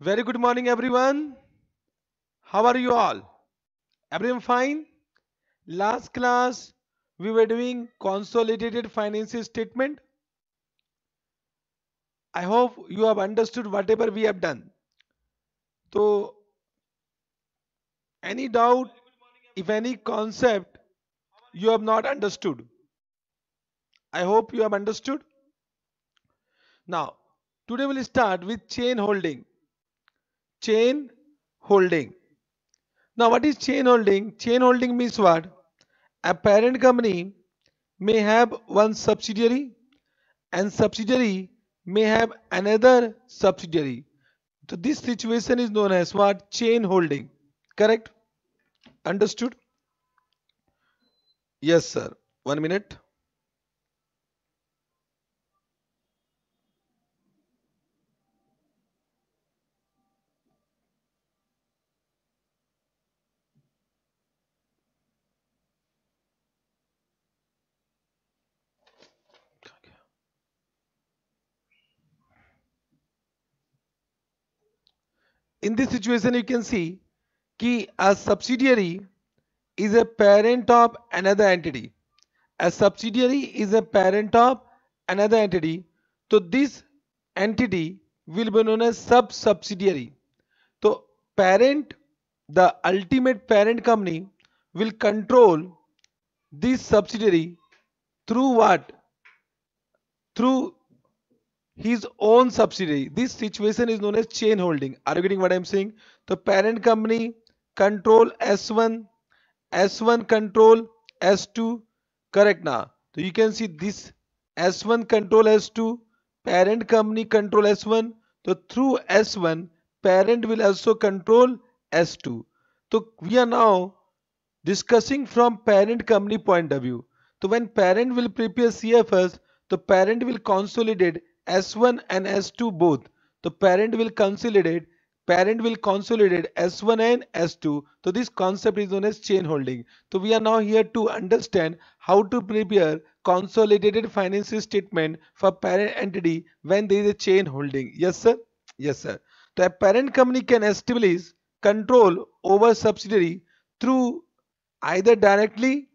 Very good morning, everyone. How are you all? Everyone fine? Last class, we were doing consolidated financial statement. I hope you have understood whatever we have done. So, any doubt, if any concept you have not understood, I hope you have understood. Now, today we'll start with chain holding chain holding. Now what is chain holding? Chain holding means what? A parent company may have one subsidiary and subsidiary may have another subsidiary. So this situation is known as what? Chain holding. Correct? Understood? Yes sir. One minute. in this situation you can see key a subsidiary is a parent of another entity. A subsidiary is a parent of another entity. So this entity will be known as sub-subsidiary. So parent, the ultimate parent company will control this subsidiary through what? Through his own subsidiary. This situation is known as chain holding. Are you getting what I'm saying? The parent company control S1, S1 control S2. Correct now. So you can see this S1 control S2, parent company control S1. So through S1, parent will also control S2. So we are now discussing from parent company point of view. So when parent will prepare CFS, the parent will consolidate S1 and S2 both. The parent will consolidate. Parent will consolidate S1 and S2. So this concept is known as chain holding. So we are now here to understand how to prepare consolidated financial statement for parent entity when there is a chain holding. Yes, sir. Yes, sir. The parent company can establish control over subsidiary through either directly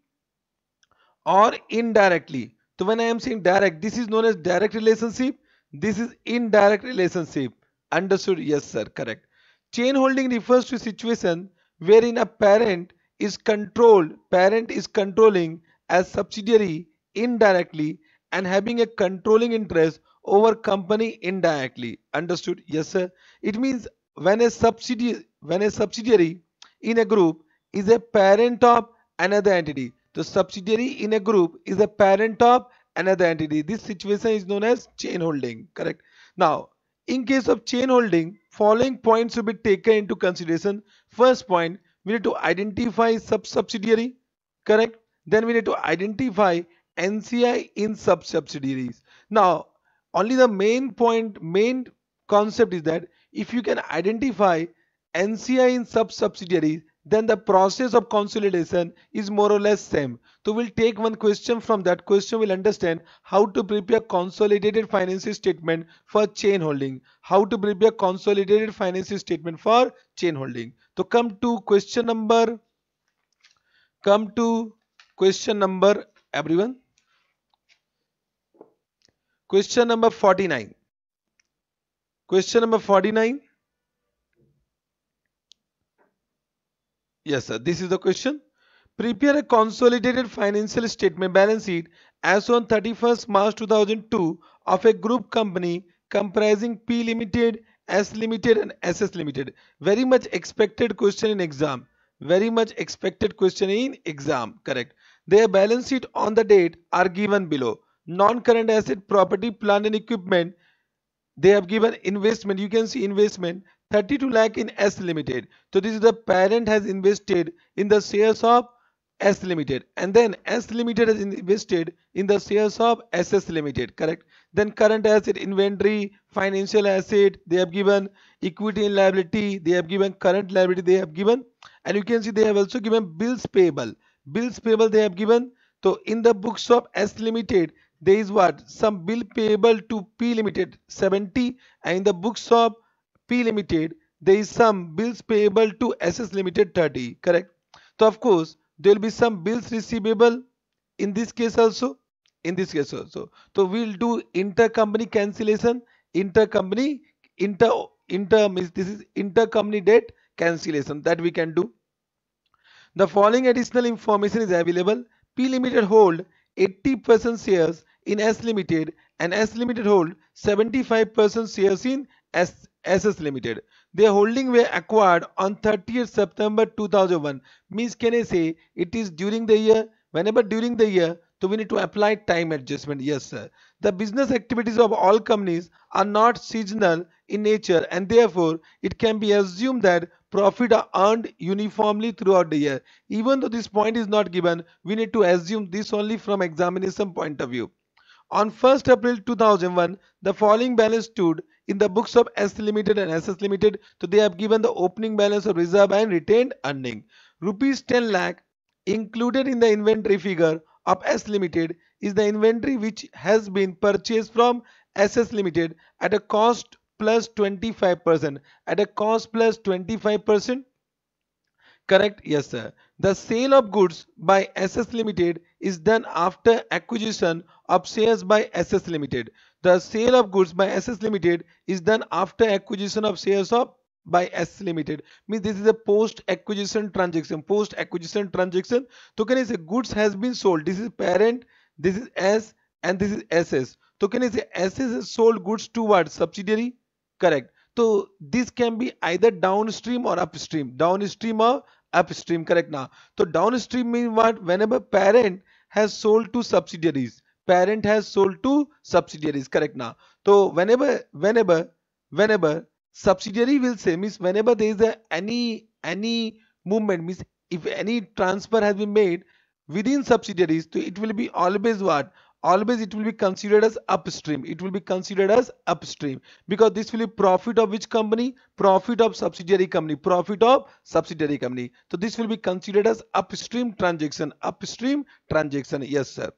or indirectly. So when I am saying direct, this is known as direct relationship this is indirect relationship. Understood? Yes, sir. Correct. Chain holding refers to situation wherein a parent is controlled, parent is controlling as subsidiary indirectly and having a controlling interest over company indirectly. Understood? Yes, sir. It means when a subsidiary when a subsidiary in a group is a parent of another entity. The subsidiary in a group is a parent of another entity. This situation is known as chain holding. Correct. Now, in case of chain holding, following points should be taken into consideration. First point, we need to identify sub-subsidiary. Correct. Then we need to identify NCI in sub-subsidiaries. Now, only the main point, main concept is that if you can identify NCI in sub-subsidiaries, then the process of consolidation is more or less same. So we'll take one question from that question we'll understand how to prepare consolidated financial statement for chain holding. How to prepare consolidated financial statement for chain holding. So come to question number come to question number everyone. Question number 49. Question number 49 Yes, sir. This is the question. Prepare a consolidated financial statement balance sheet as on 31st March 2002 of a group company comprising P Limited, S Limited and SS Limited. Very much expected question in exam. Very much expected question in exam. Correct. Their balance sheet on the date are given below. Non-current asset, property, plant and equipment. They have given investment. You can see investment. 32 lakh in S Limited. So this is the parent has invested in the shares of S Limited and then S Limited has invested in the shares of SS Limited, correct? Then current asset, inventory, financial asset, they have given equity and liability, they have given current liability, they have given and you can see they have also given bills payable. Bills payable they have given. So in the books of S Limited, there is what? Some bill payable to P Limited 70 and in the books of P Limited, there is some bills payable to SS Limited 30, correct? So of course, there will be some bills receivable in this case also, in this case also. So we'll do intercompany cancellation, intercompany, inter, inter, this is intercompany debt cancellation that we can do. The following additional information is available. P Limited hold 80% shares in S Limited and S Limited hold 75% shares in S SS Limited. Their holding were acquired on 30th September 2001. Means can I say it is during the year? Whenever during the year, so we need to apply time adjustment. Yes, sir. The business activities of all companies are not seasonal in nature and therefore it can be assumed that profit are earned uniformly throughout the year. Even though this point is not given, we need to assume this only from examination point of view. On 1st April 2001, the following balance stood in the books of S Limited and SS Limited. So they have given the opening balance of reserve and retained earning. Rupees 10 lakh included in the inventory figure of S Limited is the inventory which has been purchased from SS Limited at a cost plus 25% at a cost plus 25% correct yes sir the sale of goods by ss limited is done after acquisition of shares by ss limited The sale of goods by SS Limited is done after acquisition of shares of by S Limited. Means this is a post-acquisition transaction. Post-acquisition transaction. So can you say goods has been sold. This is parent, this is S, and this is SS. So can you say SS has sold goods to what? Subsidiary? Correct. So this can be either downstream or upstream. Downstream or upstream. Correct now. So downstream means what? Whenever parent has sold to subsidiaries. parent has sold to subsidiaries correct now so whenever whenever whenever subsidiary will say means whenever there is a any any movement means if any transfer has been made within subsidiaries so it will be always what always it will be considered as upstream it will be considered as upstream because this will be profit of which company profit of subsidiary company profit of subsidiary company so this will be considered as upstream transaction upstream transaction yes sir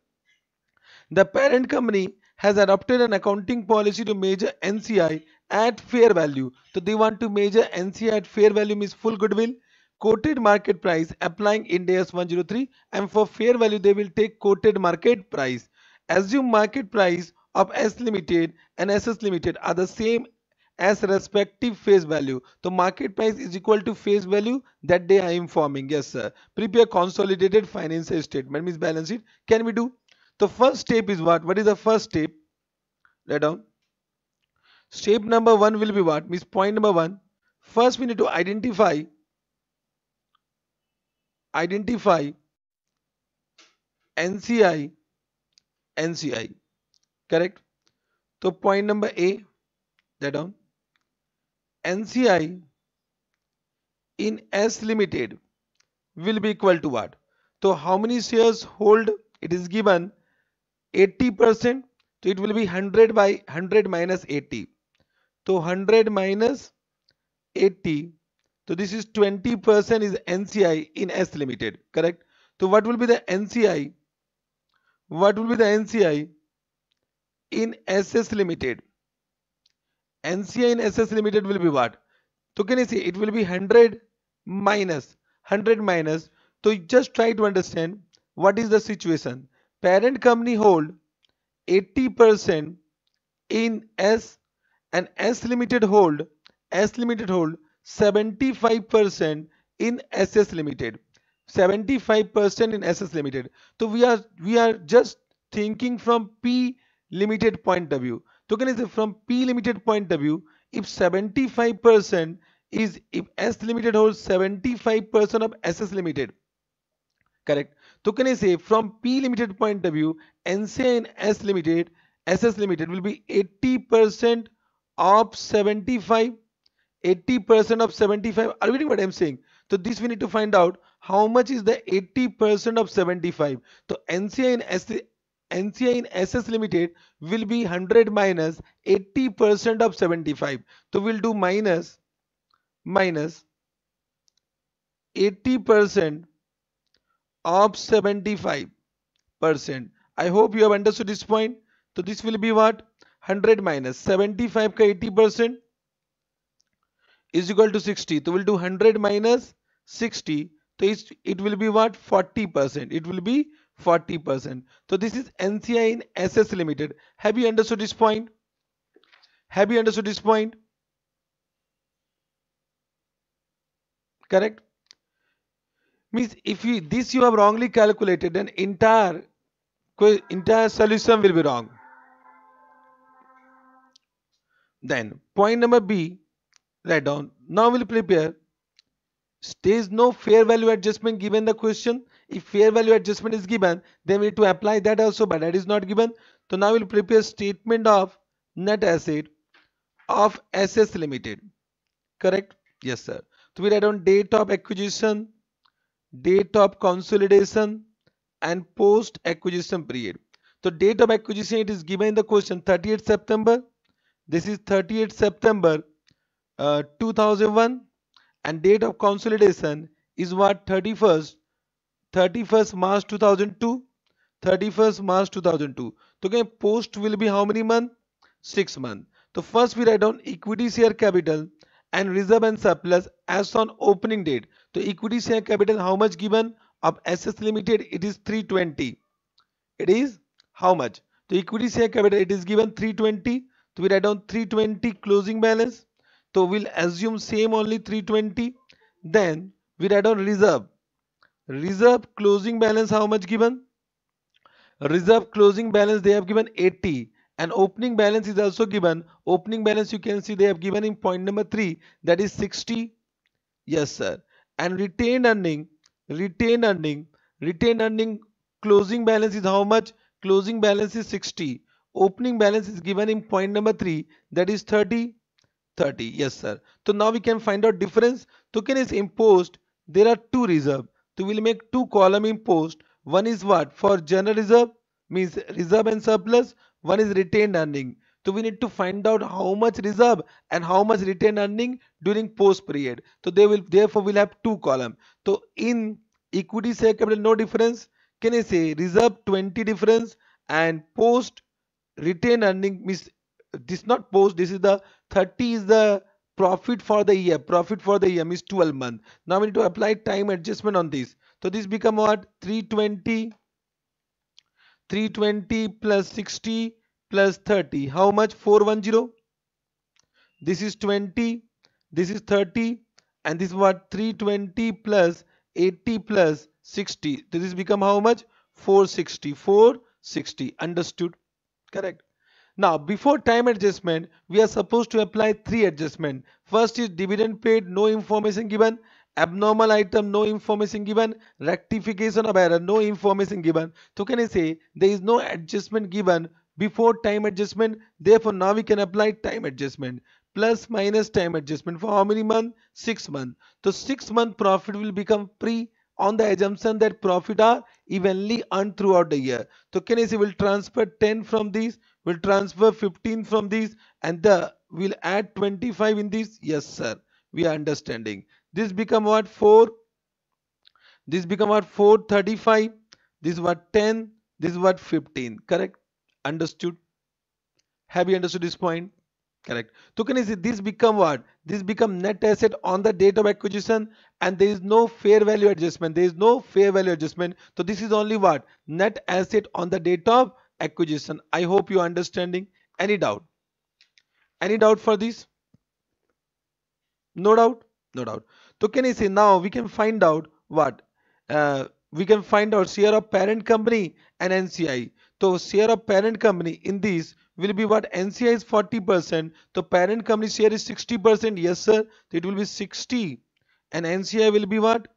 the parent company has adopted an accounting policy to measure NCI at fair value. So they want to measure NCI at fair value means full goodwill, quoted market price applying India's 103 and for fair value they will take quoted market price. Assume market price of S limited and SS limited are the same as respective face value. So market price is equal to face value that day I am informing. Yes sir. Prepare consolidated financial statement means balance sheet. Can we do? the first step is what what is the first step write down step number one will be what means point number one. First we need to identify identify NCI NCI correct so point number A that down NCI in S limited will be equal to what so how many shares hold it is given 80% so it will be 100 by 100 minus 80 so 100 minus 80 so this is 20% is NCI in S limited correct so what will be the NCI what will be the NCI in SS limited NCI in SS limited will be what so can you see it will be 100 minus 100 minus so just try to understand what is the situation parent company hold 80% in S and S limited hold S limited hold 75% in SS limited 75% in SS limited so we are we are just thinking from P limited point of view so can I say from P limited point of view if 75% is if S limited holds 75% of SS limited correct so can I say from P limited point of view, NCI and S limited, SS limited will be 80% of 75. 80% of 75. Are you getting what I'm saying? So this we need to find out how much is the 80% of 75. So NCI in S NCI in SS limited will be 100 minus 80% of 75. So we'll do minus minus 80% of 75%. I hope you have understood this point. So this will be what? 100 minus 75 ka 80% is equal to 60. So we'll do 100 minus 60. So it will be what? 40%. It will be 40%. So this is NCI in SS Limited. Have you understood this point? Have you understood this point? Correct? means if you this you have wrongly calculated then entire entire solution will be wrong then point number b write down now we'll prepare stays no fair value adjustment given the question if fair value adjustment is given then we need to apply that also but that is not given so now we'll prepare statement of net asset of ss limited correct yes sir so we write down date of acquisition date of consolidation and post acquisition period so date of acquisition it is given in the question 38 september this is 38 september uh, 2001 and date of consolidation is what 31st 31st march 2002 31st march 2002 so again post will be how many month six month so first we write down equity share capital and reserve and surplus as on opening date. So equity share capital how much given of SS Limited it is 320. It is how much? So equity share capital it is given 320. So we write down 320 closing balance. So we'll assume same only 320. Then we write down reserve. Reserve closing balance how much given? Reserve closing balance they have given 80 and opening balance is also given opening balance you can see they have given in point number 3 that is 60 yes sir and retained earning retained earning retained earning closing balance is how much closing balance is 60 opening balance is given in point number 3 that is 30 30 yes sir so now we can find out difference token is imposed there are two reserve so we'll make two column imposed one is what for general reserve means reserve and surplus one is retained earning. So we need to find out how much reserve and how much retained earning during post period. So they will therefore will have two column. So in equity share capital no difference. Can I say reserve 20 difference and post retained earning means this not post this is the 30 is the profit for the year profit for the year is 12 month now we need to apply time adjustment on this so this become what 320 320 plus 60 plus 30 how much 410 this is 20 this is 30 and this is what 320 plus 80 plus 60 this is become how much 460 460 understood correct now before time adjustment we are supposed to apply three adjustment first is dividend paid no information given abnormal item no information given rectification of error no information given so can i say there is no adjustment given before time adjustment therefore now we can apply time adjustment plus minus time adjustment for how many month six month so six month profit will become free on the assumption that profit are evenly earned throughout the year so can i say we'll transfer 10 from these we'll transfer 15 from these and the we'll add 25 in these? yes sir we are understanding this become what 4 this become what 435 this what 10 this what 15 correct understood have you understood this point correct so can you see this become what this become net asset on the date of acquisition and there is no fair value adjustment there is no fair value adjustment so this is only what net asset on the date of acquisition i hope you are understanding any doubt any doubt for this no doubt no doubt so can you see now we can find out what? Uh, we can find out share of parent company and NCI. So share of parent company in these will be what NCI is 40%. So parent company share is 60%. Yes, sir. So it will be 60 and NCI will be what?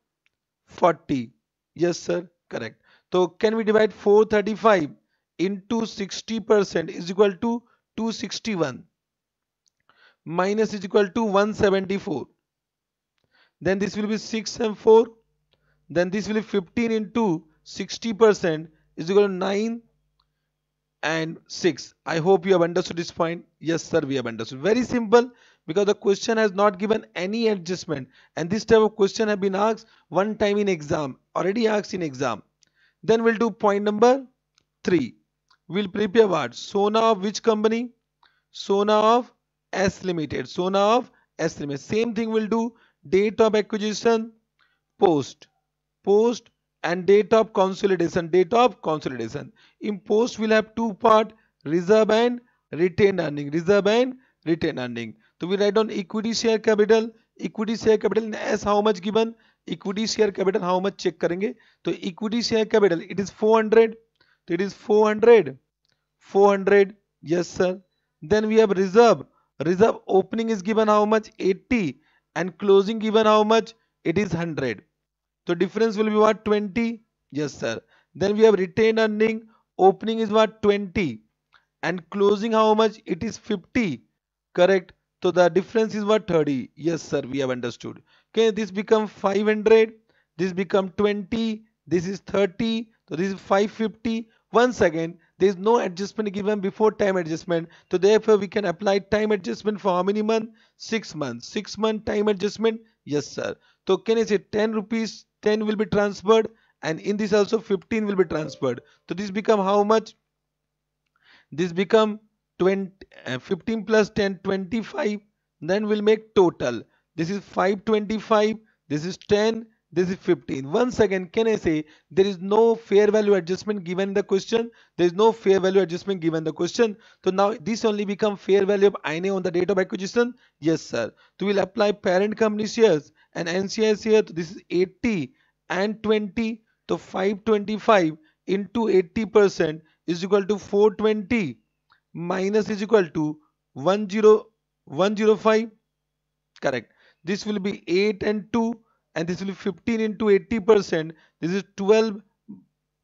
40. Yes, sir. Correct. So can we divide 435 into 60% is equal to 261 minus is equal to 174 then this will be 6 and 4 then this will be 15 into 60 percent is equal to 9 and 6 i hope you have understood this point yes sir we have understood very simple because the question has not given any adjustment and this type of question have been asked one time in exam already asked in exam then we'll do point number 3 we'll prepare what sona of which company sona of s limited sona of s limited same thing we'll do date of acquisition post post and date of consolidation date of consolidation in post will have two part reserve and retained earning reserve and retained earning so we write down equity share capital equity share capital as how much given equity share capital how much check करेंगे तो equity share capital it is 400 तो it is 400 400 yes sir then we have reserve reserve opening is given how much 80 and closing given how much it is 100 so difference will be what 20 yes sir then we have retained earning opening is what 20 and closing how much it is 50 correct so the difference is what 30 yes sir we have understood okay this become 500 this become 20 this is 30 so this is 550 once again there is no adjustment given before time adjustment so therefore we can apply time adjustment for how many month six months six month time adjustment yes sir so can i say 10 rupees 10 will be transferred and in this also 15 will be transferred so this become how much this become 20 uh, 15 plus 10 25 then we'll make total this is 525 this is 10 this is 15 once again can i say there is no fair value adjustment given the question there is no fair value adjustment given the question so now this only become fair value of INA on the date of acquisition yes sir so we'll apply parent company shares and NCI here so this is 80 and 20 so 525 into 80 percent is equal to 420 minus is equal to 10 105 correct this will be 8 and 2 and this will be 15 into 80%. This is 12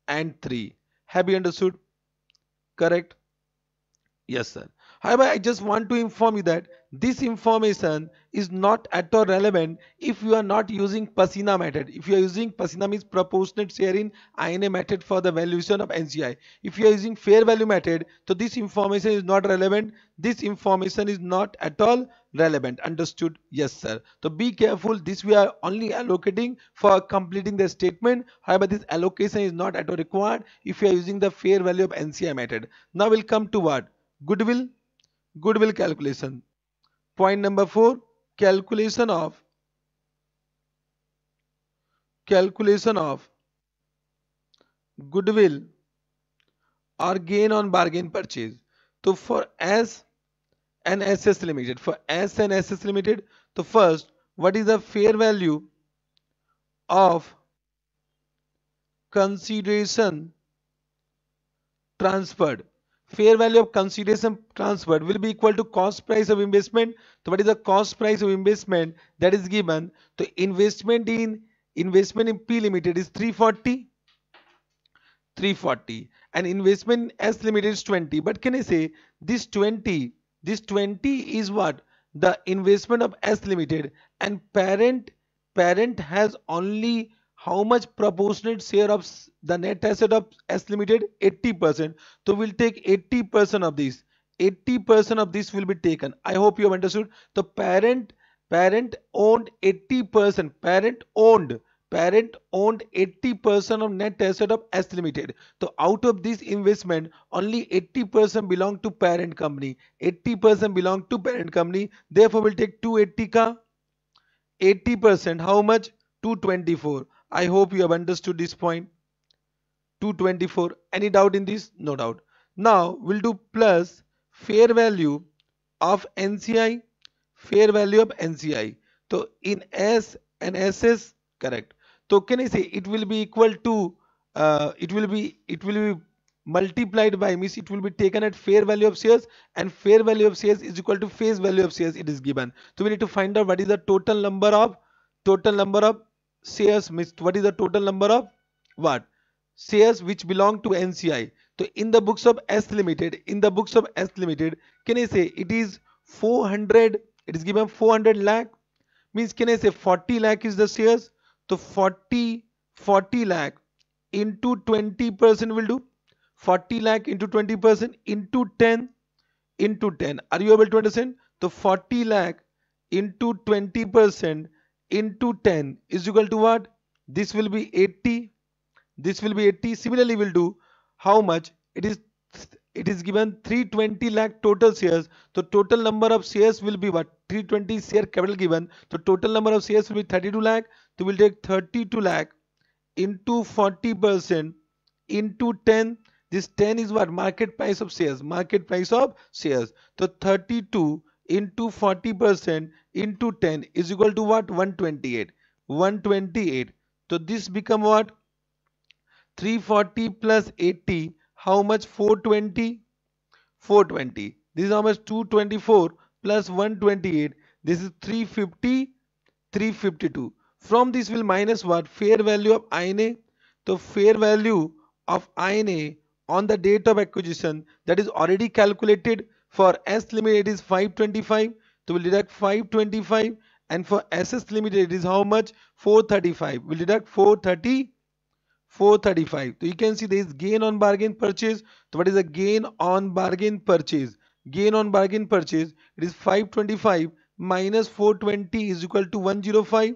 and 3. Have you understood? Correct? Yes, sir. However, I just want to inform you that this information is not at all relevant if you are not using Pasina method. If you are using Pasina means proportionate sharing INA method for the valuation of NCI. If you are using fair value method, so this information is not relevant. This information is not at all relevant. Understood? Yes, sir. So be careful. This we are only allocating for completing the statement. However, this allocation is not at all required if you are using the fair value of NCI method. Now we'll come to what? Goodwill. Goodwill calculation. Point number 4 calculation of calculation of goodwill or gain on bargain purchase. So for S and SS limited for S and SS limited so first what is the fair value of consideration transferred fair value of consideration transferred will be equal to cost price of investment. So what is the cost price of investment that is given? So investment in investment in P limited is 340. 340 and investment S limited is 20. But can I say this 20? This 20 is what? The investment of S limited and parent parent has only how much proportionate share of the net asset of S Limited? 80%. So we'll take 80% of this. 80% of this will be taken. I hope you have understood. The parent parent owned 80%. Parent owned parent owned 80% of net asset of S Limited. So out of this investment, only 80% belong to parent company. 80% belong to parent company. Therefore, we'll take 280 ka. 80%. How much? 224 i hope you have understood this point point. 224 any doubt in this no doubt now we'll do plus fair value of nci fair value of nci so in s and ss correct so can i say it will be equal to uh, it will be it will be multiplied by means it will be taken at fair value of shares and fair value of shares is equal to face value of shares it is given so we need to find out what is the total number of total number of shares missed. What is the total number of what? Shares which belong to NCI. So in the books of S Limited, in the books of S Limited, can I say it is 400, it is given 400 lakh. Means can I say 40 lakh is the shares? So 40, 40 lakh into 20% will do. 40 lakh into 20% into 10 into 10. Are you able to understand? So 40 lakh into 20% into 10 is equal to what? This will be 80. This will be 80. Similarly, we'll do how much? It is it is given 320 lakh total shares. So total number of shares will be what? 320 share capital given. So total number of shares will be 32 lakh. So we'll take 32 lakh into 40% into 10. This 10 is what? Market price of shares. Market price of shares. So 32 into 40% into 10 is equal to what? 128. 128. So this become what? 340 plus 80. How much? 420. 420. This is how much? 224 plus 128. This is 350. 352. From this will minus what? Fair value of INA. So fair value of INA on the date of acquisition that is already calculated for S limit it is 525. So we'll deduct 525 and for SS limit it is how much? 435. We'll deduct 430. 435. So you can see there is gain on bargain purchase. So what is the gain on bargain purchase? Gain on bargain purchase it is 525 minus 420 is equal to 105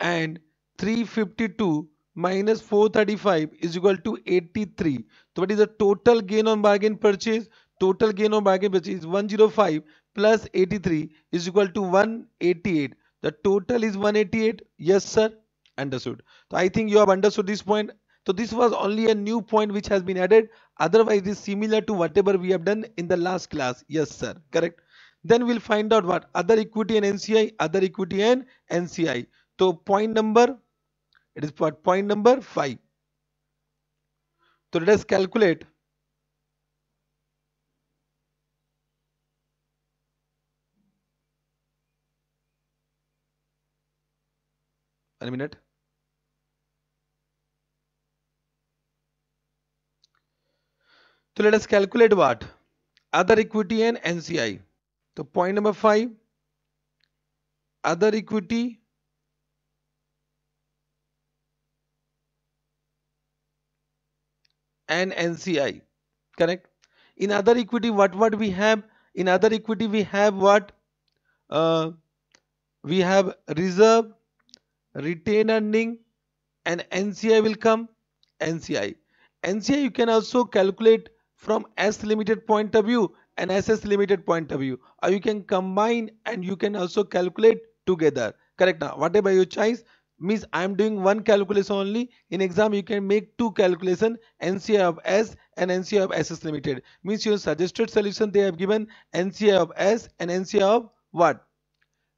and 352 minus 435 is equal to 83. So what is the total gain on bargain purchase? total gain of market is 105 plus 83 is equal to 188 the total is 188 yes sir understood so i think you have understood this point so this was only a new point which has been added otherwise it is similar to whatever we have done in the last class yes sir correct then we'll find out what other equity and nci other equity and nci so point number it is point number 5 so let us calculate One minute so let us calculate what other equity and NCI so point number five other equity and NCI correct in other equity what what we have in other equity we have what uh, we have reserve retain earning and NCI will come NCI. NCI you can also calculate from S limited point of view and SS limited point of view or you can combine and you can also calculate together correct now whatever your choice means I am doing one calculation only in exam you can make two calculation NCI of S and NCI of SS limited means your suggested solution they have given NCI of S and NCI of what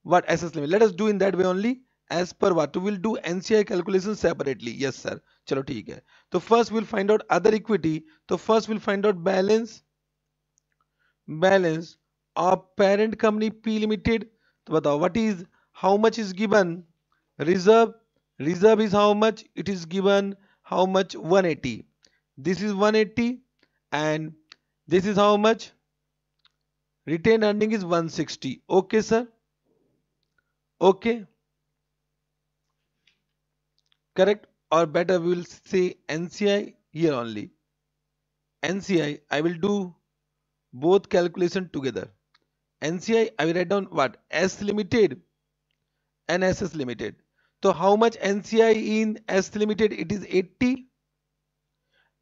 what SS limited let us do in that way only as per what we will do NCI calculation separately yes sir चलो ठीक है तो first we'll find out other equity तो first we'll find out balance balance of parent company P limited तो बताओ what is how much is given reserve reserve is how much it is given how much 180 this is 180 and this is how much retained earning is 160 okay sir okay correct or better we will say NCI here only. NCI I will do both calculation together. NCI I will write down what S limited and SS limited. So how much NCI in S limited it is 80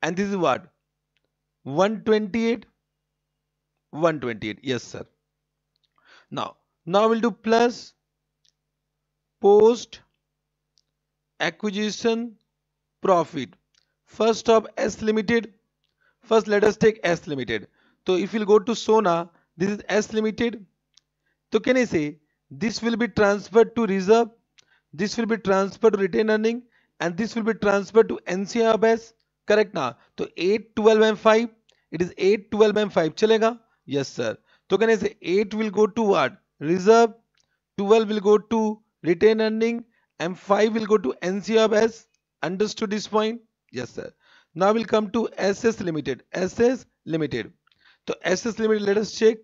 and this is what 128 128 yes sir now now we'll do plus post acquisition profit first of s limited first let us take s limited so if you will go to sona this is s limited so can i say this will be transferred to reserve this will be transferred to retained earning and this will be transferred to ncr base correct now so 8 12 and 5 it is 8 12 and 5 chalega yes sir so can i say 8 will go to what reserve 12 will go to retained earning M5 will go to NCOS. Understood this point? Yes, sir. Now we'll come to SS Limited. SS Limited. So SS Limited, let us check.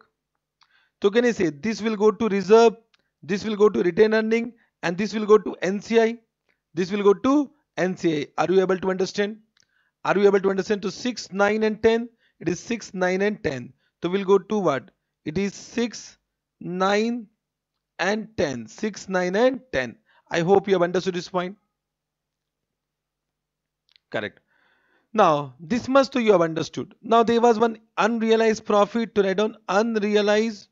So can I say this will go to reserve, this will go to retained earning, and this will go to NCI. This will go to NCI. Are you able to understand? Are you able to understand? To so 6, 9, and 10. It is 6, 9, and 10. So we'll go to what? It is 6, 9, and 10. 6, 9, and 10. I hope you have understood this point. Correct. Now, this much too you have understood. Now, there was one unrealized profit to write down unrealized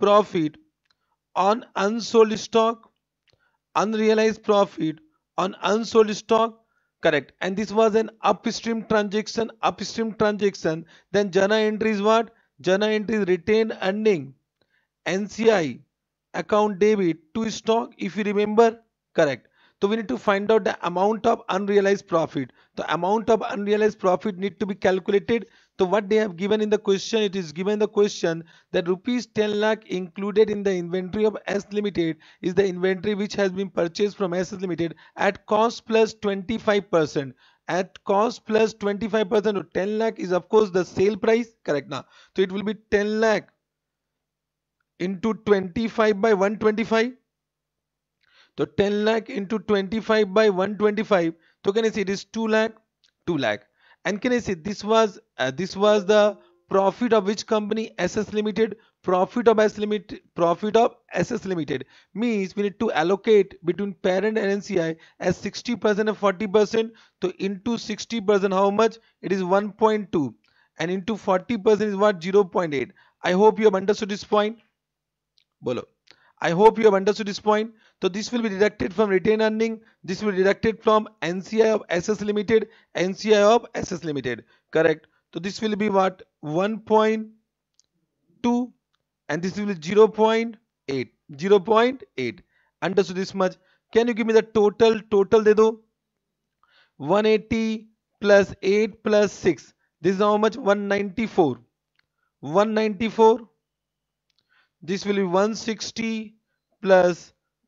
profit on unsold stock. Unrealized profit on unsold stock. Correct. And this was an upstream transaction. Upstream transaction. Then Jana entry is what? Jana entry is retained earning. NCI account debit to stock. If you remember, Correct. So we need to find out the amount of unrealized profit. The amount of unrealized profit need to be calculated. So what they have given in the question, it is given the question that rupees 10 lakh included in the inventory of S Limited is the inventory which has been purchased from S Limited at cost plus 25% at cost plus 25% or 10 lakh is of course the sale price correct now so it will be 10 lakh into 25 by 125 so 10 lakh into 25 by 125 so can I see it is 2 lakh 2 lakh and can I say this was uh, this was the profit of which company SS Limited profit of SS Limited profit of SS Limited means we need to allocate between parent and NCI as 60% and 40% so into 60% how much it is 1.2 and into 40% is what 0.8 I hope you have understood this point Bolo I hope you have understood this point so this will be deducted from retained earning. This will be deducted from NCI of SS Limited, NCI of SS Limited. Correct. So this will be what 1.2 and this will be 0.8. 0.8. Understood this much? Can you give me the total? Total de do 180 plus 8 plus 6. This is how much 194. 194. This will be 160 plus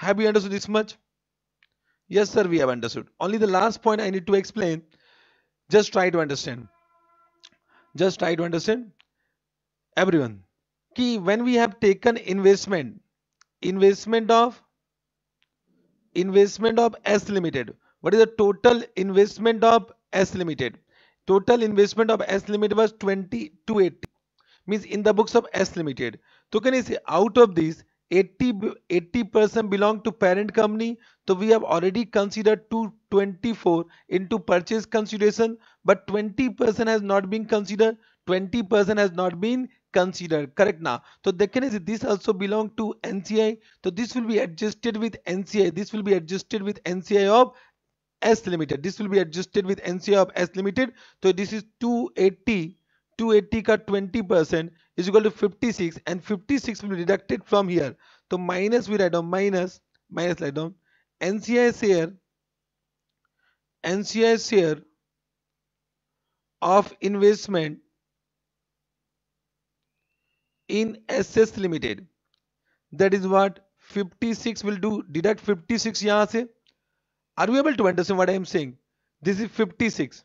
Have you understood this much? Yes, sir, we have understood. Only the last point I need to explain. Just try to understand. Just try to understand. Everyone. Key when we have taken investment, investment of investment of S limited. What is the total investment of S limited? Total investment of S limited was twenty to eighty. means in the books of S limited. So can you see out of these 80 80% belong to parent company so we have already considered 224 into purchase consideration but 20% has not been considered 20% has not been considered correct now so the can is this also belong to nci so this will be adjusted with nci this will be adjusted with nci of s limited this will be adjusted with nci of s limited so this is 280 280 ka 20% is equal to 56 and 56 will be deducted from here. So minus we write down minus minus write down NCI share NCI share of investment in SS Limited. That is what 56 will do. Deduct 56 यहाँ Are you able to understand what I am saying? This is 56.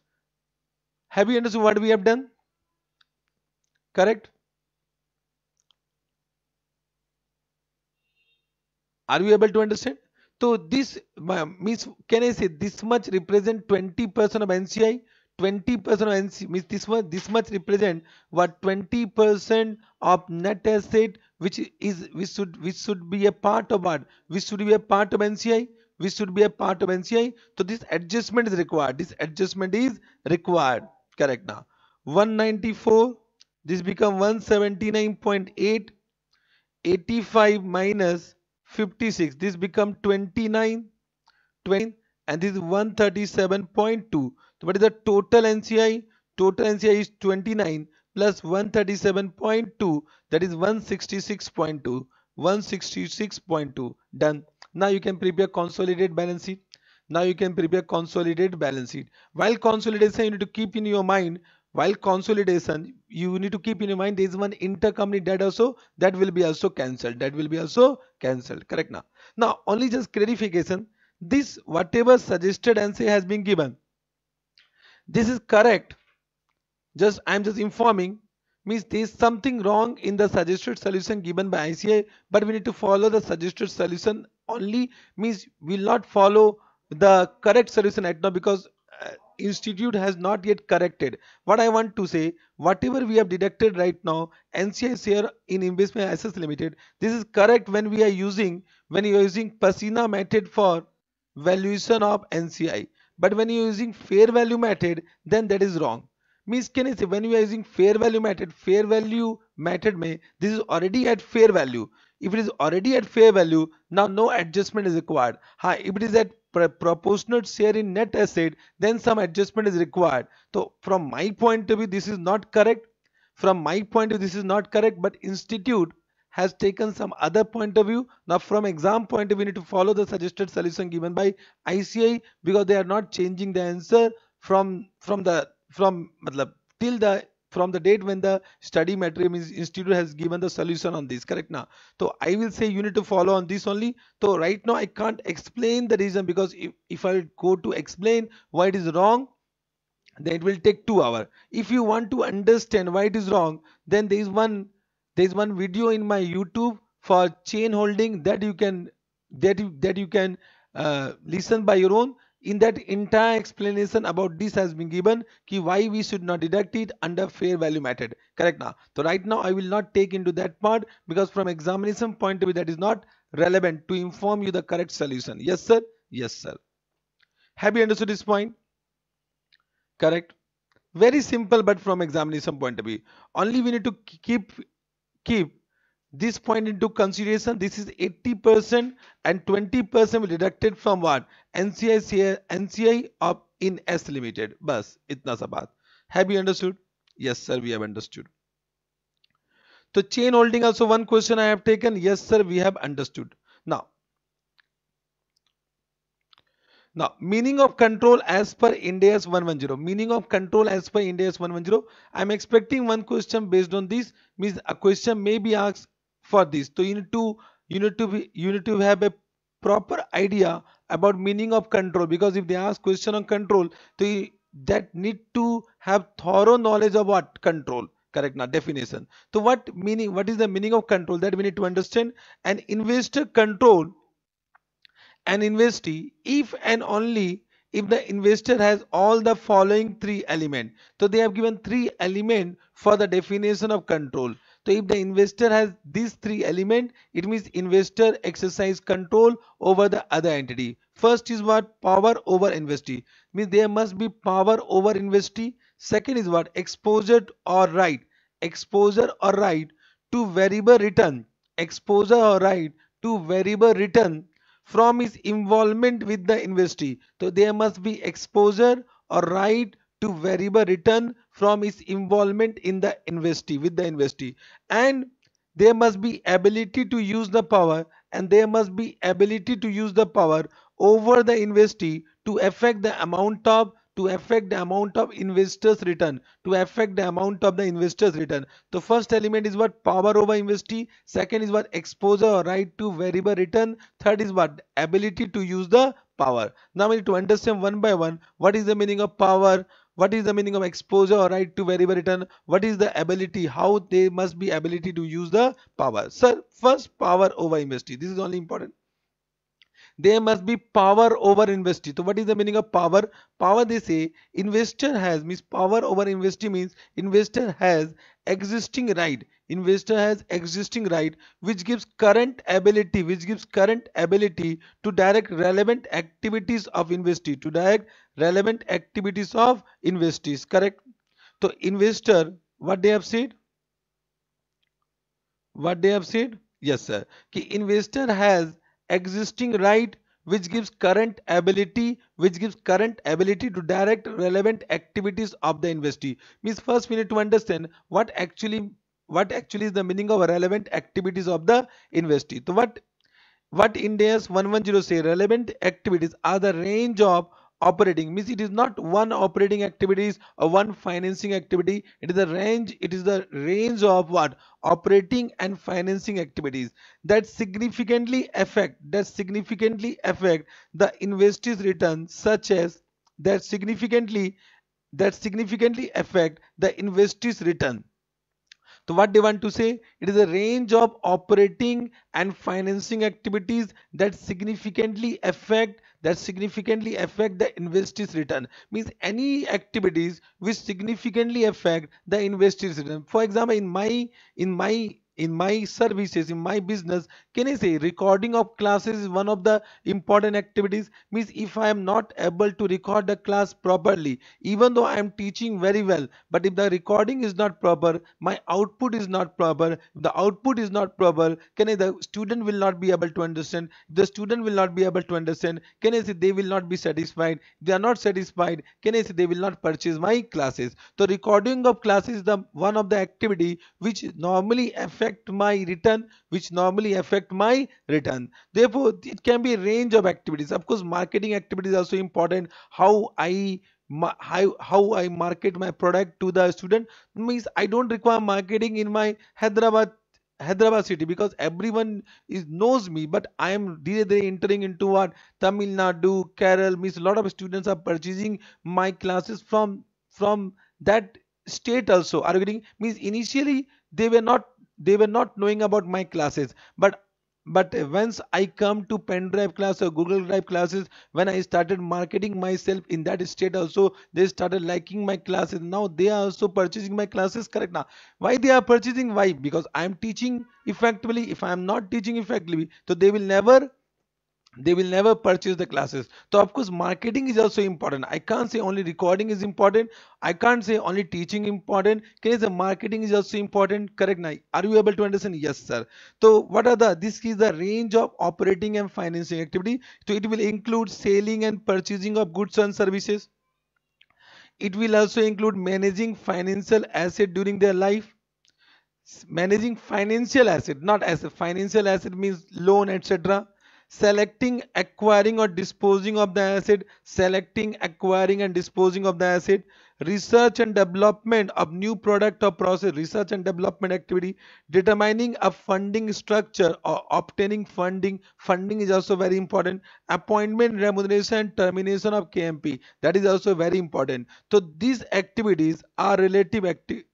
Have you understood what we have done? Correct? Are you able to understand? So this means can I say this much represent 20% of NCI? 20% of NCI means this much this much represent what 20% of net asset which is which should which should be a part of what which should be a part of NCI which should be a part of NCI. So this adjustment is required. This adjustment is required. Correct now. 194 this become 179.8 85 minus 56 this become 29 20 and this is 137.2 so what is the total nci total nci is 29 plus 137.2 that is 166.2 166.2 done now you can prepare consolidated balance sheet now you can prepare consolidated balance sheet while consolidation you need to keep in your mind while consolidation you need to keep in mind there is one intercompany debt also that will be also cancelled that will be also cancelled correct now now only just clarification this whatever suggested answer has been given this is correct just i'm just informing means there is something wrong in the suggested solution given by ICA, but we need to follow the suggested solution only means we will not follow the correct solution at now because institute has not yet corrected. What I want to say, whatever we have deducted right now, NCI share in investment assets limited, this is correct when we are using, when you are using Pasina method for valuation of NCI. But when you are using fair value method, then that is wrong. Means can I say when you are using fair value method, fair value method may, this is already at fair value. If it is already at fair value, now no adjustment is required. if it is at proportional share in net asset, then some adjustment is required. So from my point of view, this is not correct. From my point of view, this is not correct, but institute has taken some other point of view. Now from exam point of view, we need to follow the suggested solution given by ICI because they are not changing the answer from from the from till the from the date when the study material means institute has given the solution on this correct now so i will say you need to follow on this only so right now i can't explain the reason because if, if i go to explain why it is wrong then it will take two hour if you want to understand why it is wrong then there is one there is one video in my youtube for chain holding that you can that you, that you can uh, listen by your own in that entire explanation about this has been given ki why we should not deduct it under fair value method correct now so right now i will not take into that part because from examination point of view that is not relevant to inform you the correct solution yes sir yes sir have you understood this point correct very simple but from examination point of view only we need to keep keep this point into consideration. This is 80% and 20% deducted from what? NCI, NCI of in S limited. Bus, itna sa baat. Have you understood? Yes, sir, we have understood. So chain holding also one question I have taken. Yes, sir, we have understood. Now, now meaning of control as per India's 110. Meaning of control as per India's 110. I am expecting one question based on this. Means a question may be asked for this so you need to you need to be you need to have a proper idea about meaning of control because if they ask question on control so you, that need to have thorough knowledge of what control correct now definition so what meaning what is the meaning of control that we need to understand an investor control an investee if and only if the investor has all the following three element so they have given three element for the definition of control so if the investor has these three elements, it means investor exercise control over the other entity. First is what power over investee means there must be power over investee. Second is what exposure or right exposure or right to variable return exposure or right to variable return from his involvement with the investee. So there must be exposure or right to variable return from its involvement in the investee with the investee and there must be ability to use the power and there must be ability to use the power over the investee to affect the amount of to affect the amount of investors return to affect the amount of the investors return the first element is what power over investee second is what exposure or right to variable return third is what ability to use the power now we need to understand one by one what is the meaning of power what is the meaning of exposure or right to variable return what is the ability how they must be ability to use the power sir first power over industry. this is only important there must be power over investee so what is the meaning of power power they say investor has means power over investee means investor has existing right investor has existing right which gives current ability which gives current ability to direct relevant activities of investee to direct relevant activities of investees correct so investor what they have said what they have said yes sir ki investor has existing right which gives current ability which gives current ability to direct relevant activities of the investee means first we need to understand what actually what actually is the meaning of relevant activities of the investee so what what indias 110 say relevant activities are the range of operating means it is not one operating activities or one financing activity it is the range it is the range of what operating and financing activities that significantly affect that significantly affect the investors' return such as that significantly that significantly affect the investors' return so what they want to say? It is a range of operating and financing activities that significantly affect that significantly affect the investor's return means any activities which significantly affect the investor's return for example in my in my in my services in my business can i say recording of classes is one of the important activities means if i am not able to record the class properly even though i am teaching very well but if the recording is not proper my output is not proper if the output is not proper can I, the student will not be able to understand if the student will not be able to understand can i say they will not be satisfied they are not satisfied can i say they will not purchase my classes so recording of classes is the one of the activity which normally affects affect my return which normally affect my return therefore it can be range of activities of course marketing activities are so important how i my, how, how I market my product to the student means I don't require marketing in my Hyderabad Hyderabad city because everyone is knows me but I am really entering into what Tamil Nadu Kerala means a lot of students are purchasing my classes from from that state also are you getting means initially they were not they were not knowing about my classes but but once i come to pen drive class or google drive classes when i started marketing myself in that state also they started liking my classes now they are also purchasing my classes correct now why they are purchasing why because i am teaching effectively if i am not teaching effectively so they will never they will never purchase the classes so of course marketing is also important i can't say only recording is important i can't say only teaching important can you say marketing is also important correct now are you able to understand yes sir so what are the this is the range of operating and financing activity so it will include selling and purchasing of goods and services it will also include managing financial asset during their life managing financial asset not asset financial asset means loan etc selecting acquiring or disposing of the asset selecting acquiring and disposing of the asset research and development of new product or process research and development activity determining a funding structure or obtaining funding funding is also very important appointment remuneration termination of kmp that is also very important so these activities are relative acti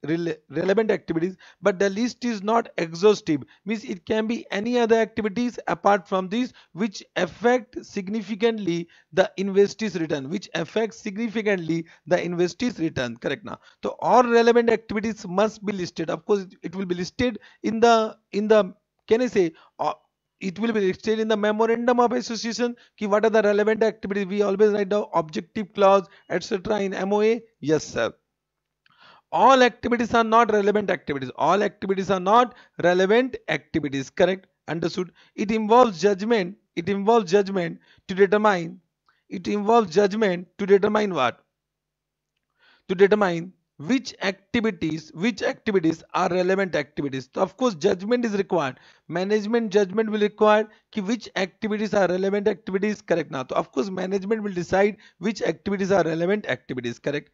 relevant activities but the list is not exhaustive means it can be any other activities apart from these which affect significantly the investors return which affects significantly the investors is returned correct now so all relevant activities must be listed of course it will be listed in the in the can i say uh, it will be listed in the memorandum of association ki what are the relevant activities we always write the objective clause etc in moa yes sir all activities are not relevant activities all activities are not relevant activities correct understood it involves judgment it involves judgment to determine it involves judgment to determine what to determine which activities which activities are relevant activities so of course judgment is required management judgment will require ki which activities are relevant activities correct now so of course management will decide which activities are relevant activities correct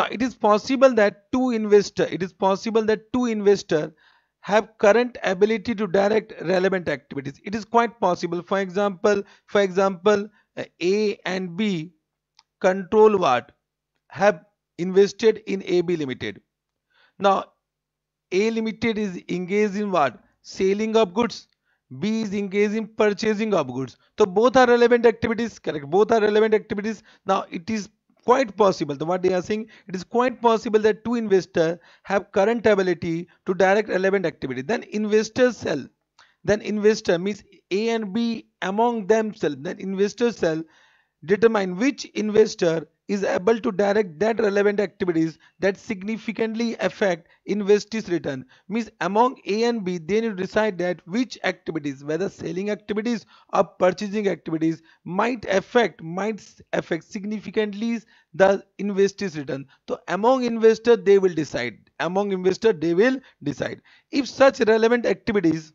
now it is possible that two investor it is possible that two investor have current ability to direct relevant activities it is quite possible for example for example a and b control what have invested in AB Limited. Now, A Limited is engaged in what? Selling of goods. B is engaged in purchasing of goods. So both are relevant activities, correct? Both are relevant activities. Now it is quite possible, the what they are saying, it is quite possible that two investors have current ability to direct relevant activity. Then investors sell. Then investor means A and B among themselves. Then investors sell determine which investor is able to direct that relevant activities that significantly affect investor's return means among a and b they need to decide that which activities whether selling activities or purchasing activities might affect might affect significantly the investor's return so among investor they will decide among investor they will decide if such relevant activities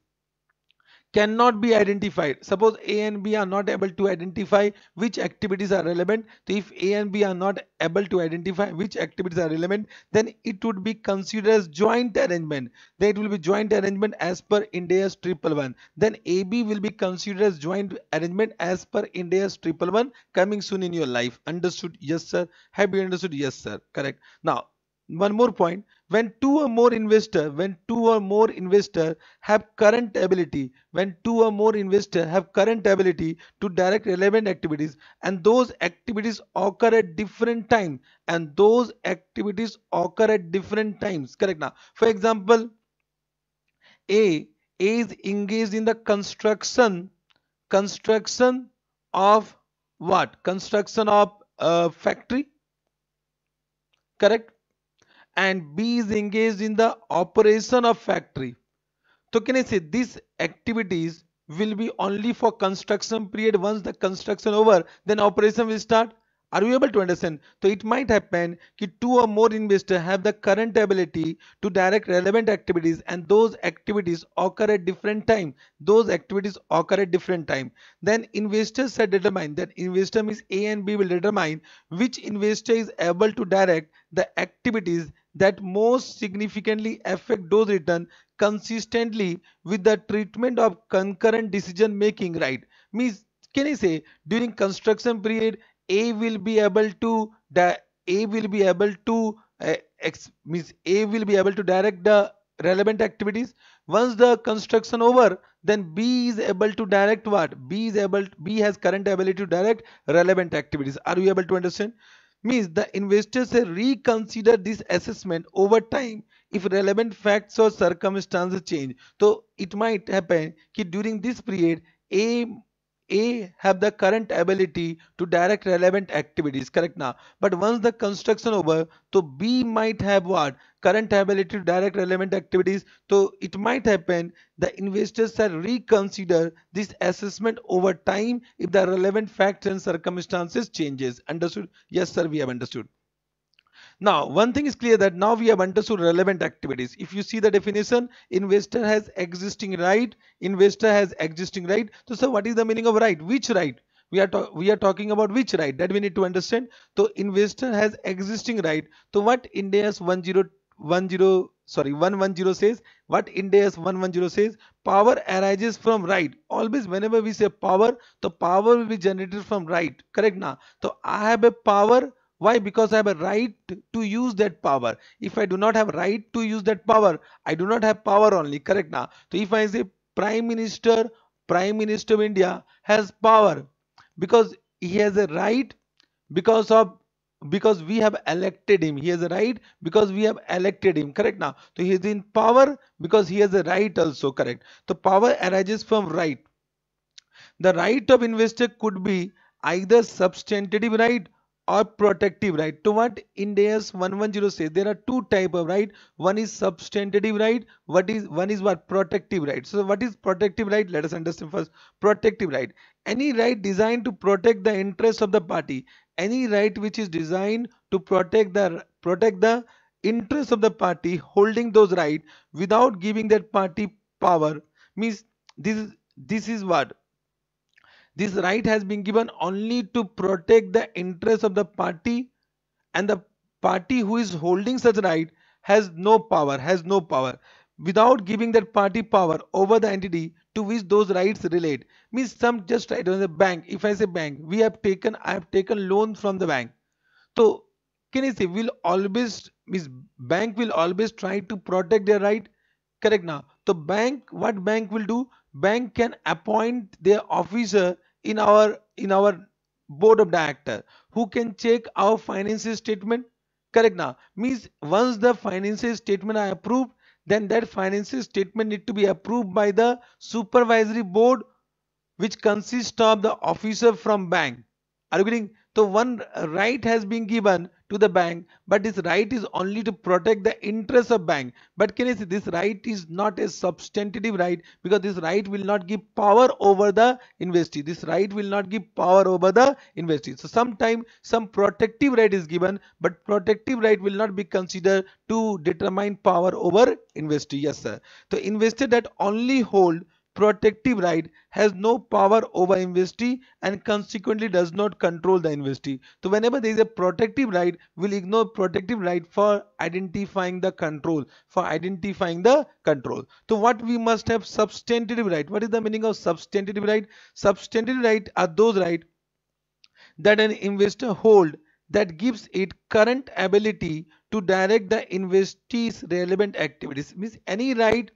cannot be identified. Suppose A and B are not able to identify which activities are relevant. So if A and B are not able to identify which activities are relevant, then it would be considered as joint arrangement. Then it will be joint arrangement as per India's triple one. Then AB will be considered as joint arrangement as per India's triple one coming soon in your life. Understood? Yes, sir. Have you understood? Yes, sir. Correct. Now one more point when two or more investor when two or more investor have current ability when two or more investor have current ability to direct relevant activities and those activities occur at different time and those activities occur at different times correct now for example a, a is engaged in the construction construction of what construction of a factory correct and B is engaged in the operation of factory. So can I say these activities will be only for construction period. Once the construction over, then operation will start. Are you able to understand? So it might happen that two or more investors have the current ability to direct relevant activities and those activities occur at different time. Those activities occur at different time. Then investors shall determine that investor means A and B will determine which investor is able to direct the activities that most significantly affect those return consistently with the treatment of concurrent decision making right means can I say during construction period A will be able to the A will be able to uh, means A will be able to direct the relevant activities once the construction over then B is able to direct what B is able to, B has current ability to direct relevant activities are you able to understand means the investors say reconsider this assessment over time if relevant facts or circumstances change so it might happen that during this period a a have the current ability to direct relevant activities, correct now. But once the construction over, so B might have what? Current ability to direct relevant activities. So it might happen the investors are reconsider this assessment over time if the relevant facts and circumstances changes. Understood? Yes, sir, we have understood. Now, one thing is clear that now we have understood relevant activities. If you see the definition, investor has existing right, investor has existing right. So, sir, what is the meaning of right? Which right? We are, we are talking about which right that we need to understand. So, investor has existing right. So, what India's 1010 sorry 110 says what India's 110 says power arises from right always whenever we say power the power will be generated from right correct now so i have a power why? Because I have a right to use that power. If I do not have right to use that power, I do not have power only. Correct now. So if I say Prime Minister, Prime Minister of India has power because he has a right because of because we have elected him he has a right because we have elected him correct now so he is in power because he has a right also correct so power arises from right the right of investor could be either substantive right or protective right to what index 110 says there are two type of right one is substantive right what is one is what protective right so what is protective right let us understand first protective right any right designed to protect the interests of the party any right which is designed to protect the protect the interests of the party holding those right without giving that party power means this this is what this right has been given only to protect the interests of the party and the party who is holding such right has no power, has no power without giving that party power over the entity to which those rights relate means some just right on the bank if i say bank we have taken i have taken loan from the bank so can you say will always means bank will always try to protect their right correct now so bank what bank will do bank can appoint their officer in our in our board of director who can check our finances statement correct now means once the finances statement are approved then that finances statement need to be approved by the supervisory board which consists of the officer from bank are you getting so one right has been given to the bank but its right is only to protect the interests of bank but can you see this right is not a substantive right because this right will not give power over the investee this right will not give power over the investee so sometime some protective right is given but protective right will not be considered to determine power over investee yes sir so investor that only hold protective right has no power over investee and consequently does not control the investee. So whenever there is a protective right, we'll ignore protective right for identifying the control, for identifying the control. So what we must have substantive right. What is the meaning of substantive right? Substantive right are those right that an investor hold that gives it current ability to direct the investee's relevant activities means any right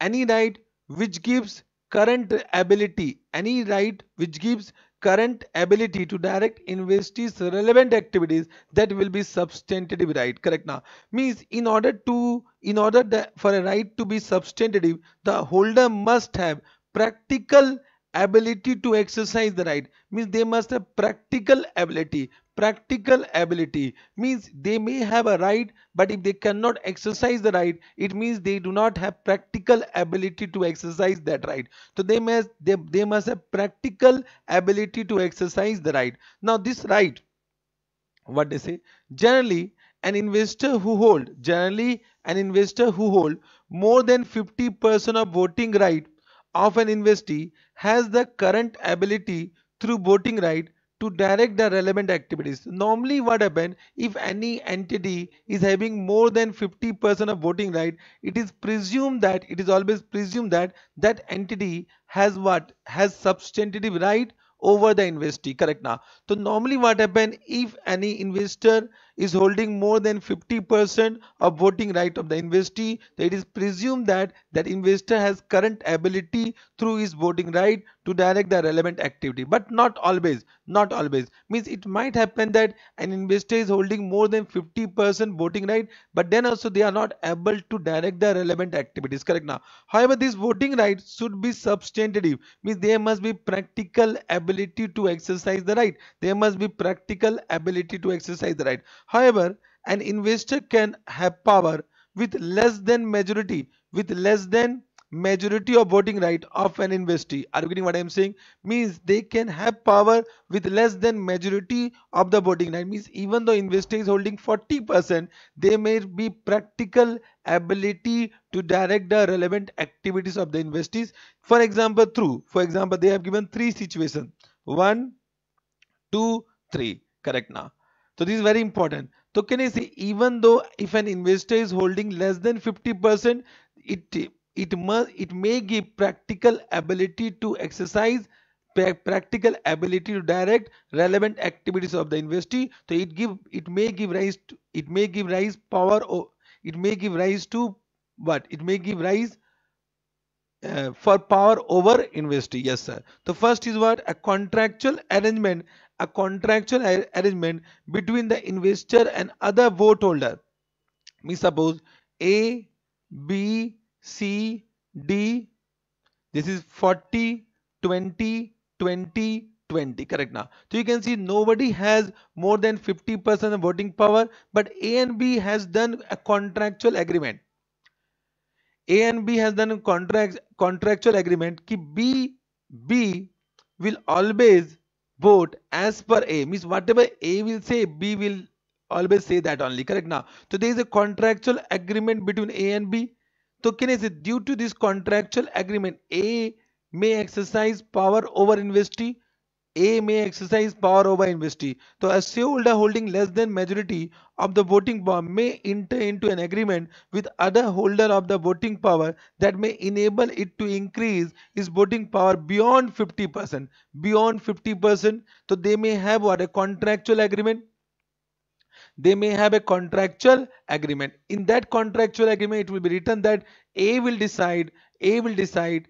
any right which gives current ability, any right which gives current ability to direct investees relevant activities that will be substantive right correct now means in order to in order for a right to be substantive the holder must have practical ability to exercise the right means they must have practical ability practical ability means they may have a right but if they cannot exercise the right it means they do not have practical ability to exercise that right so they must they, they must have practical ability to exercise the right now this right what they say generally an investor who hold generally an investor who hold more than 50% of voting right of an investee has the current ability through voting right to direct the relevant activities. Normally what happens if any entity is having more than 50% of voting right, it is presumed that it is always presumed that that entity has what has substantive right over the investee correct now so normally what happen if any investor is holding more than 50% of voting right of the investee, it is presumed that that investor has current ability through his voting right to direct the relevant activity. But not always, not always. Means it might happen that an investor is holding more than 50% voting right, but then also they are not able to direct the relevant activities. Correct now. However, this voting right should be substantive, means there must be practical ability to exercise the right. There must be practical ability to exercise the right. However, an investor can have power with less than majority, with less than majority of voting right of an investee. Are you getting what I am saying? Means they can have power with less than majority of the voting right. Means even though investor is holding 40%, they may be practical ability to direct the relevant activities of the investees. For example, through, for example, they have given three situations. One, two, three. Correct now. So this is very important. So can you see even though if an investor is holding less than 50%, it it must it may give practical ability to exercise practical ability to direct relevant activities of the investee so it give it may give rise to, it may give rise power or it may give rise to what it may give rise uh, for power over investee yes sir the first is what a contractual arrangement a contractual arrangement between the investor and other vote holder. We suppose A, B, C, D. This is 40, 20, 20, 20 correct now so you can see nobody has more than 50 percent voting power but a and b has done a contractual agreement a and b has done a contract contractual agreement Keep b b will always vote as per A means whatever A will say, B will always say that only. Correct now. So there is a contractual agreement between A and B. So can I say due to this contractual agreement, A may exercise power over investee a may exercise power over investee. So a shareholder holding less than majority of the voting power may enter into an agreement with other holder of the voting power that may enable it to increase its voting power beyond 50%. Beyond 50%, so they may have what a contractual agreement they may have a contractual agreement in that contractual agreement it will be written that a will decide a will decide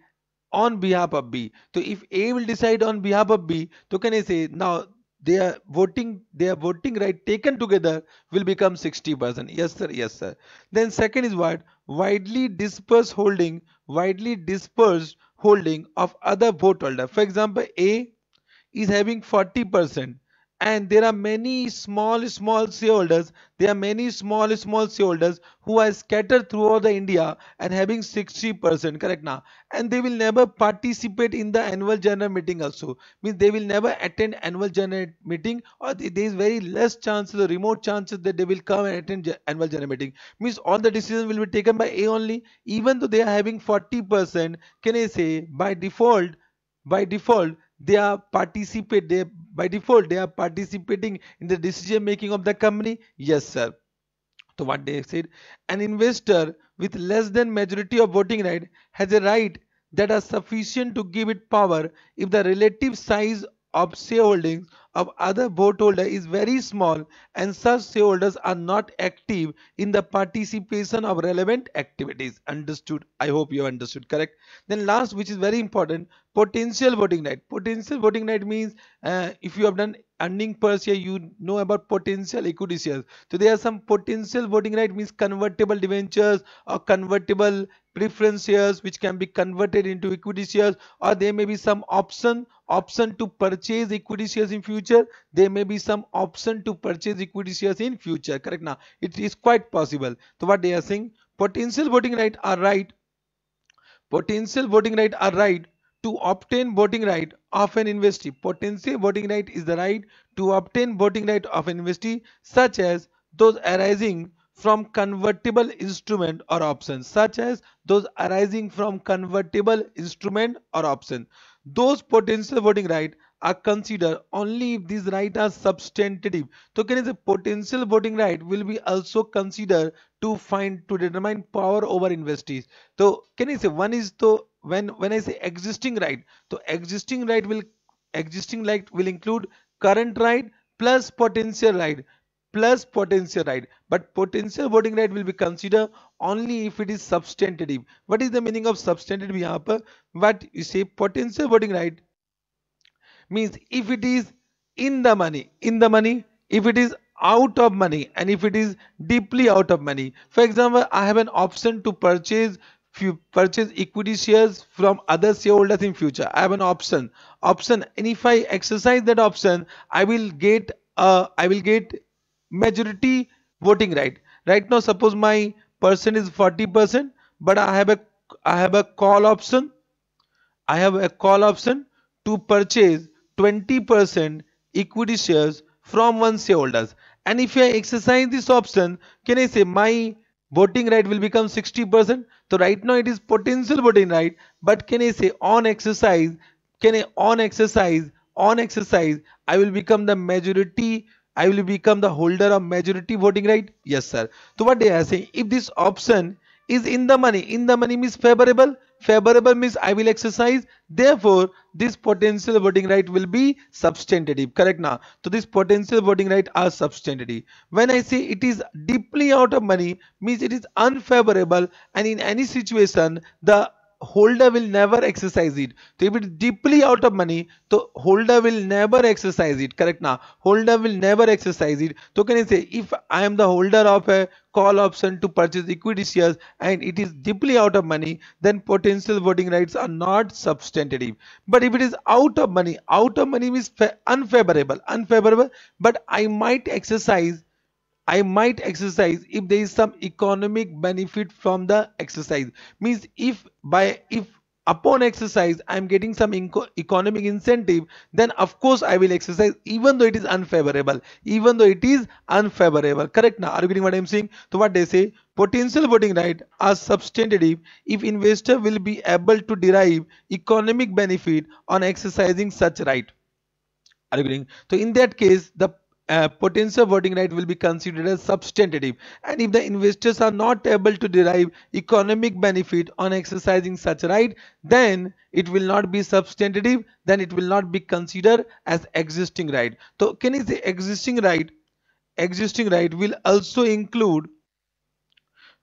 on behalf of B. So if A will decide on behalf of B, so can I say now their voting their voting right taken together will become 60%. Yes sir, yes sir. Then second is what? Widely dispersed holding, widely dispersed holding of other vote holder. For example, A is having 40% and there are many small small shareholders there are many small small shareholders who are scattered throughout the india and having 60% correct now and they will never participate in the annual general meeting also means they will never attend annual general meeting or there is very less chances or remote chances that they will come and attend annual general meeting means all the decision will be taken by a only even though they are having 40% can i say by default by default they are participate they by default they are participating in the decision making of the company yes sir so what they said an investor with less than majority of voting right has a right that are sufficient to give it power if the relative size of shareholdings of other vote holder is very small and such shareholders are not active in the participation of relevant activities. Understood? I hope you understood correct. Then last which is very important potential voting right. Potential voting right means uh, if you have done earning per share you know about potential equity shares. So there are some potential voting right means convertible debentures or convertible preference shares which can be converted into equity shares or there may be some option option to purchase equity shares in future there may be some option to purchase equity shares in future correct now it is quite possible so what they are saying potential voting right are right potential voting right are right to obtain voting right of an investee potential voting right is the right to obtain voting right of an investee such as those arising from convertible instrument or option such as those arising from convertible instrument or option those potential voting rights are considered only if these rights are substantive. So can the potential voting right will be also considered to find to determine power over investees. So can I say one is the when when I say existing right, so existing right will existing right will include current right plus potential right plus potential right but potential voting right will be considered only if it is substantive. What is the meaning of substantive यहाँ What you say potential voting right means if it is in the money, in the money, if it is out of money and if it is deeply out of money. For example, I have an option to purchase few purchase equity shares from other shareholders in future. I have an option. Option and if I exercise that option, I will get uh, I will get majority voting right. Right now, suppose my percent is 40% but I have a I have a call option I have a call option to purchase 20% equity shares from one shareholders and if I exercise this option can I say my voting right will become 60% so right now it is potential voting right but can I say on exercise can I on exercise on exercise I will become the majority I will become the holder of majority voting right. Yes, sir. So what they are saying, if this option is in the money, in the money means favorable. Favorable means I will exercise. Therefore, this potential voting right will be substantive. Correct now. So this potential voting right are substantive. When I say it is deeply out of money, means it is unfavorable and in any situation the holder will never exercise it. So if it's deeply out of money, so holder will never exercise it. Correct now. Holder will never exercise it. So can I say if I am the holder of a call option to purchase equity shares and it is deeply out of money, then potential voting rights are not substantive. But if it is out of money, out of money means unfavorable, unfavorable, but I might exercise I might exercise if there is some economic benefit from the exercise. Means if by if upon exercise I am getting some economic incentive then of course I will exercise even though it is unfavorable even though it is unfavorable correct now are you getting what I am saying so what they say potential voting right are substantive if investor will be able to derive economic benefit on exercising such right are you getting so in that case the uh, potential voting right will be considered as substantive and if the investors are not able to derive economic benefit on exercising such right then it will not be substantive then it will not be considered as existing right so can you say existing right existing right will also include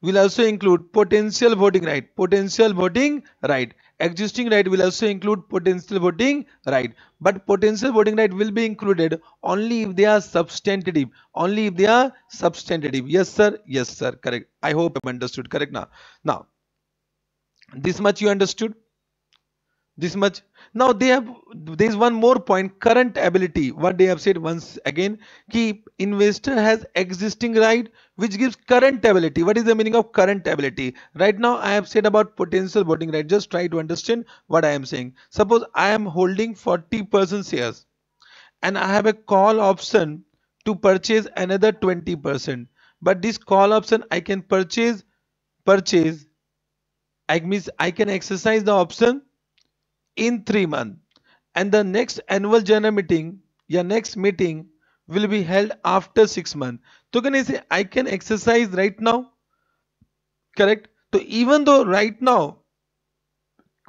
will also include potential voting right potential voting right existing right will also include potential voting right but potential voting right will be included only if they are substantive only if they are substantive yes sir yes sir correct i hope i understood correct now now this much you understood this much now they have there is one more point current ability what they have said once again keep investor has existing right which gives current ability what is the meaning of current ability right now i have said about potential voting right just try to understand what i am saying suppose i am holding 40 percent shares and i have a call option to purchase another 20 percent but this call option i can purchase purchase i means i can exercise the option in three months. And the next annual general meeting, your next meeting will be held after six months. So can I say I can exercise right now? Correct? So even though right now,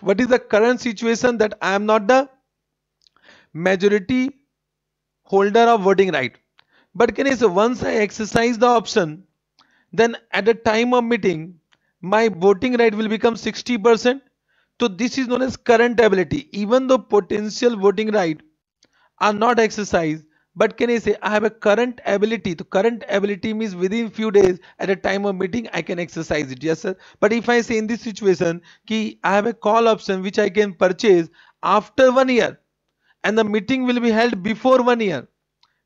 what is the current situation that I am not the majority holder of voting right. But can I say once I exercise the option, then at the time of meeting, my voting right will become 60% so this is known as current ability. Even though potential voting right are not exercised, but can I say I have a current ability? The current ability means within few days at a time of meeting I can exercise it. Yes, sir. But if I say in this situation, ki I have a call option which I can purchase after one year, and the meeting will be held before one year.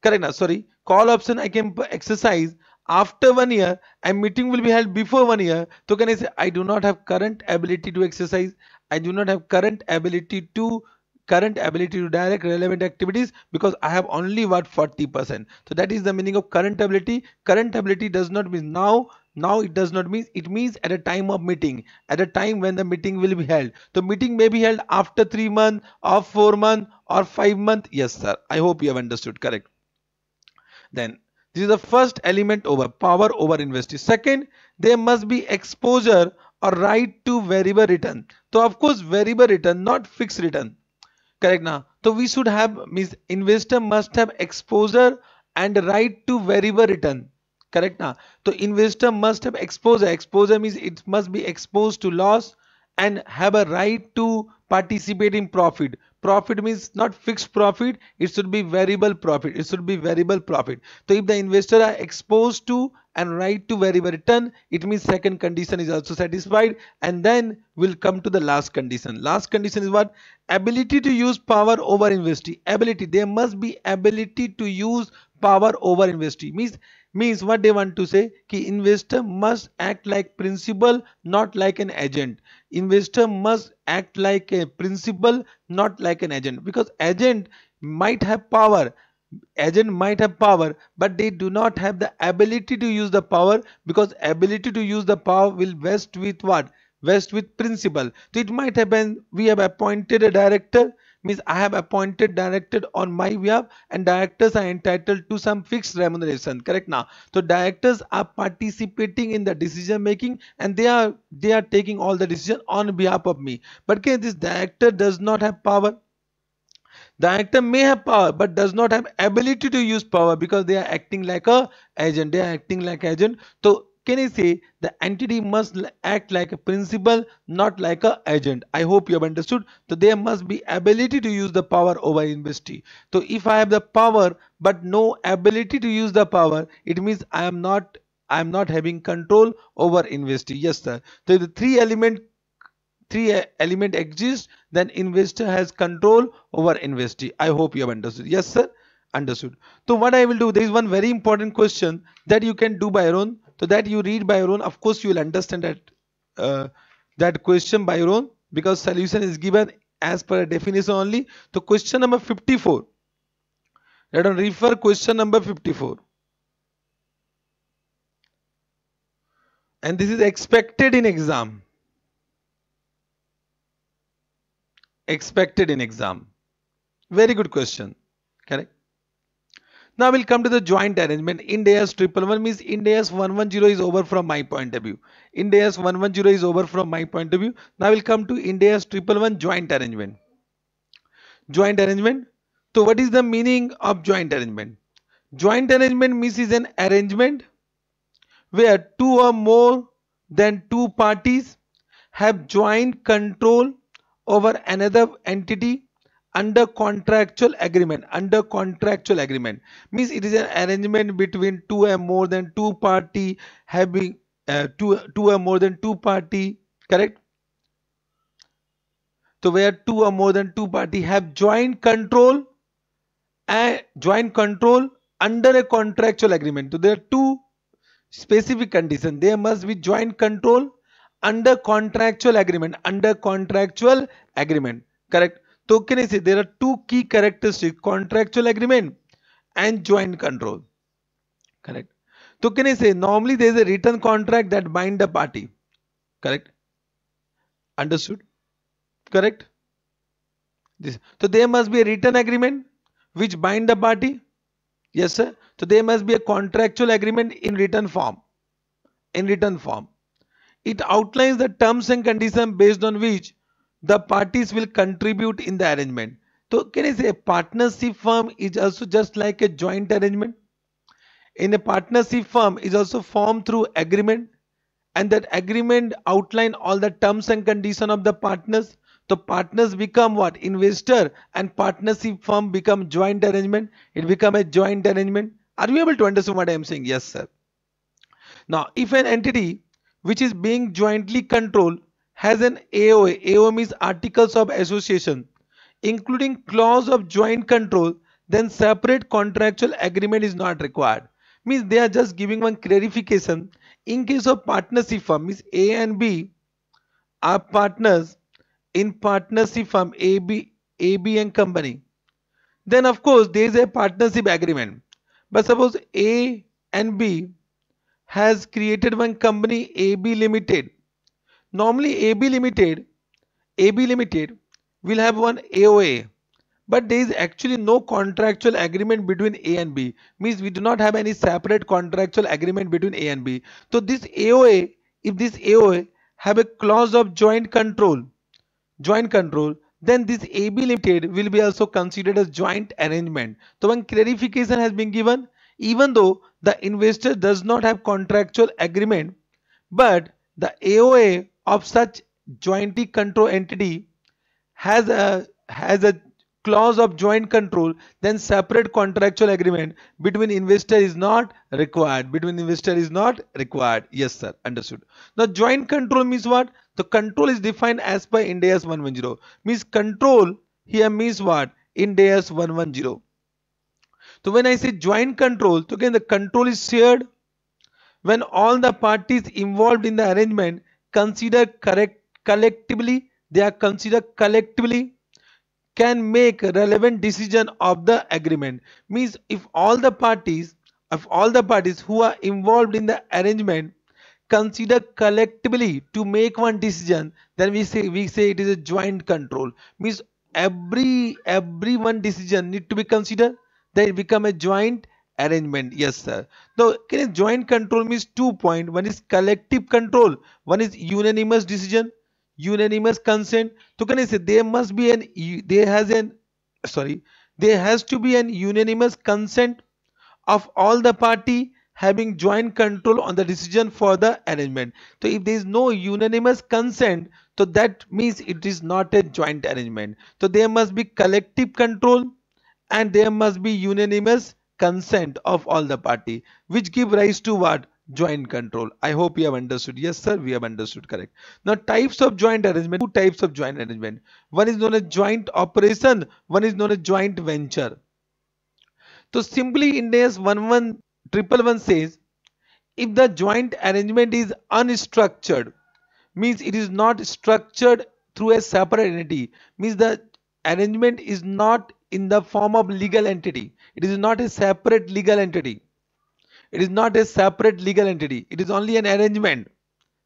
Correct? sorry. Call option I can exercise after one year and meeting will be held before one year so can i say i do not have current ability to exercise I do not have current ability to current ability to direct relevant activities because I have only what 40%. So that is the meaning of current ability. Current ability does not mean now. Now it does not mean it means at a time of meeting, at a time when the meeting will be held. So meeting may be held after three months or four months or five months. Yes, sir. I hope you have understood correct. Then this is the first element over power over investing. Second, there must be exposure or right to variable return. So of course variable return not fixed return correct na so we should have means investor must have exposure and right to variable return correct na so investor must have exposure exposure means it must be exposed to loss and have a right to participate in profit profit means not fixed profit it should be variable profit it should be variable profit so if the investor are exposed to and right to variable return it means second condition is also satisfied and then we'll come to the last condition last condition is what ability to use power over investee ability there must be ability to use power over investee means means what they want to say ki investor must act like principal not like an agent investor must act like a principal not like an agent because agent might have power agent might have power but they do not have the ability to use the power because ability to use the power will vest with what vest with principal so it might happen we have appointed a director means I have appointed directed on my behalf and directors are entitled to some fixed remuneration correct now so directors are participating in the decision making and they are they are taking all the decision on behalf of me but okay, this director does not have power director may have power but does not have ability to use power because they are acting like a agent they are acting like agent so can I say the entity must act like a principal, not like an agent? I hope you have understood. So there must be ability to use the power over investee. So if I have the power but no ability to use the power, it means I am not I am not having control over investee. Yes, sir. So the three element three element exists, then investor has control over investee. I hope you have understood. Yes, sir understood so what i will do there is one very important question that you can do by your own so that you read by your own of course you will understand that uh, that question by your own because solution is given as per definition only so question number 54 let us refer question number 54 and this is expected in exam expected in exam very good question correct now we'll come to the joint arrangement. India's 111 means India's 110 is over from my point of view. India's 110 is over from my point of view. Now we'll come to India's 111 joint arrangement. Joint arrangement. So what is the meaning of joint arrangement? Joint arrangement means is an arrangement where two or more than two parties have joint control over another entity under contractual agreement under contractual agreement means it is an arrangement between two or more than two party having uh, two two or more than two party correct so where two or more than two party have joint control and uh, joint control under a contractual agreement so there are two specific conditions there must be joint control under contractual agreement under contractual agreement correct tokenicity, there are two key characteristics, contractual agreement and joint control. Correct. say normally there is a written contract that bind the party. Correct. Understood? Correct. This. So there must be a written agreement which bind the party. Yes, sir. So there must be a contractual agreement in written form. In written form. It outlines the terms and conditions based on which the parties will contribute in the arrangement. So can I say a partnership firm is also just like a joint arrangement? In a partnership firm is also formed through agreement and that agreement outline all the terms and condition of the partners. So partners become what? Investor and partnership firm become joint arrangement. It become a joint arrangement. Are you able to understand what I am saying? Yes, sir. Now, if an entity which is being jointly controlled has an AOA. AOA means Articles of Association, including clause of joint control, then separate contractual agreement is not required. Means they are just giving one clarification. In case of partnership firm, means A and B are partners in partnership firm AB, AB and company. Then of course there is a partnership agreement. But suppose A and B has created one company AB Limited normally AB limited AB limited will have one AOA but there is actually no contractual agreement between A and B means we do not have any separate contractual agreement between A and B so this AOA if this AOA have a clause of joint control joint control then this AB limited will be also considered as joint arrangement so one clarification has been given even though the investor does not have contractual agreement but the AOA of such jointly control entity has a has a clause of joint control then separate contractual agreement between investor is not required between investor is not required yes sir understood now joint control means what the control is defined as per indias 110 means control here means what indias 110 so when i say joint control so again the control is shared when all the parties involved in the arrangement Consider correct collectively they are considered collectively can make relevant decision of the agreement means if all the parties if all the parties who are involved in the arrangement consider collectively to make one decision then we say we say it is a joint control means every every one decision need to be considered then it become a joint arrangement yes sir now can joint control means two point one is collective control one is unanimous decision unanimous consent so can i say there must be an there has an sorry there has to be an unanimous consent of all the party having joint control on the decision for the arrangement so if there is no unanimous consent so that means it is not a joint arrangement so there must be collective control and there must be unanimous consent of all the party which give rise to what joint control i hope you have understood yes sir we have understood correct now types of joint arrangement two types of joint arrangement one is known as joint operation one is known as joint venture so simply in this one one triple one says if the joint arrangement is unstructured means it is not structured through a separate entity means the arrangement is not in the form of legal entity it is not a separate legal entity. It is not a separate legal entity. It is only an arrangement.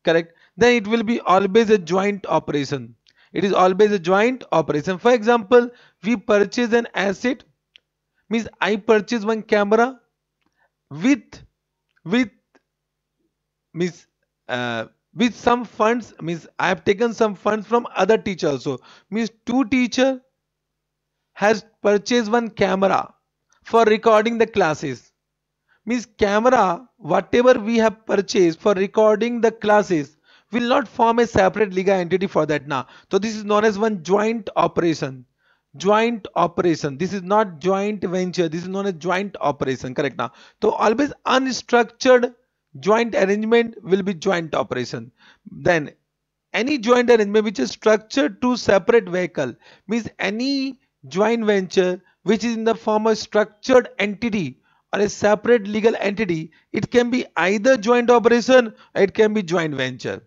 Correct? Then it will be always a joint operation. It is always a joint operation. For example, we purchase an asset. Means I purchase one camera with with means uh, with some funds means I have taken some funds from other teacher also means two teacher has purchased one camera for recording the classes means camera whatever we have purchased for recording the classes will not form a separate legal entity for that now so this is known as one joint operation joint operation this is not joint venture this is known as joint operation correct now so always unstructured joint arrangement will be joint operation then any joint arrangement which is structured to separate vehicle means any joint venture which is in the form of a structured entity or a separate legal entity, it can be either joint operation or it can be joint venture.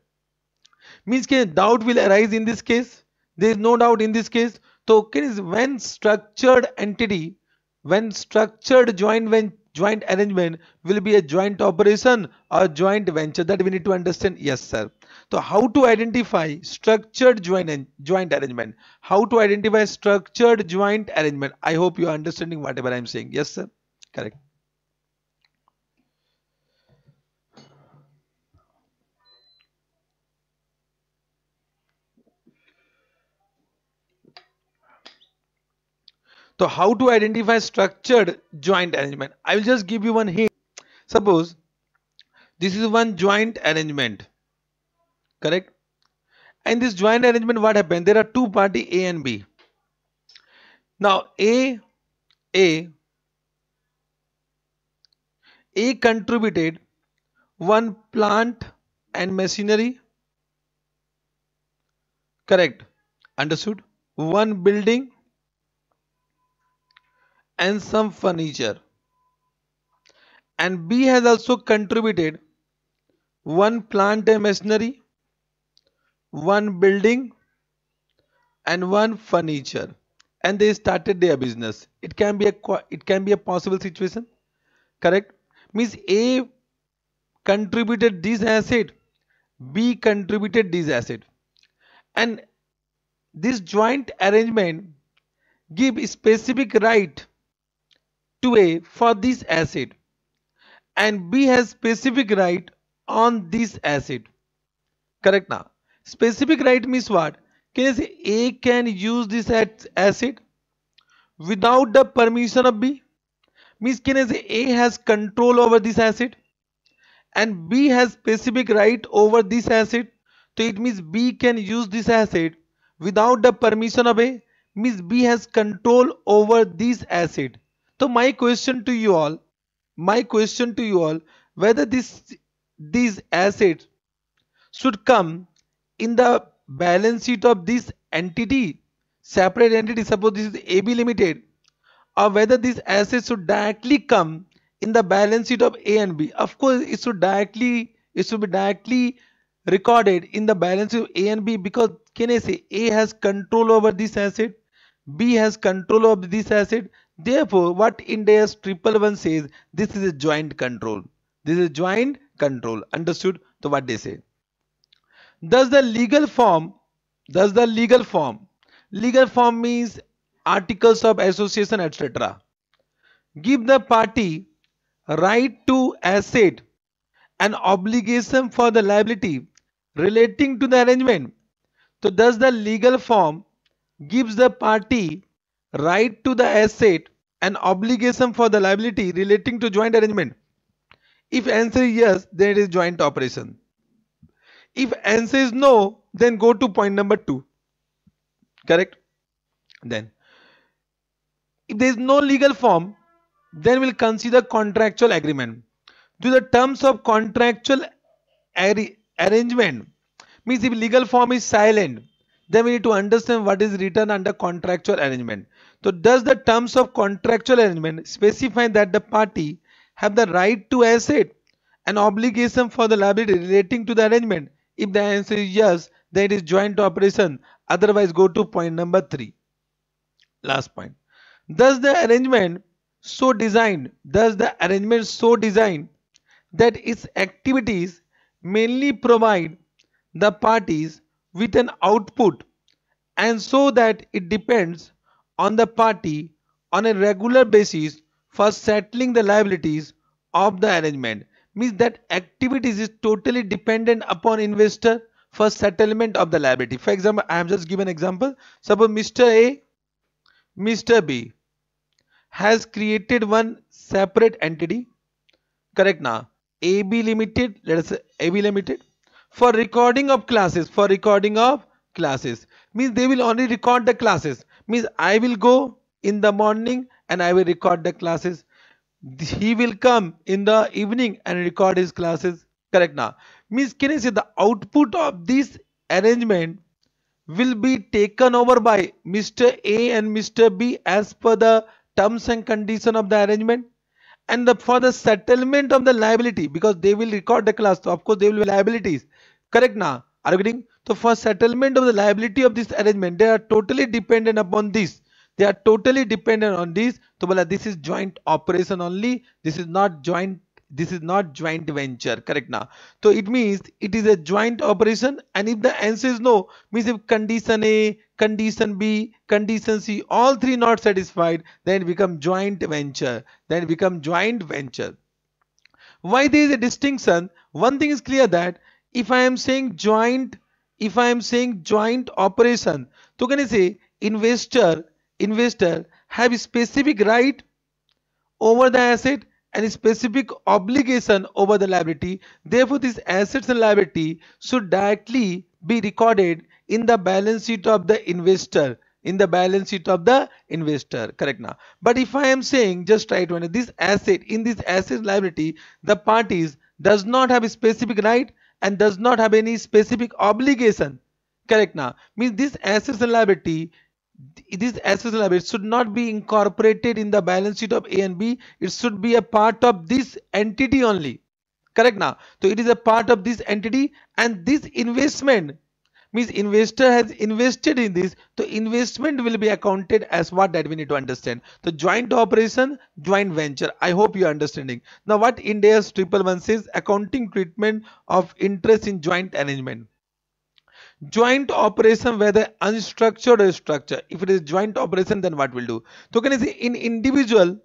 Means can doubt will arise in this case. There is no doubt in this case. Token is when structured entity, when structured joint joint arrangement will be a joint operation or joint venture that we need to understand yes sir तो how to identify structured joint arrangement? Arrangement how to identify structured joint arrangement I hope you understanding understanding whatever I am saying yes sir correct So how to identify structured joint arrangement? I will just give you one hint. Suppose this is one joint arrangement correct in this joint arrangement what happened there are two party a and b now a a a contributed one plant and machinery correct understood one building and some furniture and b has also contributed one plant and machinery one building and one furniture and they started their business it can be a it can be a possible situation correct means a contributed this asset b contributed this asset and this joint arrangement give specific right to a for this asset and b has specific right on this asset correct now Specific right means what? Can I say A can use this acid without the permission of B? Means can I say A has control over this acid and B has specific right over this acid. So it means B can use this acid without the permission of A. Means B has control over this acid. So my question to you all, my question to you all, whether this these acids should come in the balance sheet of this entity separate entity suppose this is AB limited or whether this asset should directly come in the balance sheet of A and B of course it should directly it should be directly recorded in the balance of A and B because can I say A has control over this asset B has control over this asset therefore what India's triple one says this is a joint control this is a joint control understood so what they say does the legal form, does the legal form, legal form means articles of association etc. Give the party right to asset an obligation for the liability relating to the arrangement. So does the legal form gives the party right to the asset an obligation for the liability relating to joint arrangement. If answer is yes, then it is joint operation. If n says no, then go to point number 2. Correct? Then, if there is no legal form, then we'll consider contractual agreement. To the terms of contractual arrangement, means if legal form is silent, then we need to understand what is written under contractual arrangement. So does the terms of contractual arrangement specify that the party have the right to asset and obligation for the liability relating to the arrangement if the answer is yes, then it is joint operation. Otherwise, go to point number 3. Last point. Does the arrangement so designed, does the arrangement so designed that its activities mainly provide the parties with an output and so that it depends on the party on a regular basis for settling the liabilities of the arrangement means that activities is totally dependent upon investor for settlement of the liability. For example, I am just given example. Suppose Mr. A, Mr. B has created one separate entity. Correct now. AB Limited, let us say AB Limited for recording of classes, for recording of classes. Means they will only record the classes. Means I will go in the morning and I will record the classes he will come in the evening and record his classes correct now means can you see the output of this arrangement will be taken over by mr a and mr b as per the terms and condition of the arrangement and the, for the settlement of the liability because they will record the class so of course they will be liabilities correct now are you getting so for settlement of the liability of this arrangement they are totally dependent upon this they are totally dependent on this तो बोला this is joint operation only this is not joint this is not joint venture correct now so it means it is a joint operation and if the answer is no means if condition a condition b condition c all three not satisfied then become joint venture then become joint venture why there is a distinction one thing is clear that if i am saying joint if i am saying joint operation so can i say investor investor have specific right over the asset and specific obligation over the liability. Therefore, these assets and liability should directly be recorded in the balance sheet of the investor. In the balance sheet of the investor, correct now. But if I am saying, just right when this asset in this asset liability, the parties does not have a specific right and does not have any specific obligation, correct now. Means this assets and liability this asset liability should not be incorporated in the balance sheet of A and B. It should be a part of this entity only. Correct now. So it is a part of this entity and this investment means investor has invested in this. So investment will be accounted as what that we need to understand. So joint operation, joint venture. I hope you are understanding. Now what India's triple one says accounting treatment of interest in joint arrangement joint operation whether unstructured or structure if it is joint operation then what we'll do so can you see in individual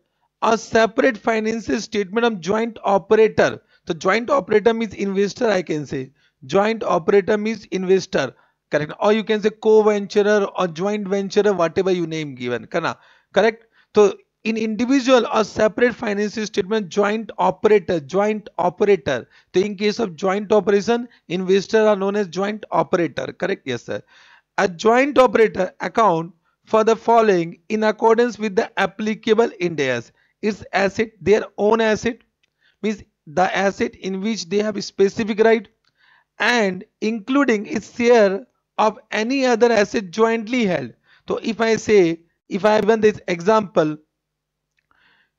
a separate financial statement of joint operator so joint operator means investor i can say joint operator means investor correct or you can say co-venturer or joint venturer whatever you name given correct so in individual or separate financial statement joint operator joint operator so in case of joint operation investor are known as joint operator correct yes sir a joint operator account for the following in accordance with the applicable India's is asset their own asset means the asset in which they have specific right and including its share of any other asset jointly held so if i say if i given this example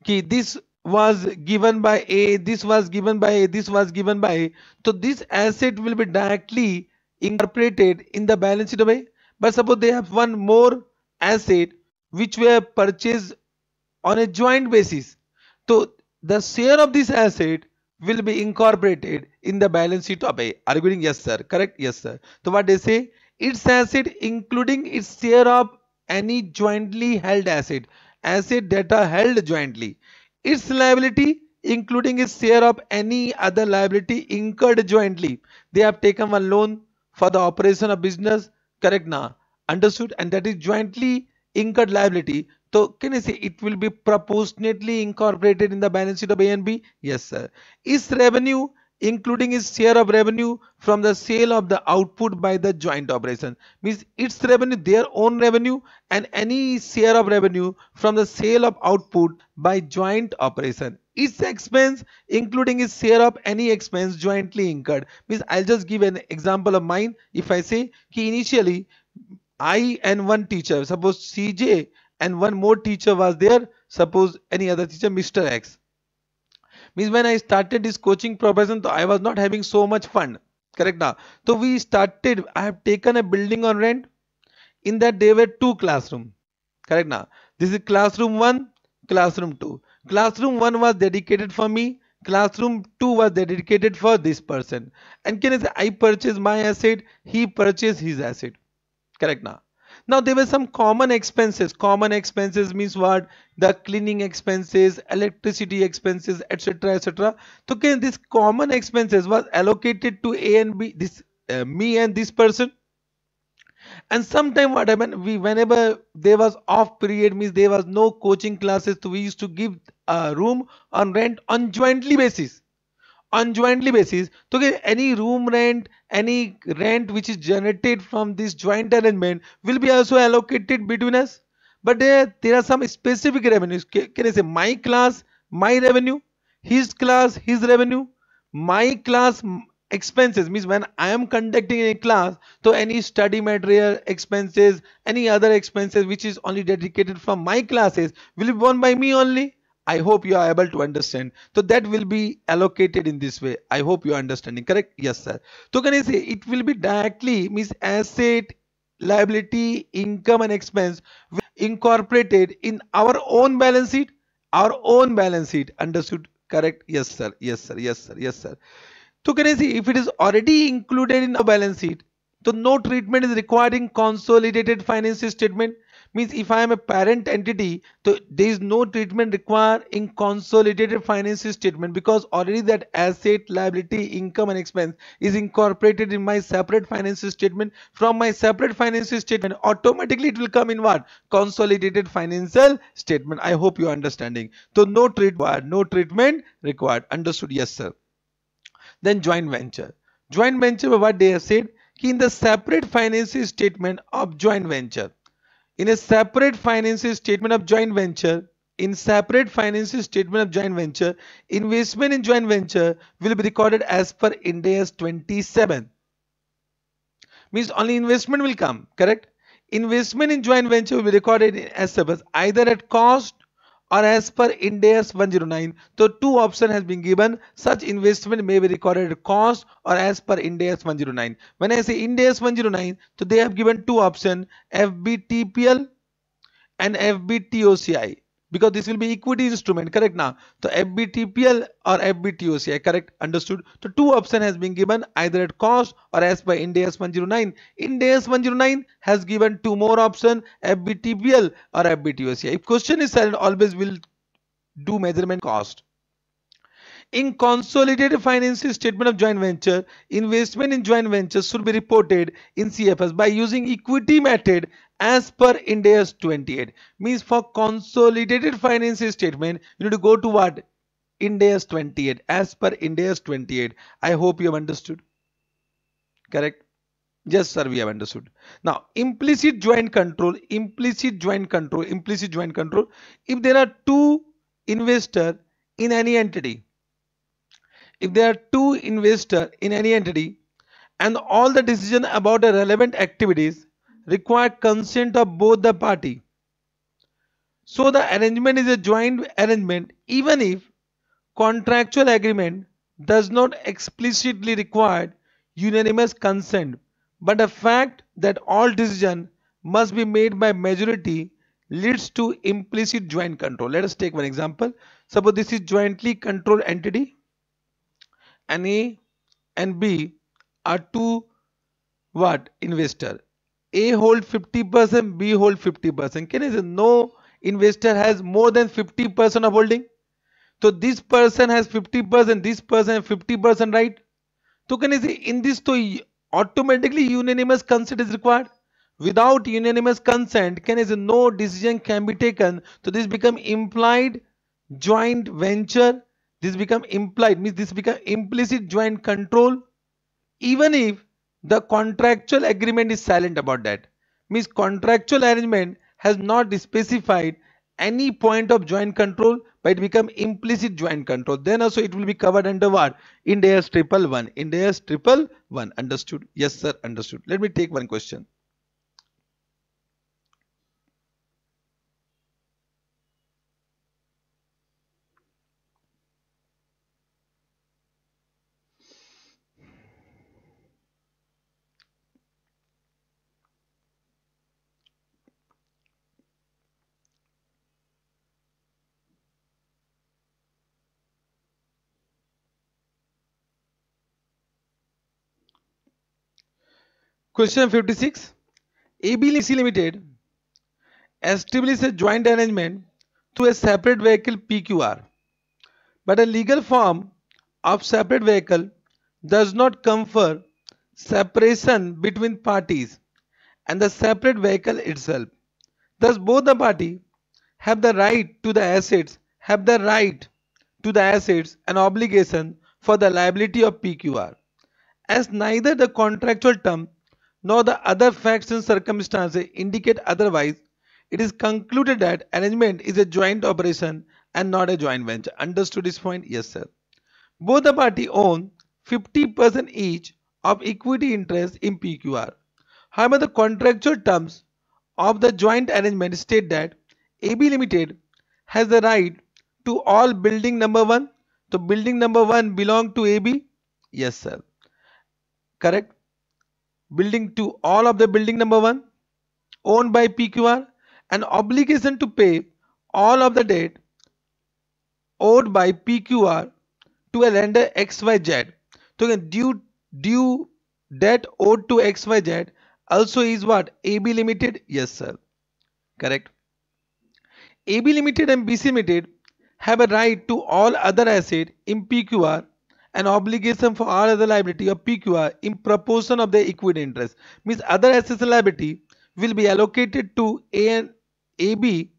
कि this was given by A, this was given by A, this was given by So this asset will be directly incorporated in the balance sheet of A. But suppose they have one more asset which were purchased on a joint basis. So the share of this asset will be incorporated in the balance sheet of A. Are you getting yes sir? Correct? Yes sir. So what they say? Its asset including its share of any jointly held asset asset that are held jointly. Its liability including its share of any other liability incurred jointly. They have taken a loan for the operation of business. Correct na? Understood? And that is jointly incurred liability. So can I say it will be proportionately incorporated in the balance sheet of A and B? Yes sir. Its revenue including its share of revenue from the sale of the output by the joint operation means its revenue their own revenue and any share of revenue from the sale of output by joint operation its expense including its share of any expense jointly incurred means i'll just give an example of mine if i say ki initially i and one teacher suppose cj and one more teacher was there suppose any other teacher mr x means when I started this coaching profession, I was not having so much fun. Correct now. So we started. I have taken a building on rent. In that there were two classroom. Correct now. This is classroom one, classroom two. Classroom one was dedicated for me. Classroom two was dedicated for this person. And can I say I purchase my asset, he purchased his asset. Correct now now there were some common expenses common expenses means what the cleaning expenses electricity expenses etc etc so can this common expenses was allocated to a and b this uh, me and this person and sometime what happened we whenever there was off period means there was no coaching classes so we used to give a room on rent on jointly basis unjointly basis so any room rent any rent which is generated from this joint arrangement will be also allocated between us but there, eh, there are some specific revenues can i say my class my revenue his class his revenue my class expenses means when i am conducting a class so any study material expenses any other expenses which is only dedicated from my classes will be borne by me only I hope you are able to understand. So that will be allocated in this way. I hope you are understanding, correct? Yes, sir. So can I say it will be directly means asset, liability, income and expense incorporated in our own balance sheet, our own balance sheet. Understood, correct? Yes, sir. Yes, sir. Yes, sir. Yes, sir. So can I see if it is already included in our balance sheet, so no treatment is required in consolidated financial statement means if I am a parent entity, so there is no treatment required in consolidated finances statement because already that asset, liability, income and expense is incorporated in my separate finances statement. From my separate finances statement, automatically it will come in what? Consolidated financial statement. I hope you are understanding. So no treatment, no treatment required. Understood? Yes, sir. Then joint venture. Joint venture, what they have said, in the separate finances statement of joint venture in a separate finances statement of joint venture in separate finances statement of joint venture investment in joint venture will be recorded as per India's 27 means only investment will come correct investment in joint venture will be recorded as surplus either at cost और as per Ind AS nine तो two option has been given such investment may be recorded cost और as per Ind AS 109 मैंने ऐसे Ind AS 109 तो they have given two option FVTPL and FVTOCI because this will be equity instrument correct now so fbtpl or fbtoci correct understood so two option has been given either at cost or as by index 109 index 109 has given two more option fbtpl or fbtoci if question is said always will do measurement cost in consolidated financial statement of joint venture investment in joint ventures should be reported in cfs by using equity method as per India's 28 means for consolidated financial statement you need to go to what India's 28 as per India's 28 I hope you have understood correct yes sir we have understood now implicit joint control implicit joint control implicit joint control if there are two investor in any entity if there are two investor in any entity and all the decision about the relevant activities require consent of both the party. So the arrangement is a joint arrangement even if contractual agreement does not explicitly require unanimous consent but the fact that all decision must be made by majority leads to implicit joint control. Let us take one example. Suppose this is jointly controlled entity and A and B are two what investor a hold 50%, B hold 50%. Can I say no investor has more than 50% of holding? So this person has 50%, this person 50%, right? So can I say in this to automatically unanimous consent is required? Without unanimous consent, can I say no decision can be taken? So this become implied joint venture. This become implied means this become implicit joint control. Even if the contractual agreement is silent about that means contractual arrangement has not specified any point of joint control but it become implicit joint control then also it will be covered under what India's triple one India's triple one understood yes sir understood let me take one question Question 56. ABC Limited established a joint arrangement through a separate vehicle PQR. But a legal form of separate vehicle does not confer separation between parties and the separate vehicle itself. Thus both the party have the right to the assets, have the right to the assets and obligation for the liability of PQR. As neither the contractual term nor the other facts and circumstances indicate otherwise, it is concluded that arrangement is a joint operation and not a joint venture. Understood this point? Yes, sir. Both the party own 50% each of equity interest in PQR. However, the contractual terms of the joint arrangement state that AB Limited has the right to all building number 1. So building number 1 belong to AB? Yes, sir. Correct building 2 all of the building number 1 owned by PQR an obligation to pay all of the debt owed by PQR to a lender XYZ. So again due due debt owed to XYZ also is what AB limited yes sir correct AB limited and BC limited have a right to all other asset in PQR an obligation for all other liability of PQR in proportion of their equity interest. Means other assets liability will be allocated to A and AB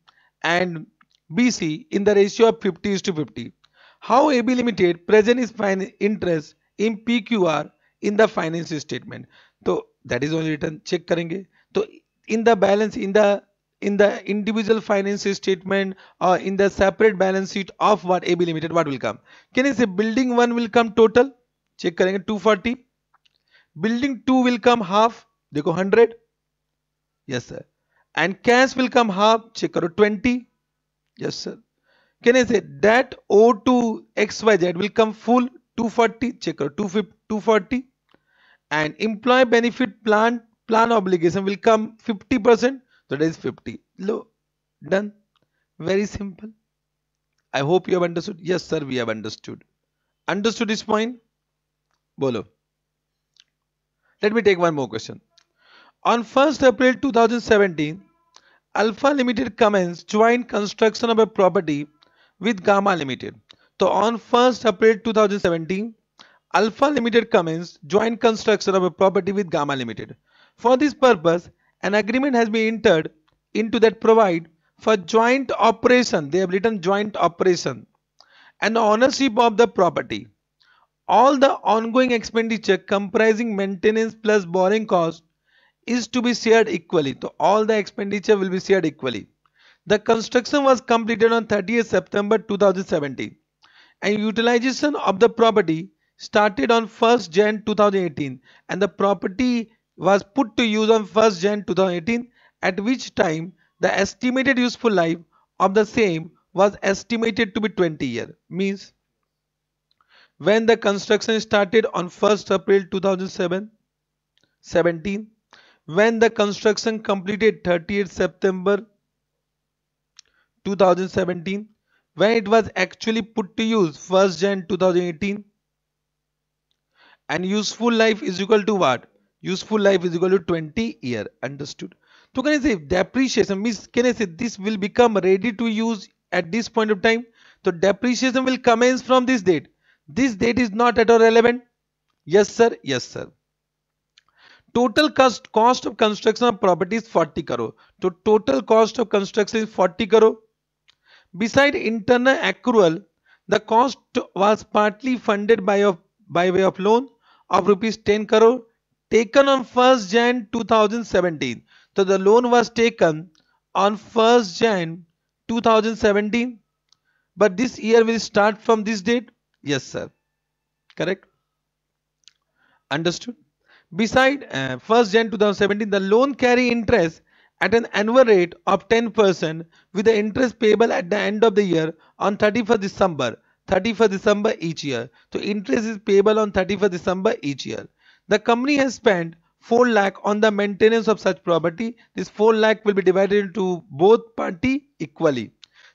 and BC in the ratio of 50 is to 50. How AB Limited present its interest in PQR in the financial statement? So that is only written check करेंगे. So in the balance in the in the individual financial statement or uh, in the separate balance sheet of what AB Limited, what will come? Can I say building 1 will come total? Check 240. Building 2 will come half. देखो 100. Yes sir. And cash will come half. Check 20. Yes sir. Can I say that O to XYZ will come full 240. Check करो 240. And employee benefit plan plan obligation will come 50 percent that is 50 look done very simple i hope you have understood yes sir we have understood understood this point bolo let me take one more question on 1st april 2017 alpha limited commenced joint construction of a property with gamma limited so on 1st april 2017 alpha limited commenced joint construction of a property with gamma limited for this purpose an agreement has been entered into that provide for joint operation they have written joint operation and ownership of the property all the ongoing expenditure comprising maintenance plus borrowing cost is to be shared equally so all the expenditure will be shared equally the construction was completed on 30th september 2017 and utilization of the property started on 1st jan 2018 and the property was put to use on 1st Jan 2018 at which time the estimated useful life of the same was estimated to be 20 years. Means when the construction started on 1st April 2007 17 when the construction completed 30th September 2017 when it was actually put to use 1st Jan 2018 and useful life is equal to what Useful life is equal to 20 year. Understood? So can I say depreciation means can I say this will become ready to use at this point of time? So depreciation will commence from this date. This date is not at all relevant. Yes, sir. Yes, sir. Total cost, cost of construction of property is 40 crore. So total cost of construction is 40 crore. Beside internal accrual, the cost was partly funded by, of, by way of loan of rupees 10 crore taken on 1st Jan 2017. So the loan was taken on 1st Jan 2017. But this year will start from this date. Yes, sir. Correct. Understood. Beside uh, 1st Jan 2017, the loan carry interest at an annual rate of 10% with the interest payable at the end of the year on 31st December. 31st December each year. So interest is payable on 31st December each year. The company has spent 4 lakh on the maintenance of such property. This 4 lakh will be divided into both party equally.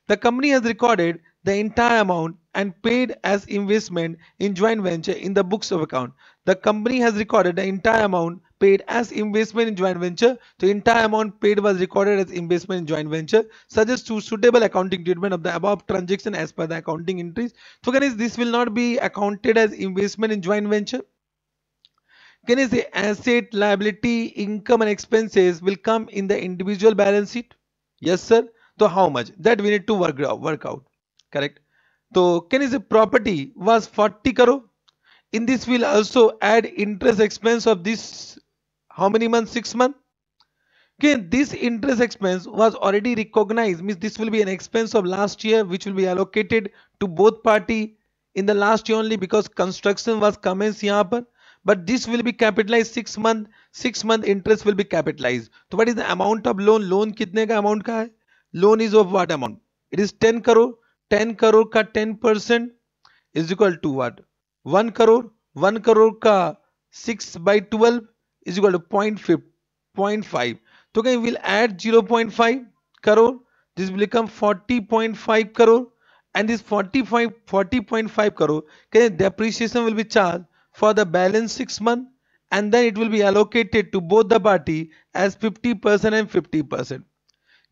The company has recorded the entire amount and paid as investment in joint venture in the books of account. The company has recorded the entire amount paid as investment in joint venture. The entire amount paid was recorded as investment in joint venture. Suggests to suitable accounting treatment of the above transaction as per the accounting entries. So guys, this will not be accounted as investment in joint venture can you say asset, liability, income and expenses will come in the individual balance sheet? Yes, sir. So how much? That we need to work out. Work out. Correct. So can you say property was 40 crore? In this we'll also add interest expense of this how many months? Six months. Okay, this interest expense was already recognized means this will be an expense of last year which will be allocated to both party in the last year only because construction was commenced here. but this will be capitalized six month six month interest will be capitalized so what is the amount of loan loan kitne ka amount ka hai loan is of what amount it is 10 crore 10 crore ka 10 is equal to what 1 crore 1 crore ka 6 by 12 is equal to 0.5 0.5 so we will add 0.5 crore this will become 40.5 crore and this 45 40.5 crore okay depreciation will be charged for the balance 6 month and then it will be allocated to both the party as 50% and 50%.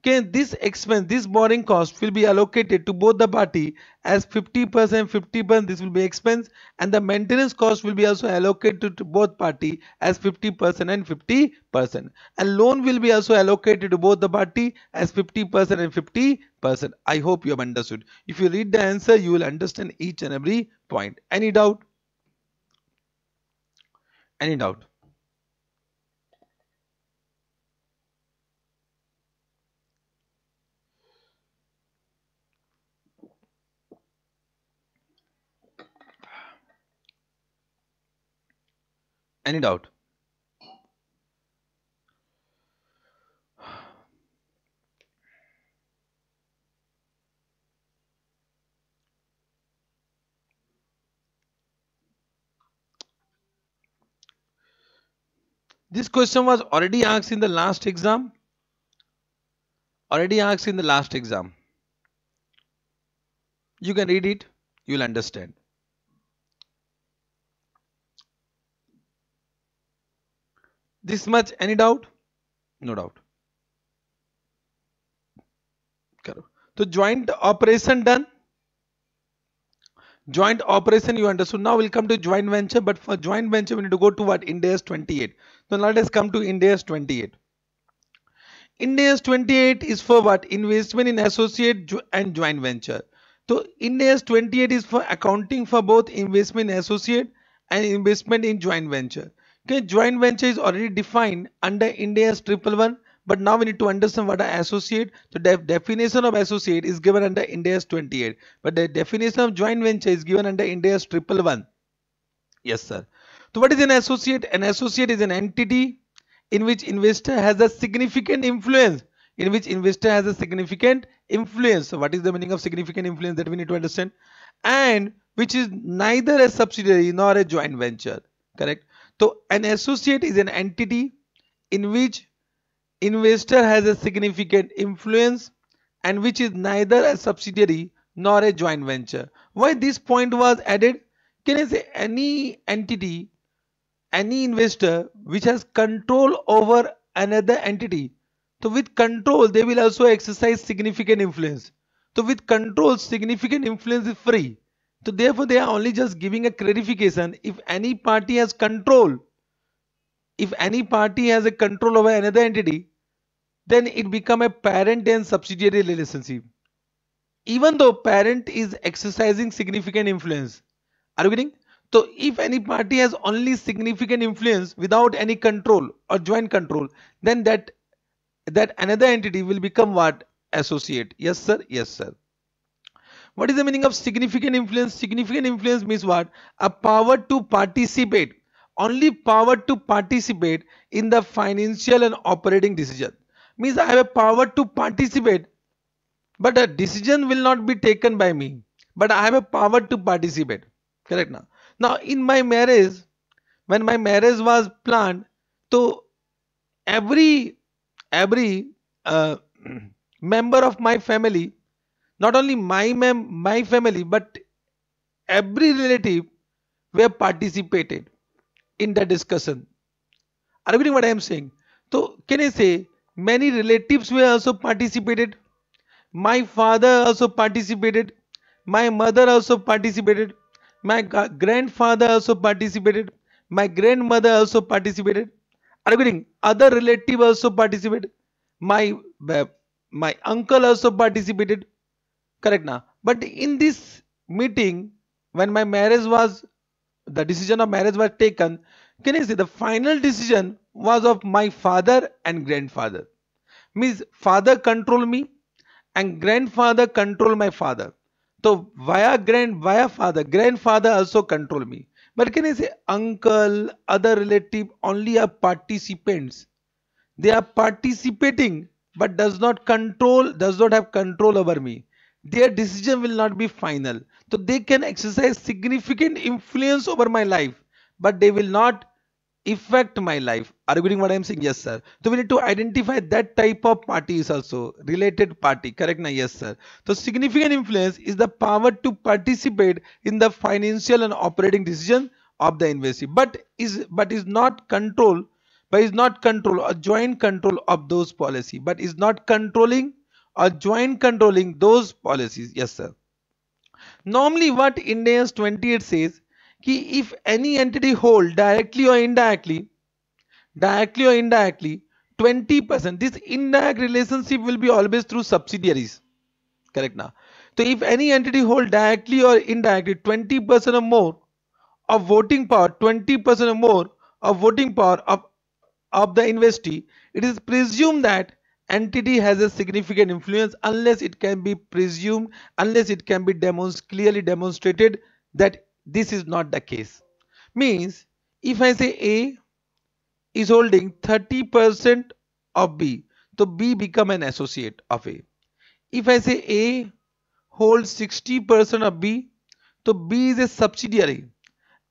Okay, this expense, this borrowing cost will be allocated to both the party as 50% and 50%. This will be expense and the maintenance cost will be also allocated to both party as 50% and 50%. And loan will be also allocated to both the party as 50% and 50%. I hope you have understood. If you read the answer, you will understand each and every point. Any doubt? Any doubt? Any doubt? This question was already asked in the last exam. Already asked in the last exam. You can read it, you will understand. This much, any doubt? No doubt. so joint operation done joint operation you understood now we'll come to joint venture but for joint venture we need to go to what index 28 so now let us come to India 28. India 28 is for what? Investment in associate and joint venture. So India 28 is for accounting for both investment in associate and investment in joint venture. Okay, joint venture is already defined under Ind AS 111 but now we need to understand what are associate so the definition of associate is given under Ind 28 but the definition of joint venture is given under Ind AS 111 yes sir so what is an associate? An associate is an entity in which investor has a significant influence in which investor has a significant influence. So what is the meaning of significant influence that we need to understand? And which is neither a subsidiary nor a joint venture. Correct. So an associate is an entity in which investor has a significant influence and which is neither a subsidiary nor a joint venture. Why this point was added? Can I say any entity any investor which has control over another entity. So with control, they will also exercise significant influence. So with control, significant influence is free. So therefore, they are only just giving a clarification. If any party has control, if any party has a control over another entity, then it become a parent and subsidiary relationship. Even though parent is exercising significant influence. Are you getting? So if any party has only significant influence without any control or joint control, then that that another entity will become what? Associate. Yes, sir. Yes, sir. What is the meaning of significant influence? Significant influence means what? A power to participate. Only power to participate in the financial and operating decision. Means I have a power to participate, but a decision will not be taken by me. But I have a power to participate. Correct now. Now, in my marriage, when my marriage was planned, so every every uh, member of my family, not only my mem my family, but every relative were participated in the discussion. Are you getting what I am saying? So can I say many relatives were also participated? My father also participated. My mother also participated. My grandfather also participated. My grandmother also participated. Are you getting? Other relative also participated. My my uncle also participated. Correct now. But in this meeting, when my marriage was, the decision of marriage was taken, can you see the final decision was of my father and grandfather. Means father control me and grandfather control my father. तो via grand via father grandfather also control me but can say uncle other relative only are participant they are participating but does not control does not have control over me their decision will not be final तो they can exercise significant influence over my life but they will not affect my life. Are you getting what I'm saying? Yes, sir. So we need to identify that type of party is also related party. Correct? Na? Yes, sir. So significant influence is the power to participate in the financial and operating decision of the investee, but is but is not control, but is not control or joint control of those policy, but is not controlling or joint controlling those policies. Yes, sir. Normally, what Indians 28 says कि if any entity hold directly और indirectly directly और indirectly 20 percent this indirect relationship will be always through subsidiaries correct ना तो if any entity hold directly और indirectly 20 percent or more of voting power 20% or more of voting power of, of the investee, it is presumed that entity has a significant influence unless it can be presumed, unless it can be demonst clearly demonstrated that this is not the case means if I say A is holding 30% of B so B become an associate of A if I say A holds 60% of B so B is a subsidiary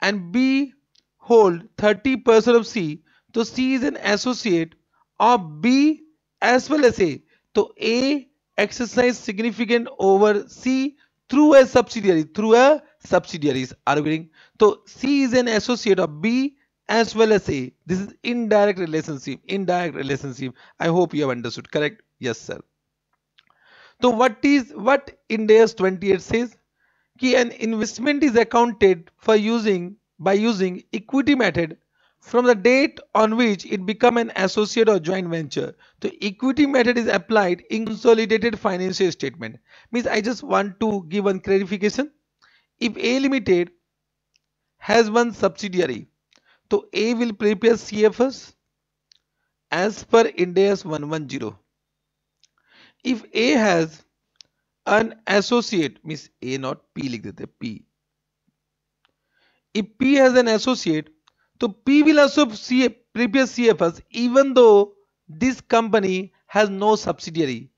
and B hold 30% of C so C is an associate of B as well as A so A exercise significant over C through a subsidiary through a subsidiaries. Are you So C is an associate of B as well as A. This is indirect relationship. Indirect relationship. I hope you have understood. Correct? Yes, sir. So what is what India's 28 says? Ki an investment is accounted for using by using equity method from the date on which it become an associate or joint venture. So equity method is applied in consolidated financial statement. Means I just want to give one clarification. If A Limited has one subsidiary, so A will prepare CFS as per India's 110. If A has an associate, means A not P लिख P. If P has an associate, so P will also prepare CFS even though this company has no subsidiary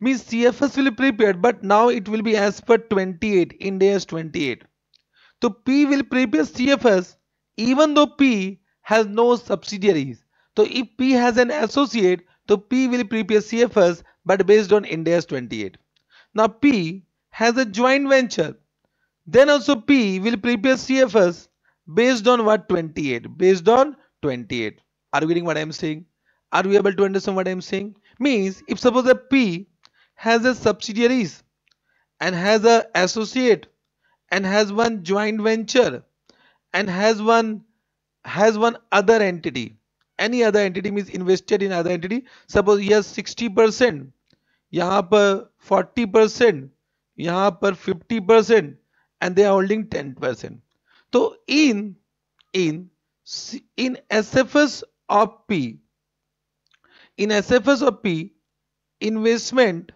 means CFS will be prepared but now it will be as per 28 Ind AS 28 so P will prepare CFS even though P has no subsidiaries so if P has an associate so P will prepare CFS but based on Ind 28 now P has a joint venture then also P will prepare CFS based on what 28 based on 28 are you getting what I am saying are you able to understand what I am saying means if suppose a P has a subsidiaries and has a associate and has one joint venture and has one has one other entity any other entity means invested in other entity suppose he has 60 percent यहाँ पर 40 percent, यहाँ पर 50 percent, and they are holding 10 percent. तो in in in SFS F S of P investment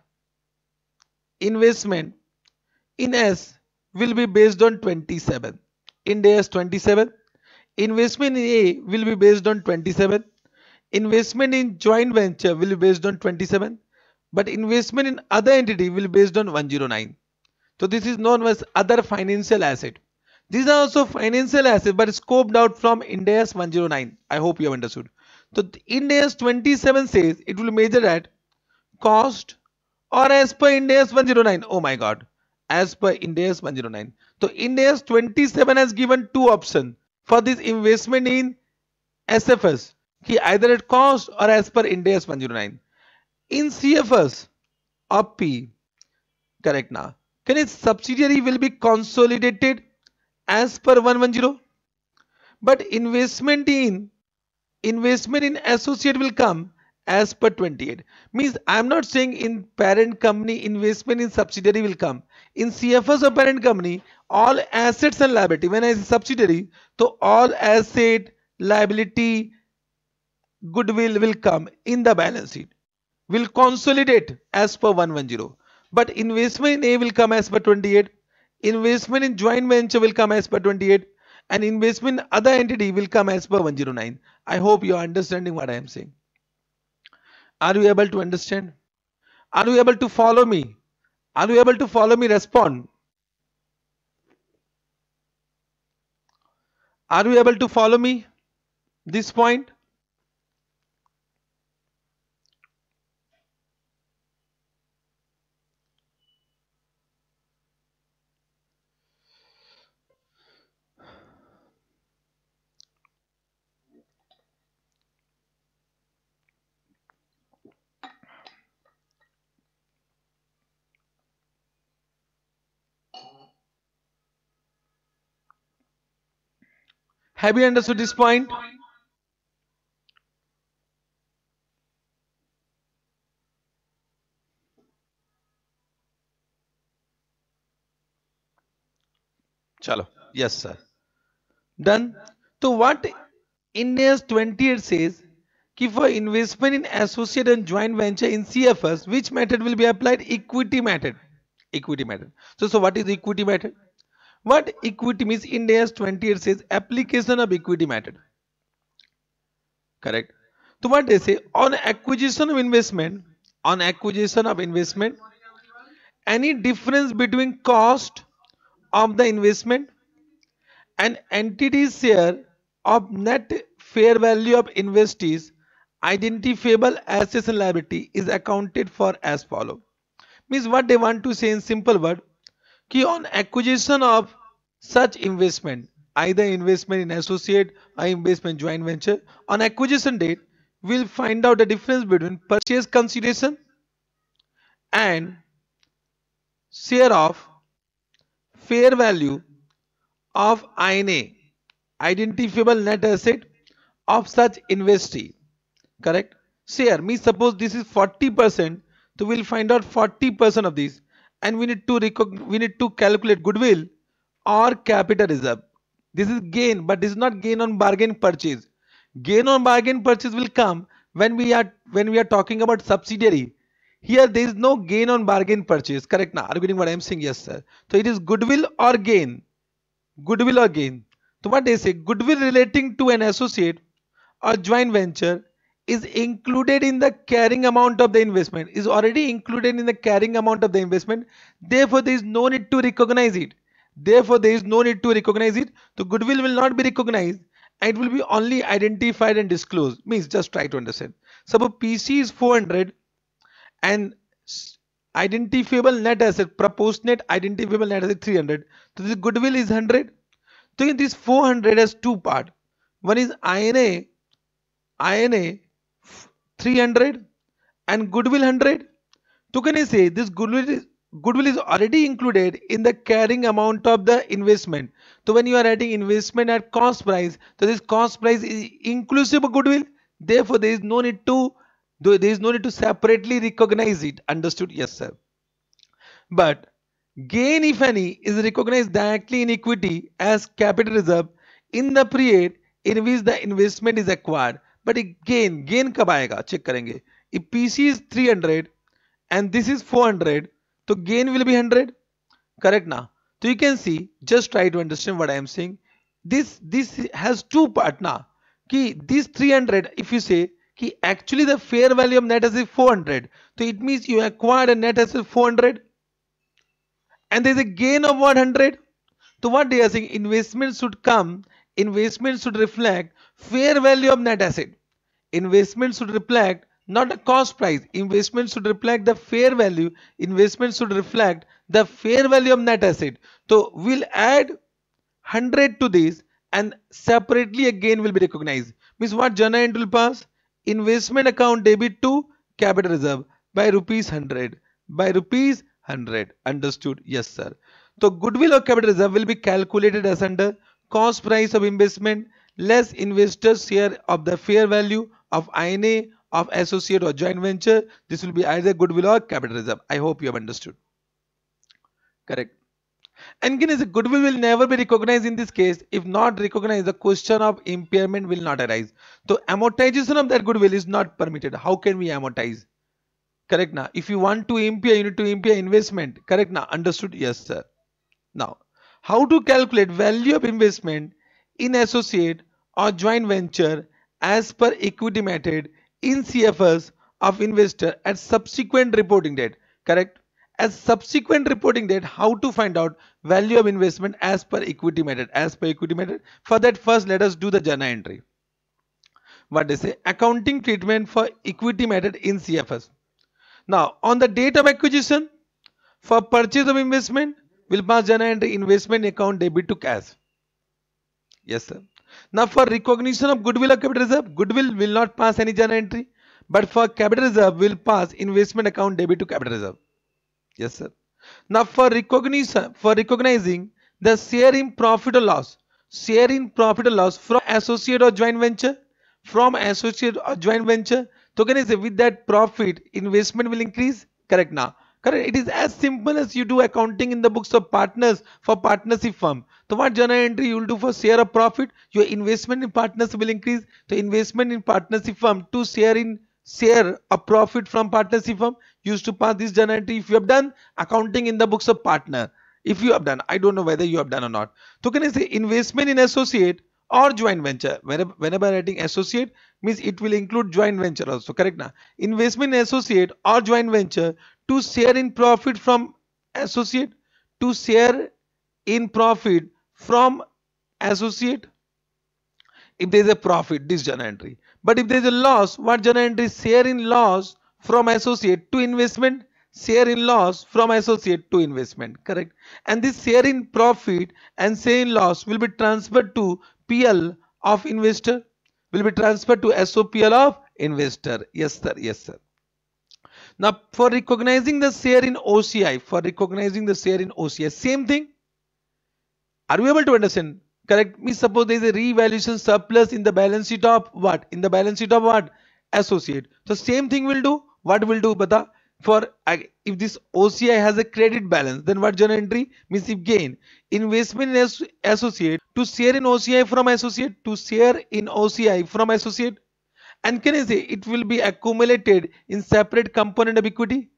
investment in S will be based on 27. In days 27. Investment in A will be based on 27. Investment in joint venture will be based on 27. But investment in other entity will be based on 109. So this is known as other financial asset. These are also financial assets but scoped out from India's 109. I hope you have understood. So India's 27 says it will measure at cost or as per India's 109. Oh my god. As per India's 109. So India's 27 has given two options for this investment in SFS. Ki either at cost or as per India's 109. In CFS, or P. Correct now. Can its subsidiary will be consolidated as per 110. But investment in investment in associate will come as per 28 means i'm not saying in parent company investment in subsidiary will come in cfs of parent company all assets and liability when i say subsidiary so all asset liability goodwill will come in the balance sheet will consolidate as per 110 but investment in a will come as per 28 investment in joint venture will come as per 28 and investment in other entity will come as per 109 i hope you are understanding what i am saying are you able to understand? Are you able to follow me? Are you able to follow me? Respond. Are you able to follow me? This point? Have you understood this point? Chalo. Yes, sir. Done. So what India's AS 28 says कि for investment in associate and joint venture in CFS, which method will be applied? Equity method. Equity method. So, so what is equity method? What equity means in days 20 it says application of equity method. Correct. So what they say on acquisition of investment, on acquisition of investment, any difference between cost of the investment and entity share of net fair value of investees identifiable assets and liability is accounted for as follow means what they want to say in simple word on acquisition of such investment either investment in associate or investment joint venture on acquisition date we'll find out the difference between purchase consideration and share of fair value of INA identifiable net asset of such investee correct share means suppose this is 40 percent so we'll find out 40 percent of this and we need to we need to calculate goodwill or capital reserve. This is gain, but this is not gain on bargain purchase. Gain on bargain purchase will come when we are when we are talking about subsidiary. Here there is no gain on bargain purchase. Correct now? Are you getting what I am saying? Yes, sir. So it is goodwill or gain. Goodwill or gain. So what they say? Goodwill relating to an associate or joint venture is included in the carrying amount of the investment is already included in the carrying amount of the investment therefore there is no need to recognize it therefore there is no need to recognize it The goodwill will not be recognized it will be only identified and disclosed means just try to understand suppose pc is 400 and identifiable net asset proportionate identifiable net asset 300 so this goodwill is 100 so this 400 has two part one is ina ina 300 and goodwill 100 so can I say this goodwill is, goodwill is already included in the carrying amount of the investment so when you are adding investment at cost price so this cost price is inclusive of goodwill therefore there is no need to there is no need to separately recognize it understood yes sir but gain if any is recognized directly in equity as capital reserve in the period in which the investment is acquired but gain gain कब आएगा check करेंगे if PC is 300 and this is 400 तो gain will be 100 correct ना तो you can see just try to understand what I am saying this this has two part ना कि this 300 if you say कि actually the fair value of net asset 400 तो it means you acquired a net asset 400 and there is a gain of 100 so what they are saying investment should come investment should reflect fair value of net asset. Investment should reflect not the cost price. Investment should reflect the fair value. Investment should reflect the fair value of net asset. So we'll add 100 to this and separately again will be recognized. Means what journal entry will pass? Investment account debit to capital reserve by rupees 100. By rupees 100. Understood? Yes, sir. So goodwill or capital reserve will be calculated as under cost price of investment less investor's share of the fair value of INA of associate or joint venture. This will be either goodwill or capital reserve. I hope you have understood. Correct. And again, as goodwill will never be recognized in this case. If not recognized, the question of impairment will not arise. So amortization of that goodwill is not permitted. How can we amortize? Correct now. If you want to impair, you need to impair investment. Correct now. Understood? Yes, sir. Now, how to calculate value of investment in associate or joint venture as per equity method in CFS of investor at subsequent reporting date correct at subsequent reporting date how to find out value of investment as per equity method as per equity method for that first let us do the journal entry what they say accounting treatment for equity method in CFS now on the date of acquisition for purchase of investment Vilma Jana and investment account debit to cash. Yes, sir. Now for recognition of goodwill of capital reserve, goodwill will not pass any journal entry, but for capital reserve will pass investment account debit to capital reserve. Yes, sir. Now for recognition, for recognizing the share in profit or loss, share in profit or loss from associate or joint venture, from associate or joint venture. So can I say with that profit investment will increase? Correct now. correct it is as simple as you do accounting in the books of partners for partnership firm so what journal entry you will do for share of profit your investment in partners will increase so investment in partnership firm to share in share a profit from partnership firm used to pass this journal entry if you have done accounting in the books of partner if you have done i don't know whether you have done or not so can i say investment in associate or joint venture whenever, writing associate means it will include joint venture also correct na investment in associate or joint venture to share in profit from associate to share in profit from associate if there is a profit this journal entry but if there is a loss what journal entry share in loss from associate to investment share in loss from associate to investment correct and this share in profit and share in loss will be transferred to PL of investor will be transferred to SOPL of investor yes sir yes sir now for recognizing the share in OCI, for recognizing the share in OCI, same thing. Are you able to understand? Correct me. Suppose there is a revaluation surplus in the balance sheet of what? In the balance sheet of what? Associate. So same thing will do. What will do? Bata? For if this OCI has a credit balance, then what journal entry? Means if gain investment in associate to share in OCI from associate to share in OCI from associate and can I say it will be accumulated in separate component of equity?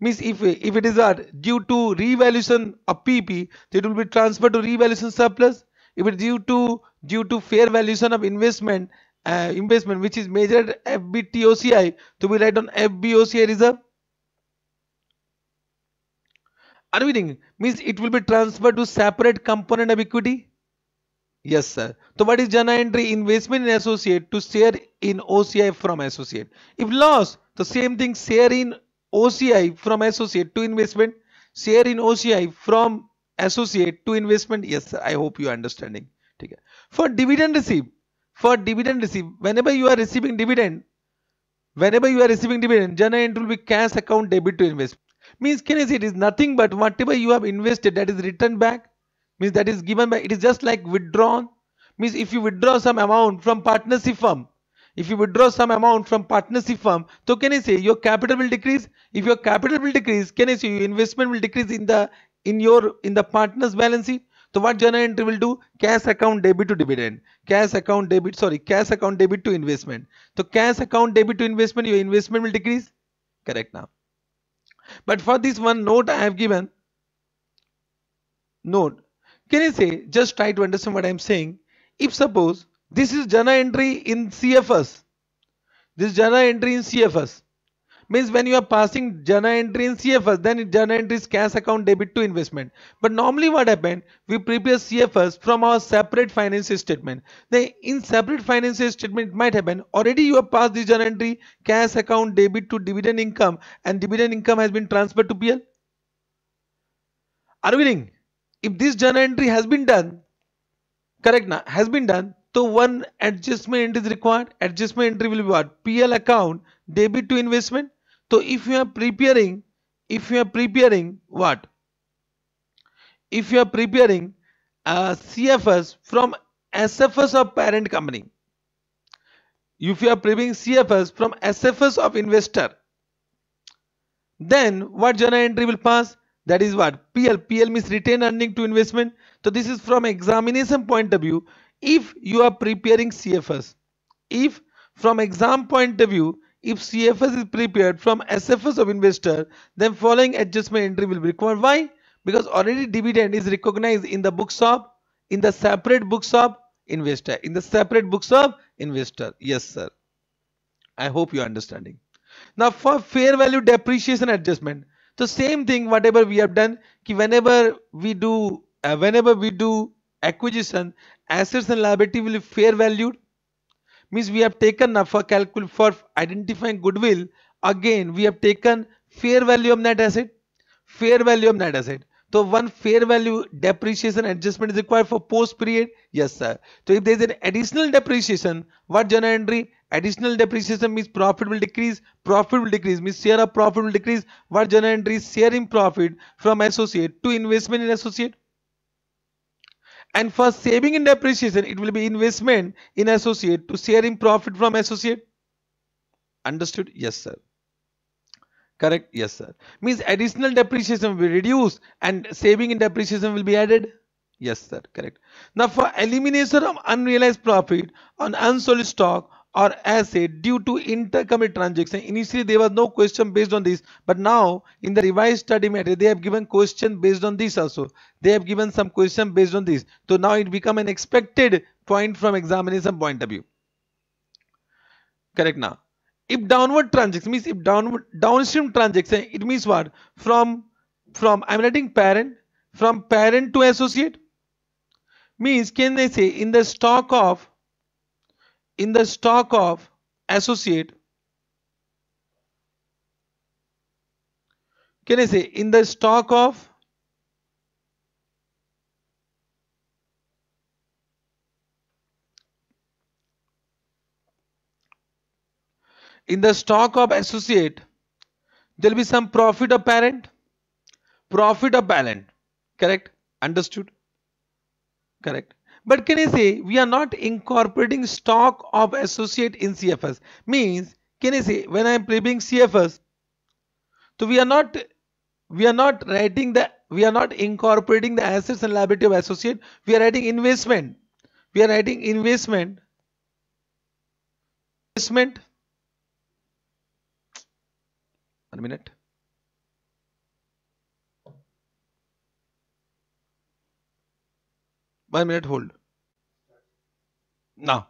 Means if, if it is due to revaluation of PP, it will be transferred to revaluation surplus. If it is due to due to fair valuation of investment, uh, investment which is measured FBTOCI, to be write on FBOCI reserve. Are we doing? Means it will be transferred to separate component of equity Yes, sir. So what is Jana entry? Investment in associate to share in OCI from associate. If loss, the same thing share in OCI from associate to investment. Share in OCI from associate to investment. Yes, sir. I hope you are understanding. Okay. For dividend receive for dividend receive whenever you are receiving dividend, whenever you are receiving dividend, Jana entry will be cash account debit to investment. Means, can I say it is nothing but whatever you have invested that is returned back means that is given by it is just like withdrawn means if you withdraw some amount from partnership firm if you withdraw some amount from partnership firm so can i say your capital will decrease if your capital will decrease can i say your investment will decrease in the in your in the partner's balance sheet so what journal entry will do? Cash account debit to dividend. Cash account debit, sorry, cash account debit to investment. So cash account debit to investment, your investment will decrease. Correct now. But for this one note I have given. Note. Can you say, just try to understand what I'm saying. If suppose this is Jana entry in CFS, this Jana entry in CFS means when you are passing Jana entry in CFS, then Jana entry is cash account debit to investment. But normally what happened, we prepare CFS from our separate finance statement. Then in separate finance statement, it might happen, already you have passed this Jana entry, cash account debit to dividend income and dividend income has been transferred to PL. Are we winning? if this journal entry has been done, correct now, has been done, so one adjustment is required. Adjustment entry will be what? PL account, debit to investment. So if you are preparing, if you are preparing what? If you are preparing uh, CFS from SFS of parent company, if you are preparing CFS from SFS of investor, then what journal entry will pass? that is what pl pl means retained earning to investment so this is from examination point of view if you are preparing cfs if from exam point of view if cfs is prepared from sfs of investor then following adjustment entry will be required why because already dividend is recognized in the books of in the separate books of investor in the separate books of investor yes sir i hope you are understanding now for fair value depreciation adjustment the same thing whatever we have done whenever we do uh, whenever we do acquisition assets and liability will be fair valued means we have taken uh, for calcul for identifying goodwill again we have taken fair value of net asset fair value of net asset so one fair value depreciation adjustment is required for post period yes sir so if there is an additional depreciation what journal entry Additional depreciation means profit will decrease, profit will decrease, means share of profit will decrease. What general is sharing profit from associate to investment in associate. And for saving in depreciation, it will be investment in associate to sharing profit from associate. Understood? Yes, sir. Correct? Yes, sir. Means additional depreciation will be reduced and saving in depreciation will be added. Yes, sir. Correct. Now, for elimination of unrealized profit on unsold stock or asset due to intercompany transaction. Initially, there was no question based on this, but now in the revised study material, they have given question based on this also. They have given some question based on this. So now it become an expected point from examination point of view. Correct now. If downward transaction means if downward downstream transaction, it means what? From from I'm writing parent from parent to associate means can they say in the stock of in the stock of associate can I say in the stock of in the stock of associate there will be some profit of parent profit of parent correct understood correct but can I say we are not incorporating stock of associate in CFS? Means can I say when I am preparing CFS, so we are not we are not writing the we are not incorporating the assets and liability of associate. We are writing investment. We are writing investment. Investment. One minute. One minute hold. Now,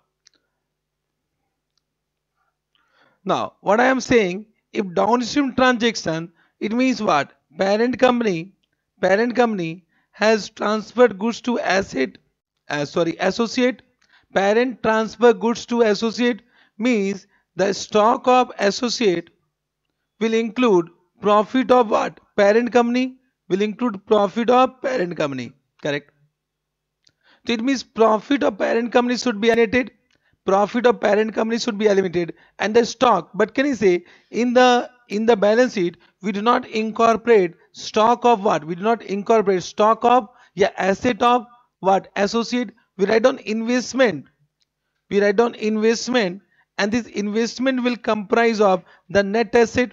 now what I am saying, if downstream transaction, it means what? Parent company, parent company has transferred goods to asset, uh, sorry, associate. Parent transfer goods to associate means the stock of associate will include profit of what? Parent company will include profit of parent company. Correct. So it means profit of parent company should be eliminated. Profit of parent company should be eliminated and the stock. But can you say in the in the balance sheet we do not incorporate stock of what? We do not incorporate stock of yeah asset of what associate. We write down investment. We write down investment and this investment will comprise of the net asset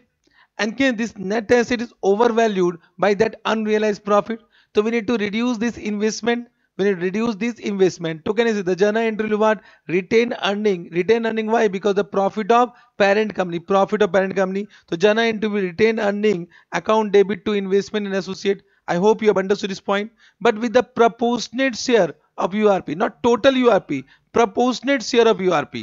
and again this net asset is overvalued by that unrealized profit so we need to reduce this investment when you reduce this investment is the journal entry reward retain earning retain earning why because the profit of parent company profit of parent company so journal entry will retain earning account debit to investment in associate i hope you have understood this point but with the proportionate share of urp not total urp proportionate share of urp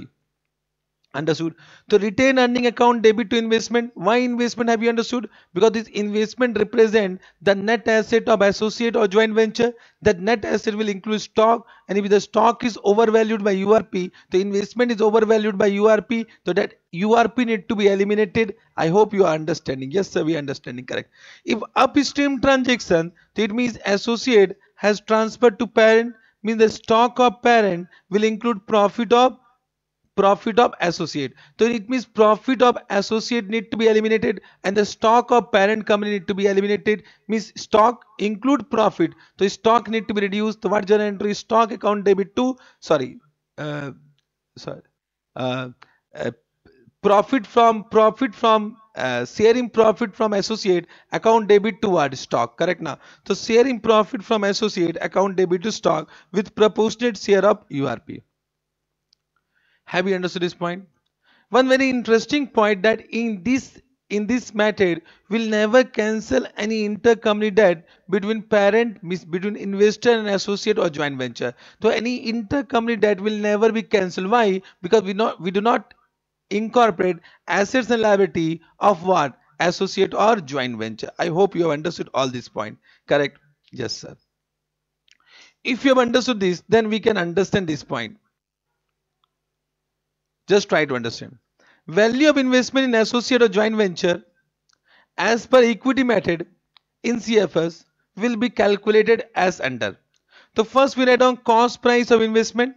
Understood? So retain earning account debit to investment. Why investment have you understood? Because this investment represent the net asset of associate or joint venture. That net asset will include stock and if the stock is overvalued by URP, the investment is overvalued by URP. So that URP need to be eliminated. I hope you are understanding. Yes sir, we are understanding correct. If upstream transaction, so it means associate has transferred to parent means the stock of parent will include profit of profit of associate. So it means profit of associate need to be eliminated and the stock of parent company need to be eliminated means stock include profit. So stock need to be reduced. So what journal entry stock account debit to sorry uh, sorry uh, uh, profit from profit from uh, sharing profit from associate account debit toward stock correct now so sharing profit from associate account debit to stock with proportionate share of urp have you understood this point? One very interesting point that in this in this method will never cancel any intercompany debt between parent between investor and associate or joint venture so any intercompany debt will never be cancelled why because we not we do not incorporate assets and liability of what associate or joint venture i hope you have understood all this point correct yes sir if you have understood this then we can understand this point just try to understand. Value of investment in associate or joint venture as per equity method in CFS will be calculated as under. So first we write down cost price of investment.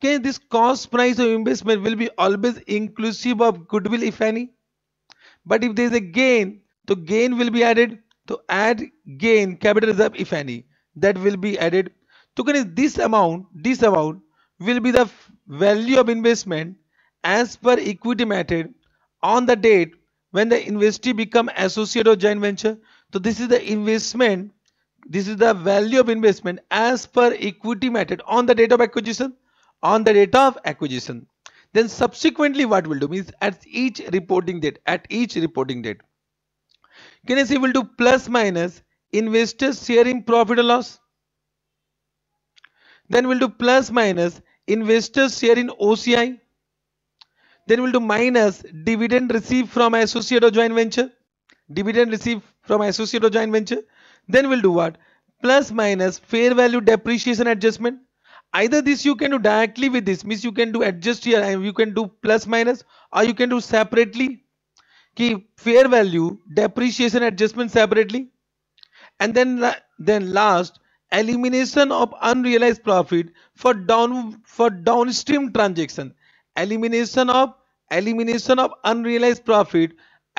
Okay, this cost price of investment will be always inclusive of goodwill if any. But if there is a gain, so gain will be added. So add gain capital reserve if any that will be added. So this amount, this amount will be the value of investment as per equity method on the date when the investee become associate or joint venture so this is the investment this is the value of investment as per equity method on the date of acquisition on the date of acquisition then subsequently what we'll do means at each reporting date at each reporting date can I we will do plus minus investors sharing profit or loss then we'll do plus minus investors share in OCI then we'll do minus dividend received from associate or joint venture. Dividend received from associate or joint venture. Then we'll do what? Plus minus fair value depreciation adjustment. Either this you can do directly with this. Means you can do adjust here and you can do plus minus or you can do separately. Keep fair value depreciation adjustment separately. And then, then last elimination of unrealized profit for down for downstream transaction elimination of elimination of unrealized profit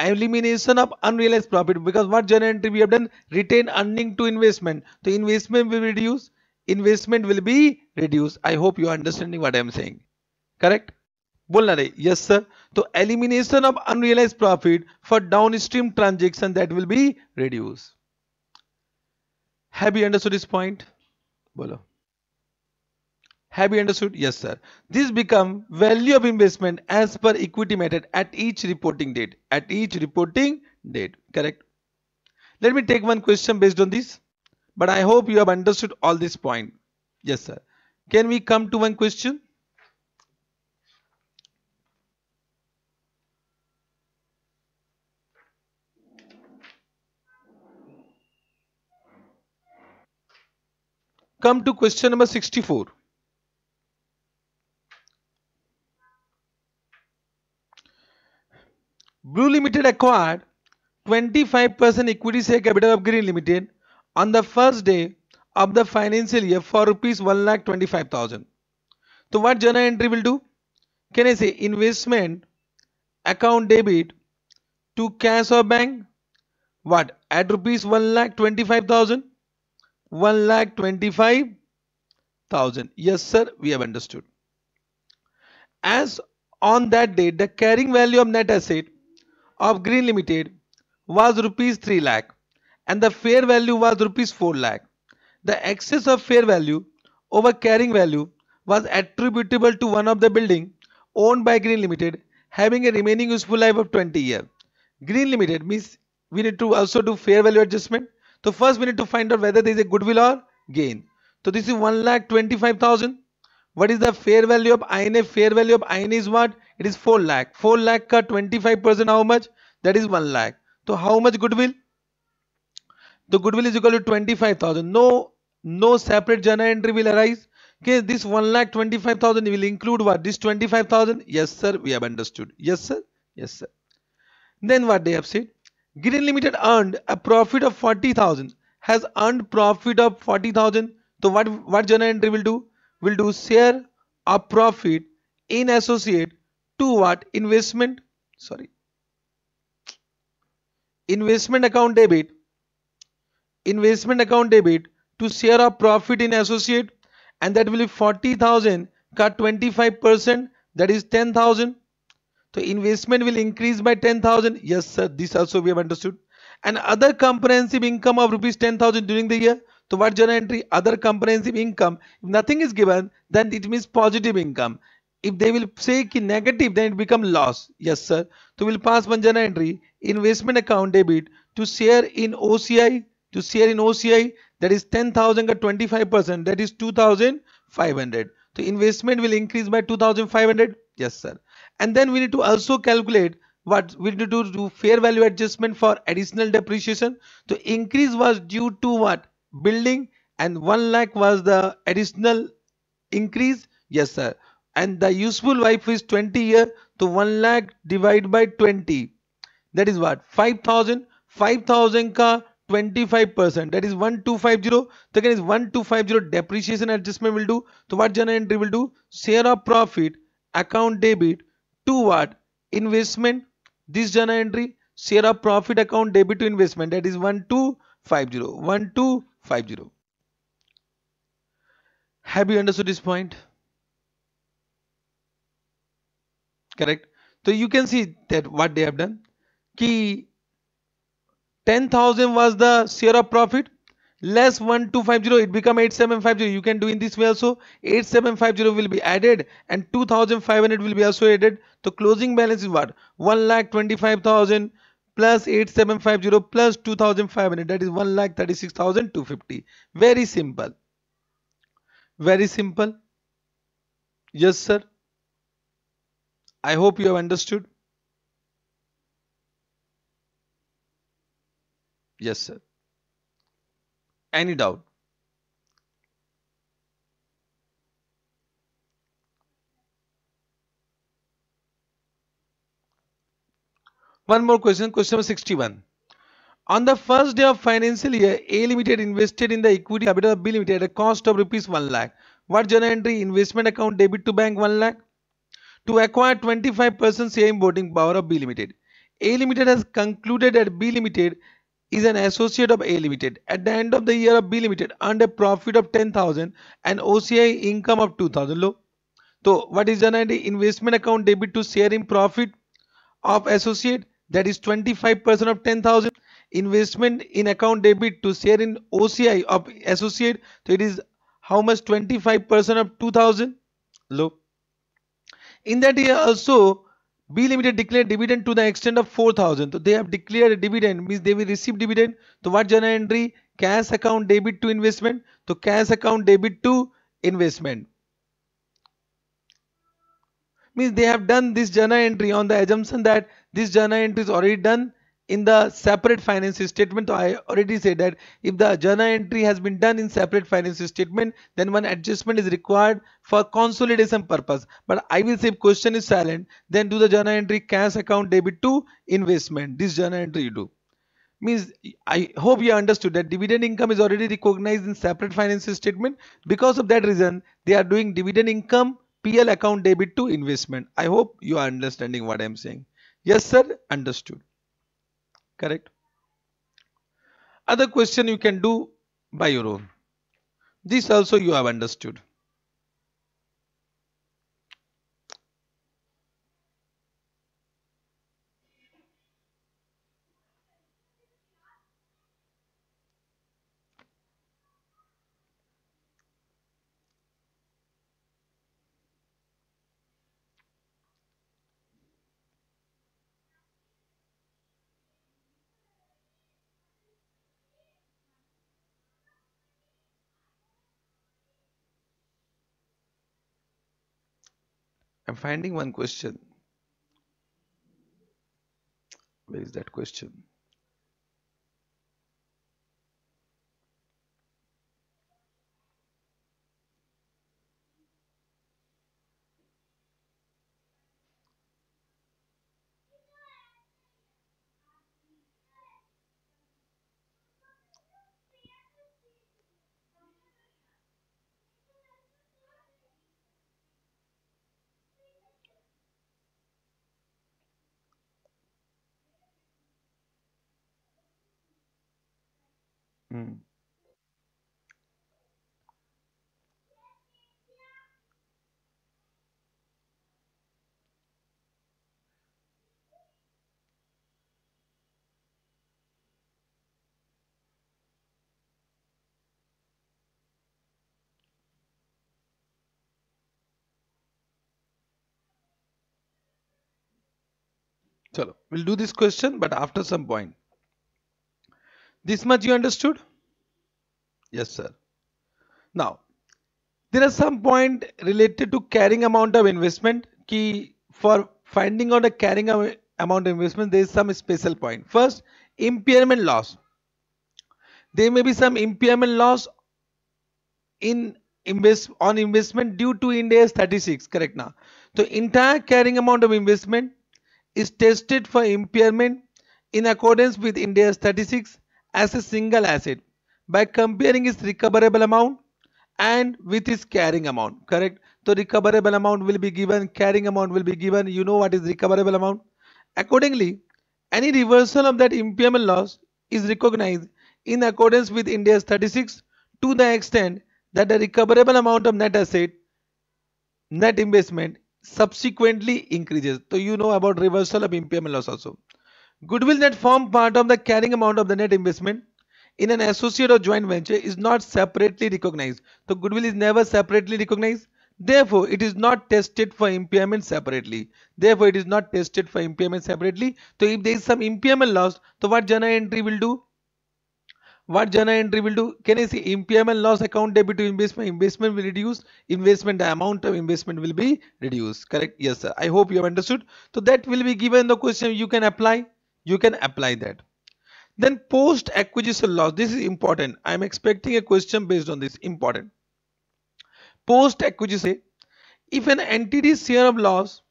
elimination of unrealized profit because what journal entry we have done retain earning to investment so investment will reduce investment will be reduced i hope you are understanding what i am saying correct बोलना रहे Yes, sir. So elimination of unrealized profit for downstream transaction that will be be reduce understood this point? This बोलो have you understood? Yes, sir. This become value of investment as per equity method at each reporting date. At each reporting date. Correct. Let me take one question based on this. But I hope you have understood all this point. Yes, sir. Can we come to one question? Come to question number 64. Blue Limited acquired 25% equity share capital of Green Limited on the first day of the financial year for rupees 1,25,000. So what journal entry will do? Can I say investment account debit to cash or bank? What? At rupees 1,25,000? 1,25,000. Yes sir, we have understood. As on that date, the carrying value of net asset of Green Limited was rupees 3 lakh and the fair value was rupees 4 lakh. The excess of fair value over carrying value was attributable to one of the building owned by Green Limited having a remaining useful life of 20 year. Green Limited means we need to also do fair value adjustment. So first we need to find out whether there is a goodwill or gain. So this is one lakh twenty-five thousand. What is the fair value of INA? Fair value of INA is what? It is 4 lakh. 4 lakh ka 25% how much? That is 1 lakh. So how much goodwill? The goodwill is equal to 25,000. No, no separate journal entry will arise. Okay, this 1 lakh 25,000 will include what? This 25,000? Yes, sir. We have understood. Yes, sir. Yes, sir. Then what they have said? Green Limited earned a profit of 40,000. Has earned profit of 40,000. So what, what journal entry will do? Will do share of profit in associate to what investment sorry investment account debit investment account debit to share of profit in associate and that will be 40,000 cut 25% that is 10,000 so investment will increase by 10,000 yes sir this also we have understood and other comprehensive income of rupees 10,000 during the year so what journal entry other comprehensive income if nothing is given then it means positive income if they will say ki negative then it become loss yes sir so we'll pass journal entry investment account debit to share in oci to share in oci that is 10000 ka 25% that is 2500 so investment will increase by 2500 yes sir and then we need to also calculate what we need to do fair value adjustment for additional depreciation so increase was due to what building and 1 lakh was the additional increase yes sir and the useful life is 20 year so 1 lakh divided by 20 that is what 5000 5000 ka 25 percent that is two five zero. again, is 1250 depreciation adjustment will do so what journal entry will do share of profit account debit to what investment this journal entry share of profit account debit to investment that is 1250 1250 have you understood this point correct so you can see that what they have done key 10000 was the share of profit less 1250 it become 8750 you can do in this way also 8750 will be added and 2500 will be also added so closing balance is what 1 lakh 25000 plus 8750 plus 2500 that is 1 lakh 36250 very simple very simple yes sir I hope you have understood. Yes, sir. Any doubt? One more question, question number 61. On the first day of financial year, A Limited invested in the equity capital of B Limited at a cost of rupees 1 lakh. What journal entry? Investment account debit to bank 1 lakh to acquire 25% share in voting power of B Limited. A Limited has concluded that B Limited is an associate of A Limited. At the end of the year of B Limited earned a profit of 10,000 and OCI income of 2,000 low. So what is done the investment account debit to share in profit of associate that is 25% of 10,000 investment in account debit to share in OCI of associate so it is how much 25% of 2000 low in that year also, B Limited declared dividend to the extent of 4000. So they have declared a dividend means they will receive dividend. So what journal entry? Cash account debit to investment. So cash account debit to investment. Means they have done this journal entry on the assumption that this journal entry is already done in the separate financial statement i already said that if the journal entry has been done in separate financial statement then one adjustment is required for consolidation purpose but i will say if question is silent then do the journal entry cash account debit to investment this journal entry you do means i hope you understood that dividend income is already recognized in separate financial statement because of that reason they are doing dividend income pl account debit to investment i hope you are understanding what i am saying yes sir understood correct other question you can do by your own this also you have understood I'm finding one question. Where is that question? Chalo, we'll do this question but after some point. This much you understood? Yes sir. Now, there are some point related to carrying amount of investment key for finding out the carrying amount of investment there is some special point. First, impairment loss. There may be some impairment loss in invest on investment due to India's 36 correct now. So entire carrying amount of investment is tested for impairment in accordance with India's 36 as a single asset by comparing its recoverable amount and with its carrying amount correct so recoverable amount will be given carrying amount will be given you know what is recoverable amount accordingly any reversal of that impairment loss is recognized in accordance with India's 36 to the extent that the recoverable amount of net asset net investment subsequently increases. So you know about reversal of impairment loss also. Goodwill that form part of the carrying amount of the net investment in an associate or joint venture is not separately recognized. So goodwill is never separately recognized. Therefore, it is not tested for impairment separately. Therefore, it is not tested for impairment separately. So if there is some impairment loss, so what journal entry will do? What Jana entry will do? Can I see impairment loss account debit to investment? Investment will reduce. Investment the amount of investment will be reduced. Correct? Yes, sir. I hope you have understood. So that will be given the question. You can apply. You can apply that. Then post acquisition loss. This is important. I am expecting a question based on this. Important. Post acquisition. If an entity share of loss,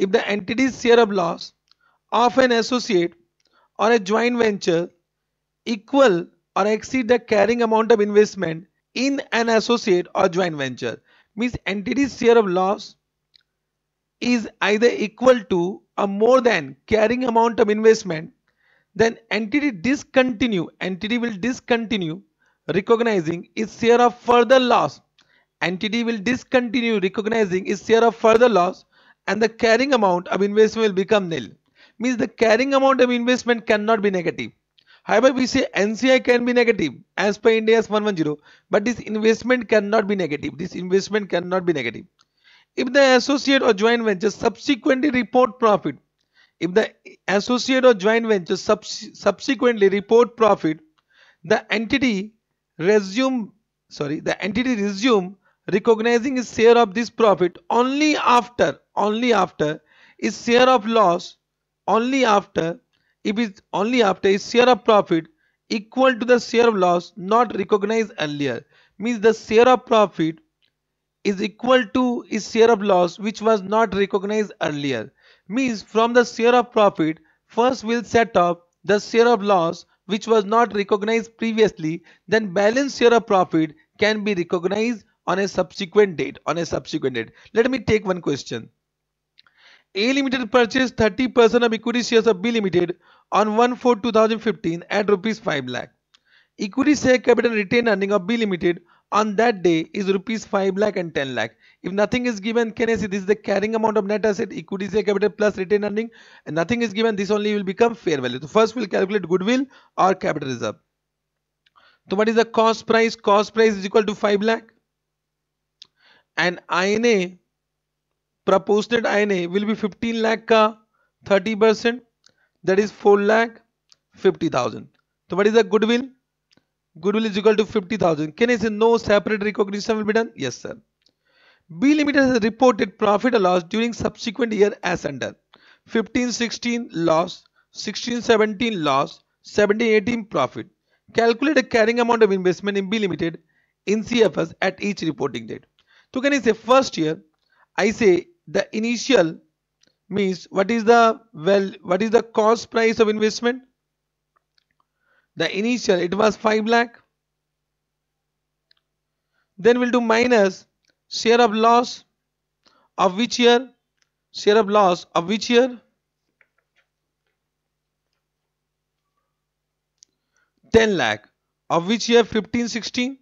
if the entity share of loss of an associate or a joint venture equal or exceed the carrying amount of investment in an associate or joint venture means entity's share of loss is either equal to or more than carrying amount of investment then entity discontinue entity will discontinue recognizing its share of further loss entity will discontinue recognizing its share of further loss and the carrying amount of investment will become nil means the carrying amount of investment cannot be negative However, we say NCI can be negative as per India's 110, but this investment cannot be negative. This investment cannot be negative. If the associate or joint venture subsequently report profit, if the associate or joint venture sub subsequently report profit, the entity resume sorry the entity resume recognizing its share of this profit only after only after its share of loss only after if it's only after a share of profit equal to the share of loss not recognized earlier means the share of profit is equal to his share of loss which was not recognized earlier means from the share of profit first we'll set up the share of loss which was not recognized previously then balance share of profit can be recognized on a subsequent date on a subsequent date let me take one question a limited purchased 30% of equity shares of b limited on 1-4-2015 at Rs 5 lakh. Equity share capital retained earning of B Limited on that day is Rs 5 lakh and 10 lakh. If nothing is given, can I say this is the carrying amount of net asset, equity share capital plus retained earning and nothing is given, this only will become fair value. So first we'll calculate goodwill or capital reserve. So what is the cost price? Cost price is equal to 5 lakh and INA proposed INA will be 15 lakh ka uh, 30 percent that is 4 lakh 50,000. So what is the goodwill? Goodwill is equal to 50,000. Can I say no separate recognition will be done? Yes, sir. B Limited has reported profit or loss during subsequent year as under 15-16 loss, 16-17 loss, 17-18 profit. Calculate the carrying amount of investment in B Limited in CFS at each reporting date. So can I say first year, I say the initial means what is the well what is the cost price of investment the initial it was 5 lakh then we'll do minus share of loss of which year share of loss of which year 10 lakh of which year 15 16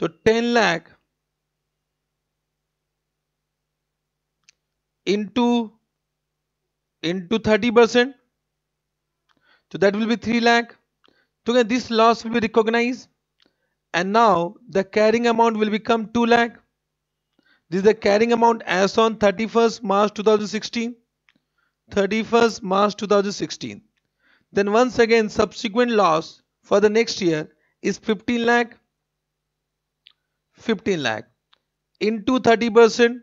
so 10 lakh into into 30%. So that will be 3 lakh. So again, this loss will be recognized. And now the carrying amount will become 2 lakh. This is the carrying amount as on 31st March 2016. 31st March 2016. Then once again subsequent loss for the next year is 15 lakh. 15 lakh into 30%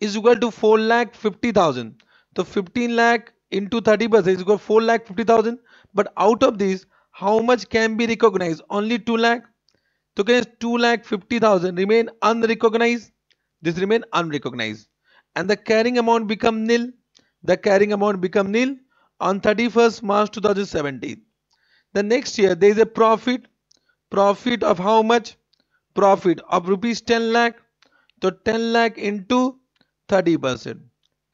is equal to 4 lakh 50,000. So 15 lakh into 30 percent is equal to 4 lakh 50,000 but out of this, how much can be recognized only 2 lakh so guys 2 lakh 50,000 remain unrecognized this remain unrecognized and the carrying amount become nil the carrying amount become nil on 31st March 2017 the next year there is a profit profit of how much profit of rupees 10 lakh so 10 lakh into 30 percent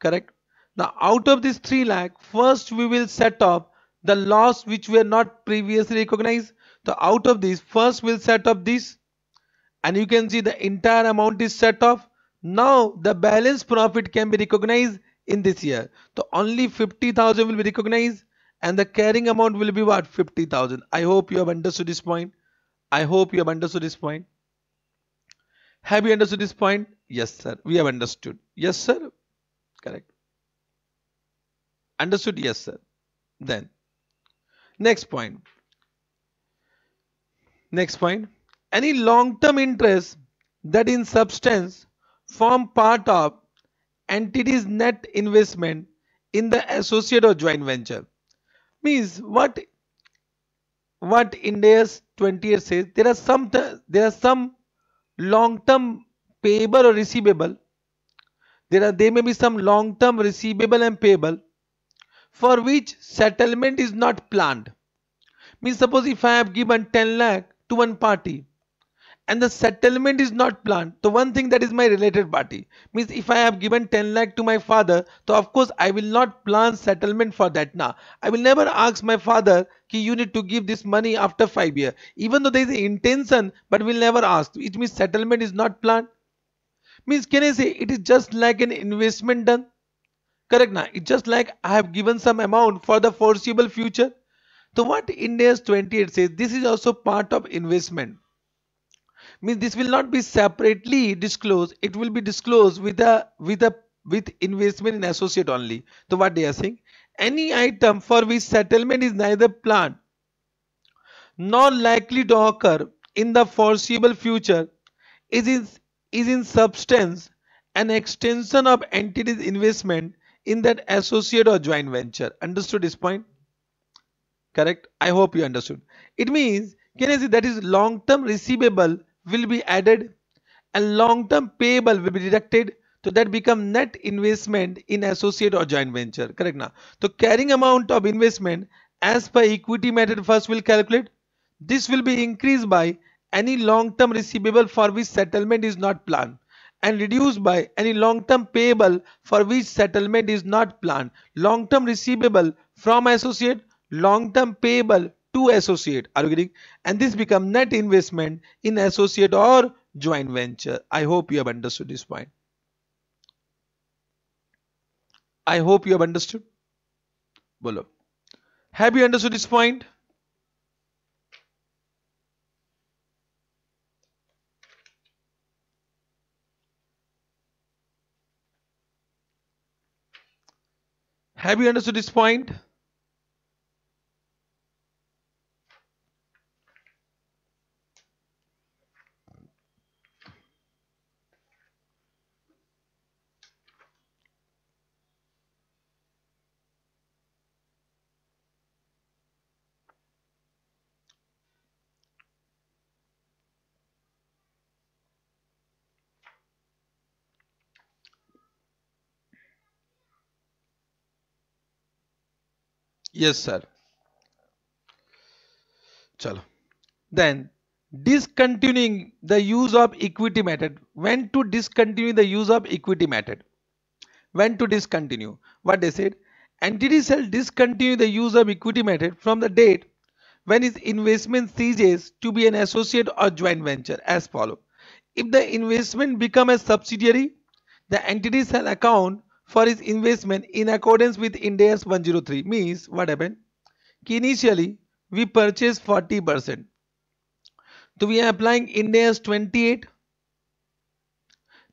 correct now out of this 3 lakh, first we will set up the loss which were not previously recognized. So out of this, first we'll set up this and you can see the entire amount is set off. Now the balance profit can be recognized in this year. So only 50,000 will be recognized and the carrying amount will be what? 50,000. I hope you have understood this point. I hope you have understood this point. Have you understood this point? Yes, sir. We have understood. Yes, sir. Correct. Understood? Yes, sir. Hmm. Then, next point. Next point. Any long-term interest that in substance form part of entity's net investment in the associate or joint venture means what what India's 20 says there are some there are some long-term payable or receivable there are there may be some long-term receivable and payable for which settlement is not planned. Means suppose if I have given 10 lakh to one party and the settlement is not planned. so one thing that is my related party means if I have given 10 lakh to my father, so of course I will not plan settlement for that now. I will never ask my father ki you need to give this money after 5 year. Even though there is an intention but will never ask. It means settlement is not planned. Means can I say it is just like an investment done? Correct na? It's just like I have given some amount for the foreseeable future. So what India's 28 says, this is also part of investment. Means this will not be separately disclosed. It will be disclosed with a with a with investment in associate only. So what they are saying, any item for which settlement is neither planned nor likely to occur in the foreseeable future is in, is in substance an extension of entity's investment in that associate or joint venture. Understood this point? Correct? I hope you understood. It means, can I say that is long-term receivable will be added and long-term payable will be deducted. So that become net investment in associate or joint venture. Correct now. So carrying amount of investment as per equity method first will calculate. This will be increased by any long-term receivable for which settlement is not planned and reduced by any long-term payable for which settlement is not planned. Long-term receivable from associate, long-term payable to associate. Are you getting? And this becomes net investment in associate or joint venture. I hope you have understood this point. I hope you have understood. Bolo. Have you understood this point? Have you understood this point? yes sir chalo then discontinuing the use of equity method when to discontinue the use of equity method when to discontinue what they said entity shall discontinue the use of equity method from the date when its investment ceases to be an associate or joint venture as follow if the investment become a subsidiary the entity shall account for his investment in accordance with India's 103 means what happened initially we purchase 40 percent so we are applying India's 28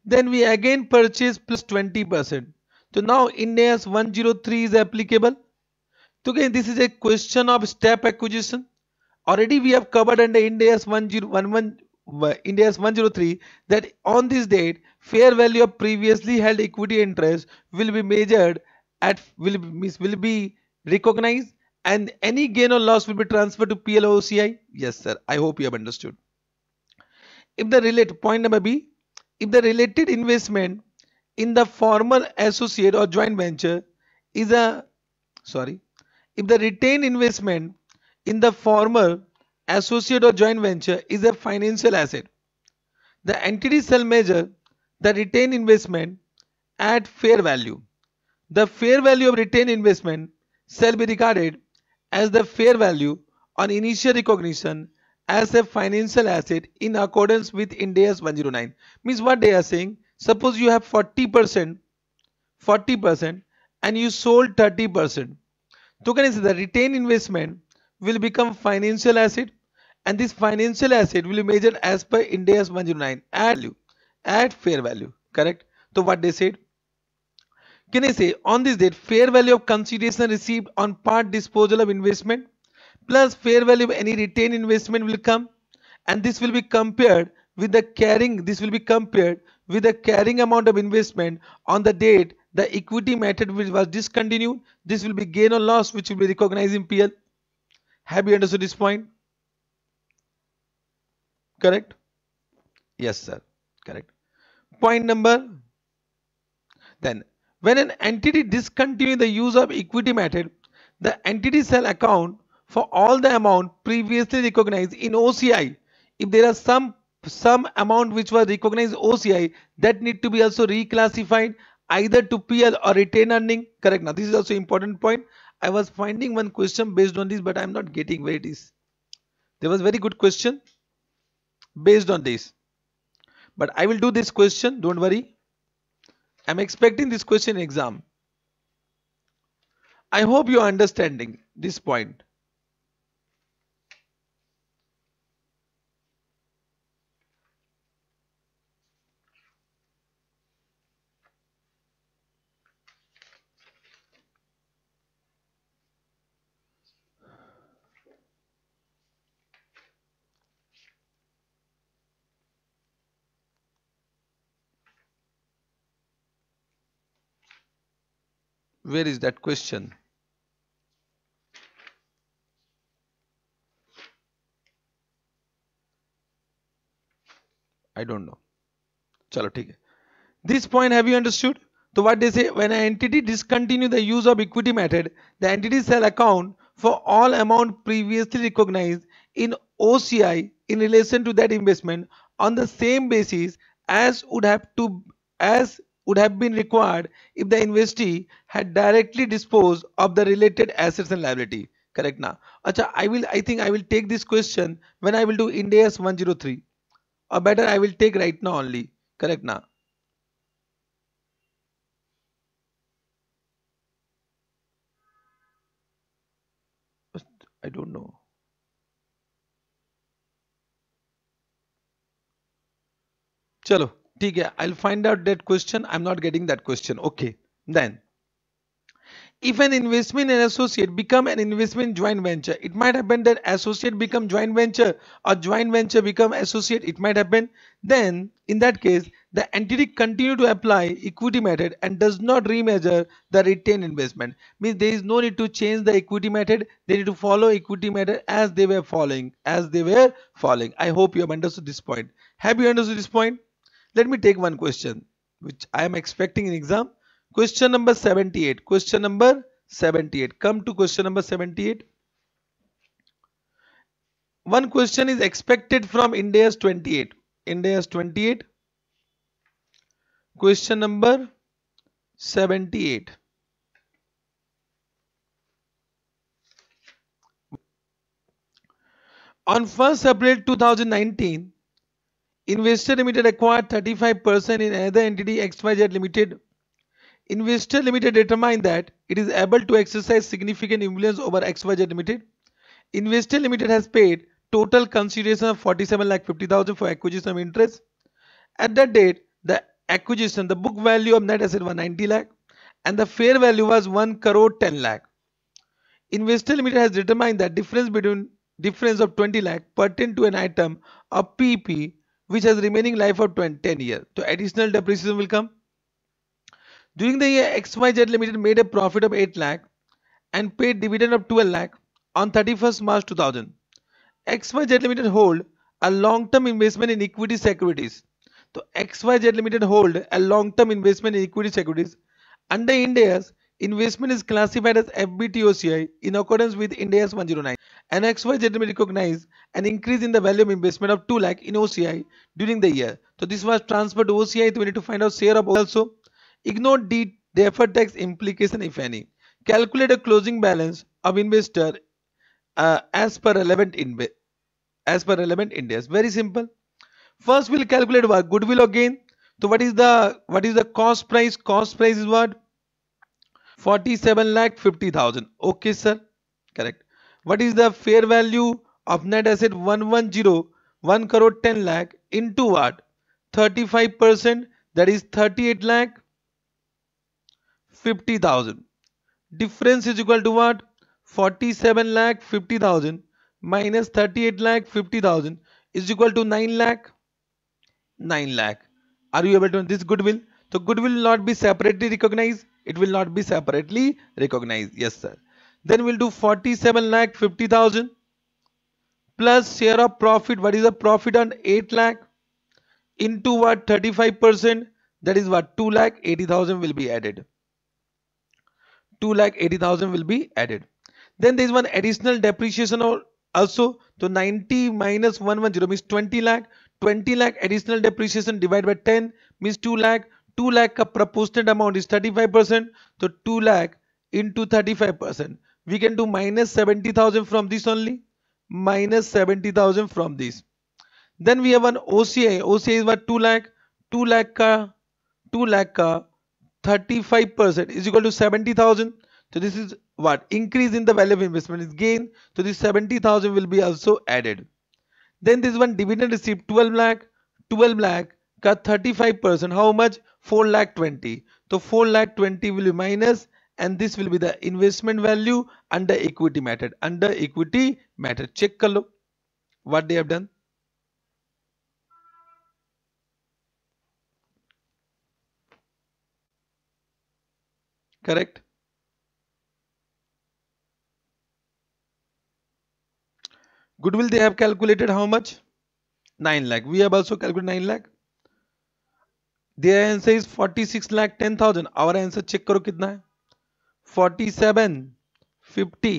then we again purchase plus 20 percent so now India's 103 is applicable so again this is a question of step acquisition already we have covered under India's 101 uh, India's 103 that on this date fair value of previously held equity interest will be measured at will be, will be recognized and any gain or loss will be transferred to PLOCI. Yes, sir. I hope you have understood. If the related point number B, if the related investment in the former associate or joint venture is a sorry, if the retained investment in the former associate or joint venture is a financial asset, the entity shall measure the retained investment at fair value. The fair value of retained investment shall be regarded as the fair value on initial recognition as a financial asset in accordance with Ind AS 109. Means what they are saying, suppose you have 40%, 40% and you sold 30%. So can I say the retained investment will become financial asset and this financial asset will be measured as per Ind AS 109 value at fair value correct so what they said can I say on this date fair value of consideration received on part disposal of investment plus fair value of any retained investment will come and this will be compared with the carrying this will be compared with the carrying amount of investment on the date the equity method which was discontinued this will be gain or loss which will be recognized in PL have you understood this point correct yes sir correct point number then when an entity discontinues the use of equity method the entity shall account for all the amount previously recognized in OCI if there are some some amount which was recognized OCI that need to be also reclassified either to PL or retained earning correct now this is also important point I was finding one question based on this but I am not getting where it is there was very good question based on this but I will do this question don't worry I'm expecting this question exam I hope you're understanding this point Where is that question? I don't know. Chalo, okay. This point have you understood? So what they say, when an entity discontinue the use of equity method, the entity shall account for all amount previously recognized in OCI in relation to that investment on the same basis as would have to as would have been required if the investee had directly disposed of the related assets and liability correct now Achha, i will i think i will take this question when i will do India's 103 or better i will take right now only correct now I don't know. Chalo. Okay, I'll find out that question. I'm not getting that question. Okay, then, if an investment and associate become an investment joint venture it might happen that associate become joint venture or joint venture become associate it might happen then in that case the entity continue to apply equity method and does not remeasure the retained investment means there is no need to change the equity method they need to follow equity method as they were following as they were following i hope you have understood this point have you understood this point let me take one question which I am expecting in exam. Question number 78. Question number 78. Come to question number 78. One question is expected from India's 28. India's 28. Question number 78. On 1st April 2019, Investor Limited acquired 35% in another entity XYZ Limited. Investor Limited determined that it is able to exercise significant influence over XYZ Limited. Investor Limited has paid total consideration of 47 lakh 50,000 for acquisition of interest. At that date, the acquisition, the book value of net asset was 90 lakh and the fair value was 1 crore 10 lakh. Investor Limited has determined that difference between difference of 20 lakh pertain to an item of PP which has remaining life of 20, 10 years. So additional depreciation will come. During the year, XYZ Limited made a profit of 8 lakh and paid dividend of 12 lakh on 31st March 2000. XYZ Limited hold a long-term investment in equity securities. So XYZ Limited hold a long-term investment in equity securities. Under India's Investment is classified as FBTOCI in accordance with India's 109 and XYZ may recognize an increase in the value of investment of 2 lakh in OCI during the year. So this was transferred to OCI. So we need to find out share of also. Ignore the deferred tax implication if any. Calculate a closing balance of investor uh, as per relevant in as per relevant index. Very simple. First we'll calculate what goodwill or gain. So what is the what is the cost price? Cost price is what? 47 lakh 50,000. Okay, sir. Correct. What is the fair value of net asset 110 1 crore 10 lakh into what? 35% that is 38 lakh 50,000. Difference is equal to what? 47 lakh 50,000 minus 38 lakh 50,000 is equal to 9 lakh 9 lakh. Are you able to this goodwill? So goodwill will not be separately recognized it will not be separately recognized. Yes, sir. Then we'll do 47 lakh 50,000 plus share of profit. What is the profit on 8 lakh into what 35%? That is what 2 lakh 80,000 will be added. 2 lakh 80,000 will be added. Then there is one additional depreciation also. So 90 minus 110 means 20 lakh. 20 lakh additional depreciation divided by 10 means 2 lakh 2 lakh ka proportionate amount is 35%. So 2 lakh into 35%. We can do minus 70,000 from this only. Minus 70,000 from this. Then we have an OCI. OCI is what 2 lakh. 2 lakh ka 2 lakh ka 35% is equal to 70,000. So this is what increase in the value of investment is gain. So this 70,000 will be also added. Then this one dividend received 12 lakh. 12 lakh ka 35% how much 4 lakh 20 so 4 lakh 20 will be minus and this will be the investment value under equity method under equity method check kar what they have done correct goodwill they have calculated how much 9 lakh we have also calculated 9 lakh their answer is forty six lakh ten thousand our answer check करो कितना है forty seven fifty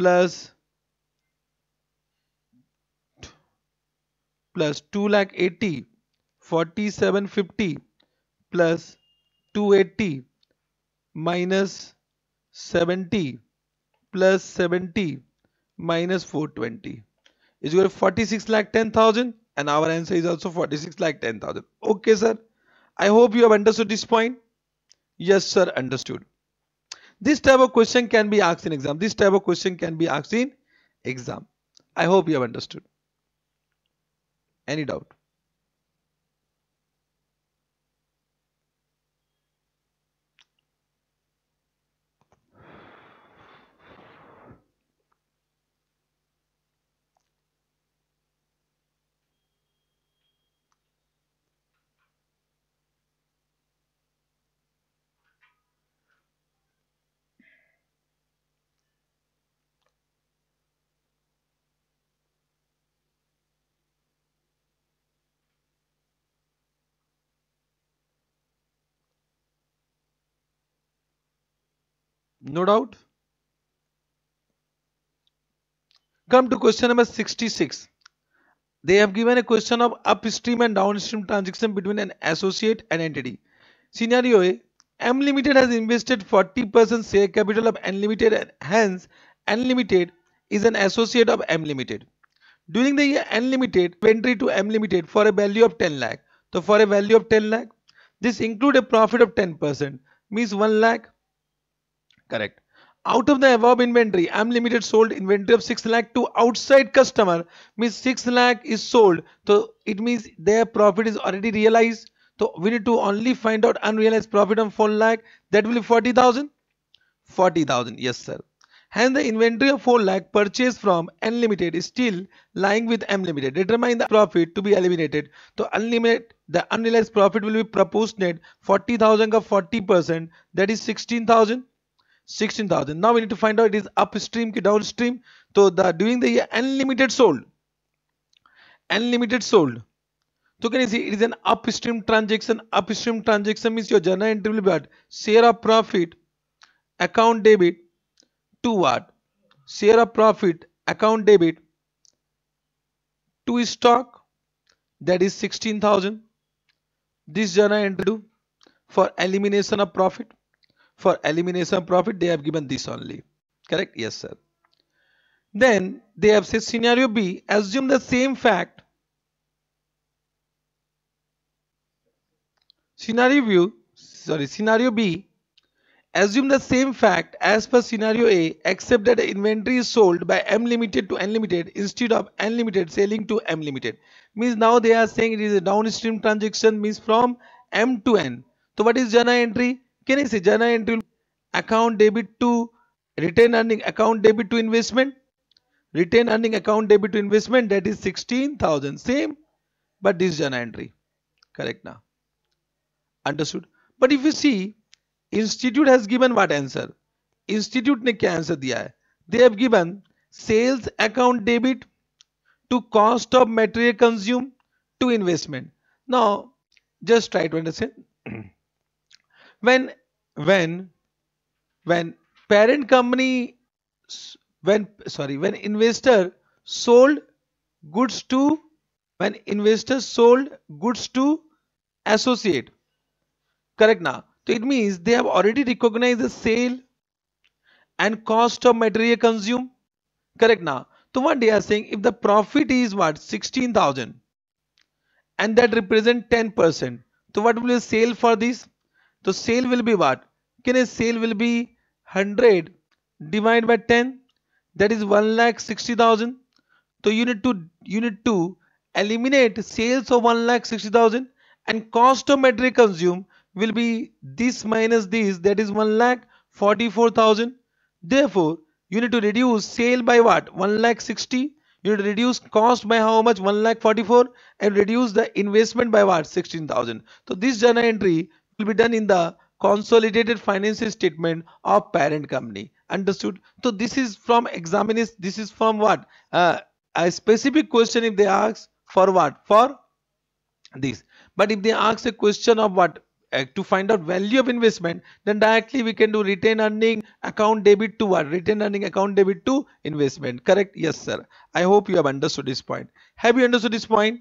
plus plus two lakh eighty forty seven fifty plus two eighty minus seventy plus seventy minus four twenty is forty six lakh ten thousand and our answer is also 46 lakh 10,000. Okay, sir. I hope you have understood this point. Yes, sir, understood. This type of question can be asked in exam. This type of question can be asked in exam. I hope you have understood. Any doubt? No doubt. Come to question number 66. They have given a question of upstream and downstream transaction between an associate and entity. Scenario A. Unlimited has invested 40% share capital of Unlimited and hence Unlimited is an associate of Unlimited. During the year Unlimited entry to Unlimited for a value of 10 lakh. So for a value of 10 lakh, this include a profit of 10% means 1 lakh Correct. Out of the above inventory, unlimited sold inventory of 6 lakh to outside customer means 6 lakh is sold. So it means their profit is already realized. So we need to only find out unrealized profit on 4 lakh. That will be 40,000. 40,000. Yes, sir. Hence, the inventory of 4 lakh purchased from Unlimited is still lying with Unlimited. Determine the profit to be eliminated. So, unlimited, the unrealized profit will be proportionate 40,000 of 40%, that is 16,000. 16000 now we need to find out it is upstream ki downstream so the during the year unlimited sold unlimited sold so can you see it is an upstream transaction upstream transaction means your journal entry will be share of profit account debit to what share of profit account debit to stock that is 16000 this journal entry for elimination of profit for elimination profit they have given this only correct yes sir then they have said scenario b assume the same fact scenario view sorry scenario b assume the same fact as per scenario a except that inventory is sold by m limited to n limited instead of n limited selling to m limited means now they are saying it is a downstream transaction means from m to n so what is jana entry can I say Jana entry account debit to retain earning account debit to investment? Retain earning account debit to investment that is 16,000 same but this Jana entry correct now understood but if you see institute has given what answer institute ne kya answer diya hai they have given sales account debit to cost of material consumed to investment now just try to understand when when when parent company when sorry when investor sold goods to when investor sold goods to associate correct now so it means they have already recognized the sale and cost of material consumed correct now so what they are saying if the profit is what 16000 and that represent 10% so what will be sale for this so sale will be what? Can a sale will be 100 divided by 10 that is 1 lakh 60,000. So you need to you need to eliminate sales of 1 lakh 60,000 and cost of material consumed will be this minus this that is 1 lakh 44,000. Therefore you need to reduce sale by what 1 lakh 60 you need to reduce cost by how much 1 lakh 44 and reduce the investment by what 16,000. So this journal entry will be done in the consolidated financial statement of parent company understood so this is from examiners this is from what uh, a specific question if they ask for what for this but if they ask a question of what uh, to find out value of investment then directly we can do retained earning account debit to what retained earning account debit to investment correct yes sir i hope you have understood this point have you understood this point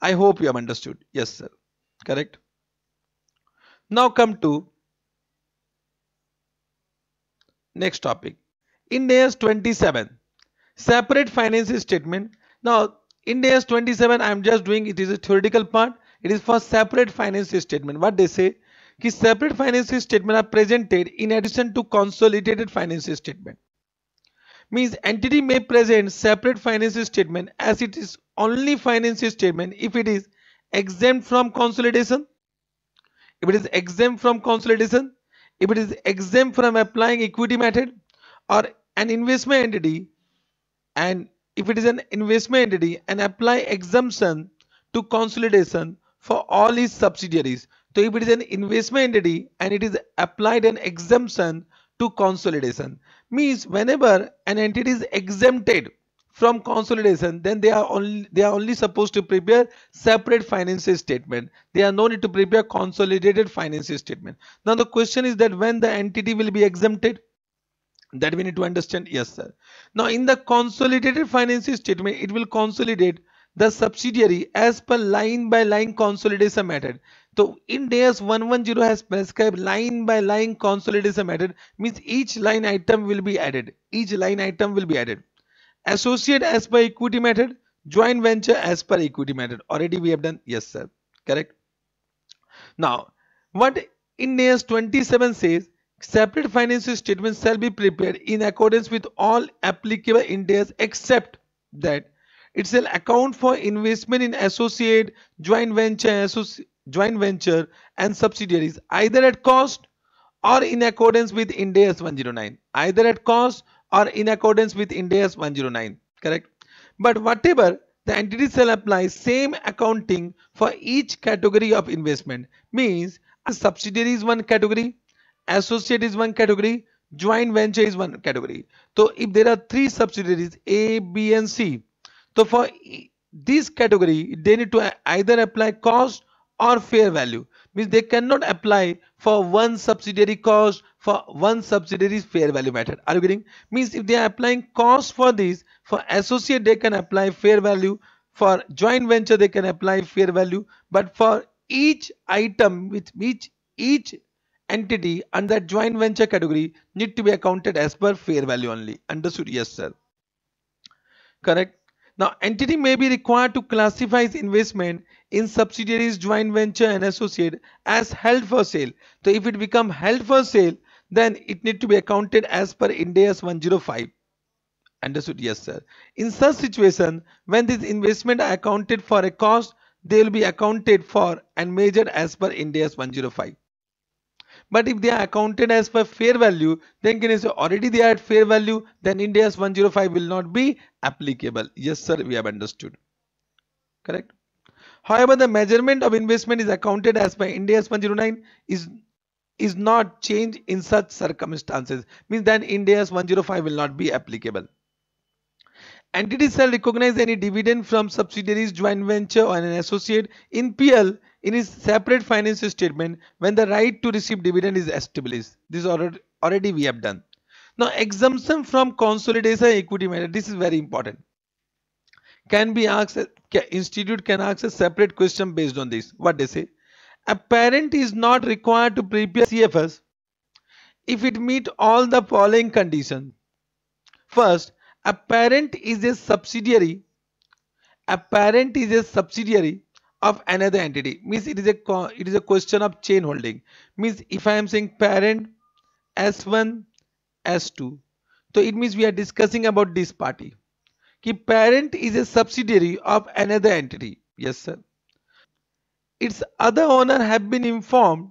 i hope you have understood yes sir correct now come to next topic. In AS 27. Separate financial statement. Now in AS 27 I am just doing it is a theoretical part. It is for separate financial statement. What they say? Ki separate financial statement are presented in addition to consolidated financial statement. Means entity may present separate financial statement as it is only financial statement if it is exempt from consolidation if it is exempt from consolidation, if it is exempt from applying equity method or an investment entity and if it is an investment entity and apply exemption to consolidation for all its subsidiaries. So if it is an investment entity and it is applied an exemption to consolidation means whenever an entity is exempted from consolidation then they are only they are only supposed to prepare separate financial statement they are no need to prepare consolidated financial statement now the question is that when the entity will be exempted that we need to understand yes sir now in the consolidated financial statement it will consolidate the subsidiary as per line by line consolidation method so in DAS 110 has prescribed line by line consolidation method means each line item will be added each line item will be added associate as per equity method joint venture as per equity method already we have done yes sir correct now what in AS 27 says separate financial statements shall be prepared in accordance with all applicable Ind except that it shall account for investment in associate joint venture joint venture and subsidiaries either at cost or in accordance with Ind 109 either at cost or in accordance with India's 109, correct? But whatever the entity shall apply same accounting for each category of investment means subsidiary is one category, associate is one category, joint venture is one category. So if there are three subsidiaries A, B and C, so for this category they need to either apply cost or fair value means they cannot apply for one subsidiary cost for one subsidiary's fair value method are you getting means if they are applying cost for this for associate they can apply fair value for joint venture they can apply fair value but for each item with each each entity under joint venture category need to be accounted as per fair value only understood yes sir correct now entity may be required to classify its investment in subsidiaries, joint venture and associate as held for sale. So if it become held for sale, then it need to be accounted as per Ind AS 105. Understood? Yes, sir. In such situation, when these investment are accounted for a cost, they will be accounted for and measured as per Ind AS 105. But if they are accounted as per fair value, then can you say already they are at fair value, then Ind AS 105 will not be applicable. Yes, sir, we have understood. Correct? However, the measurement of investment is accounted as by Ind AS 109 is is not changed in such circumstances. Means that Ind AS 105 will not be applicable. Entities shall recognize any dividend from subsidiaries, joint venture or an associate in PL in its separate financial statement when the right to receive dividend is established. This already, already we have done. Now exemption from consolidation equity method. This is very important can be asked, institute can ask a separate question based on this. What they say? A parent is not required to prepare CFS if it meet all the following conditions. First, a parent is a subsidiary. A parent is a subsidiary of another entity. Means it is a it is a question of chain holding. Means if I am saying parent S1, S2. So it means we are discussing about this party. कि parent is a subsidiary of another entity. Yes, sir. Its other owner have been informed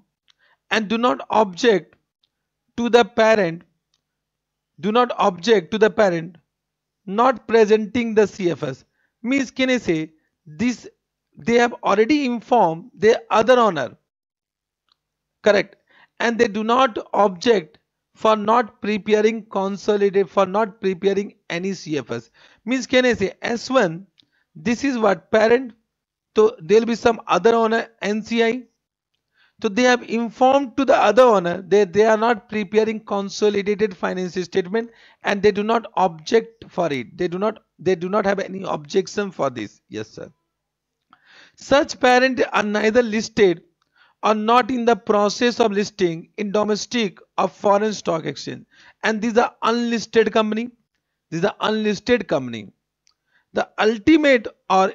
and do not object to the parent do not object to the parent not presenting the CFS means can I say this they have already informed their other owner correct and they do not object for not preparing consolidated for not preparing any CFS means can I say S1 this is what parent so there will be some other owner NCI so they have informed to the other owner that they are not preparing consolidated financial statement and they do not object for it they do not they do not have any objection for this yes sir such parent are neither listed or not in the process of listing in domestic or foreign stock exchange and these are unlisted company this is the unlisted company. The ultimate or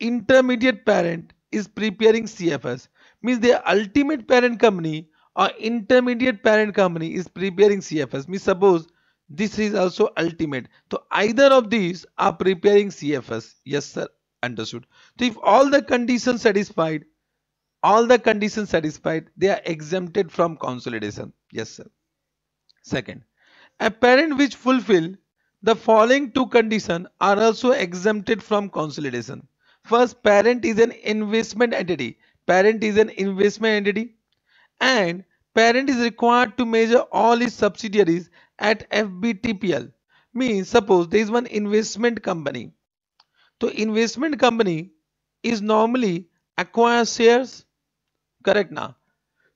intermediate parent is preparing CFS. Means the ultimate parent company or intermediate parent company is preparing CFS. Means suppose this is also ultimate. So either of these are preparing CFS. Yes, sir. Understood. So if all the conditions satisfied, all the conditions satisfied, they are exempted from consolidation. Yes, sir. Second, a parent which fulfill the following two conditions are also exempted from consolidation. First, parent is an investment entity. Parent is an investment entity. And parent is required to measure all its subsidiaries at FBTPL. Means suppose there is one investment company. So investment company is normally acquire shares. Correct now.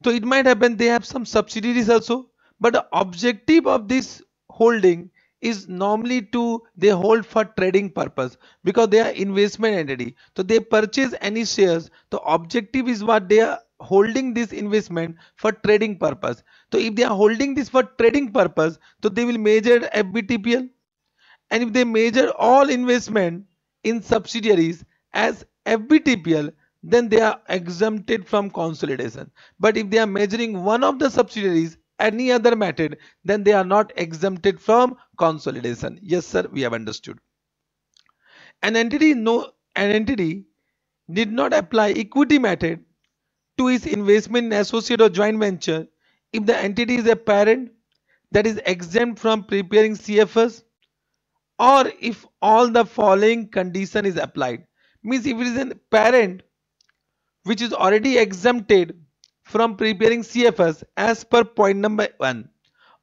So it might happen they have some subsidiaries also. But the objective of this holding is normally to they hold for trading purpose because they are investment entity so they purchase any shares the objective is what they are holding this investment for trading purpose so if they are holding this for trading purpose so they will measure fbtpl and if they measure all investment in subsidiaries as fbtpl then they are exempted from consolidation but if they are measuring one of the subsidiaries any other method then they are not exempted from consolidation yes sir we have understood an entity no an entity did not apply equity method to its investment in associate or joint venture if the entity is a parent that is exempt from preparing CFS or if all the following condition is applied means if it is a parent which is already exempted from preparing CFS as per point number 1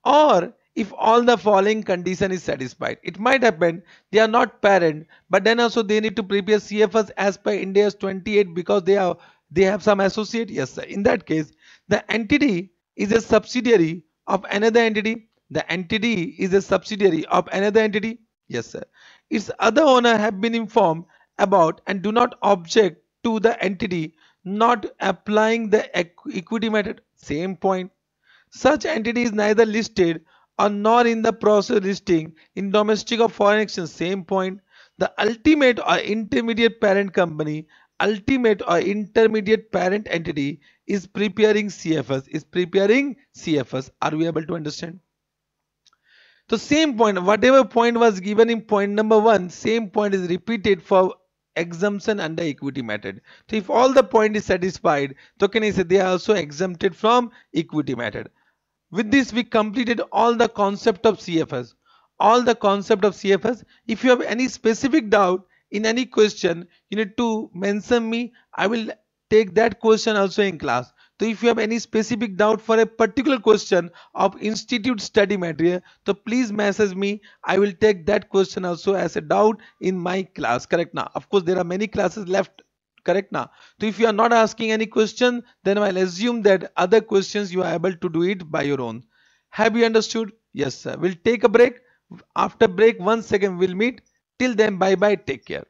or if all the following condition is satisfied. It might happen they are not parent but then also they need to prepare CFS as per India's 28 because they are they have some associate. Yes sir. In that case the entity is a subsidiary of another entity. The entity is a subsidiary of another entity. Yes sir. Its other owner have been informed about and do not object to the entity not applying the equity method. Same point. Such entity is neither listed or nor in the process listing in domestic or foreign exchange. Same point. The ultimate or intermediate parent company, ultimate or intermediate parent entity is preparing CFS, is preparing CFS. Are we able to understand? The same point, whatever point was given in point number one, same point is repeated for exemption under equity method. So if all the point is satisfied, token is they are also exempted from equity method. With this, we completed all the concept of CFS. All the concept of CFS. If you have any specific doubt in any question, you need to mention me. I will take that question also in class. तो if you have any specific doubt for a particular question of institute study material तो please message me I will take that question also as a doubt in my class correct ना of course there are many classes left correct now so if you are not asking any question then i'll assume that other questions you are able to do it by your own have you understood yes sir we'll take a break after break one second we'll meet till then bye bye take care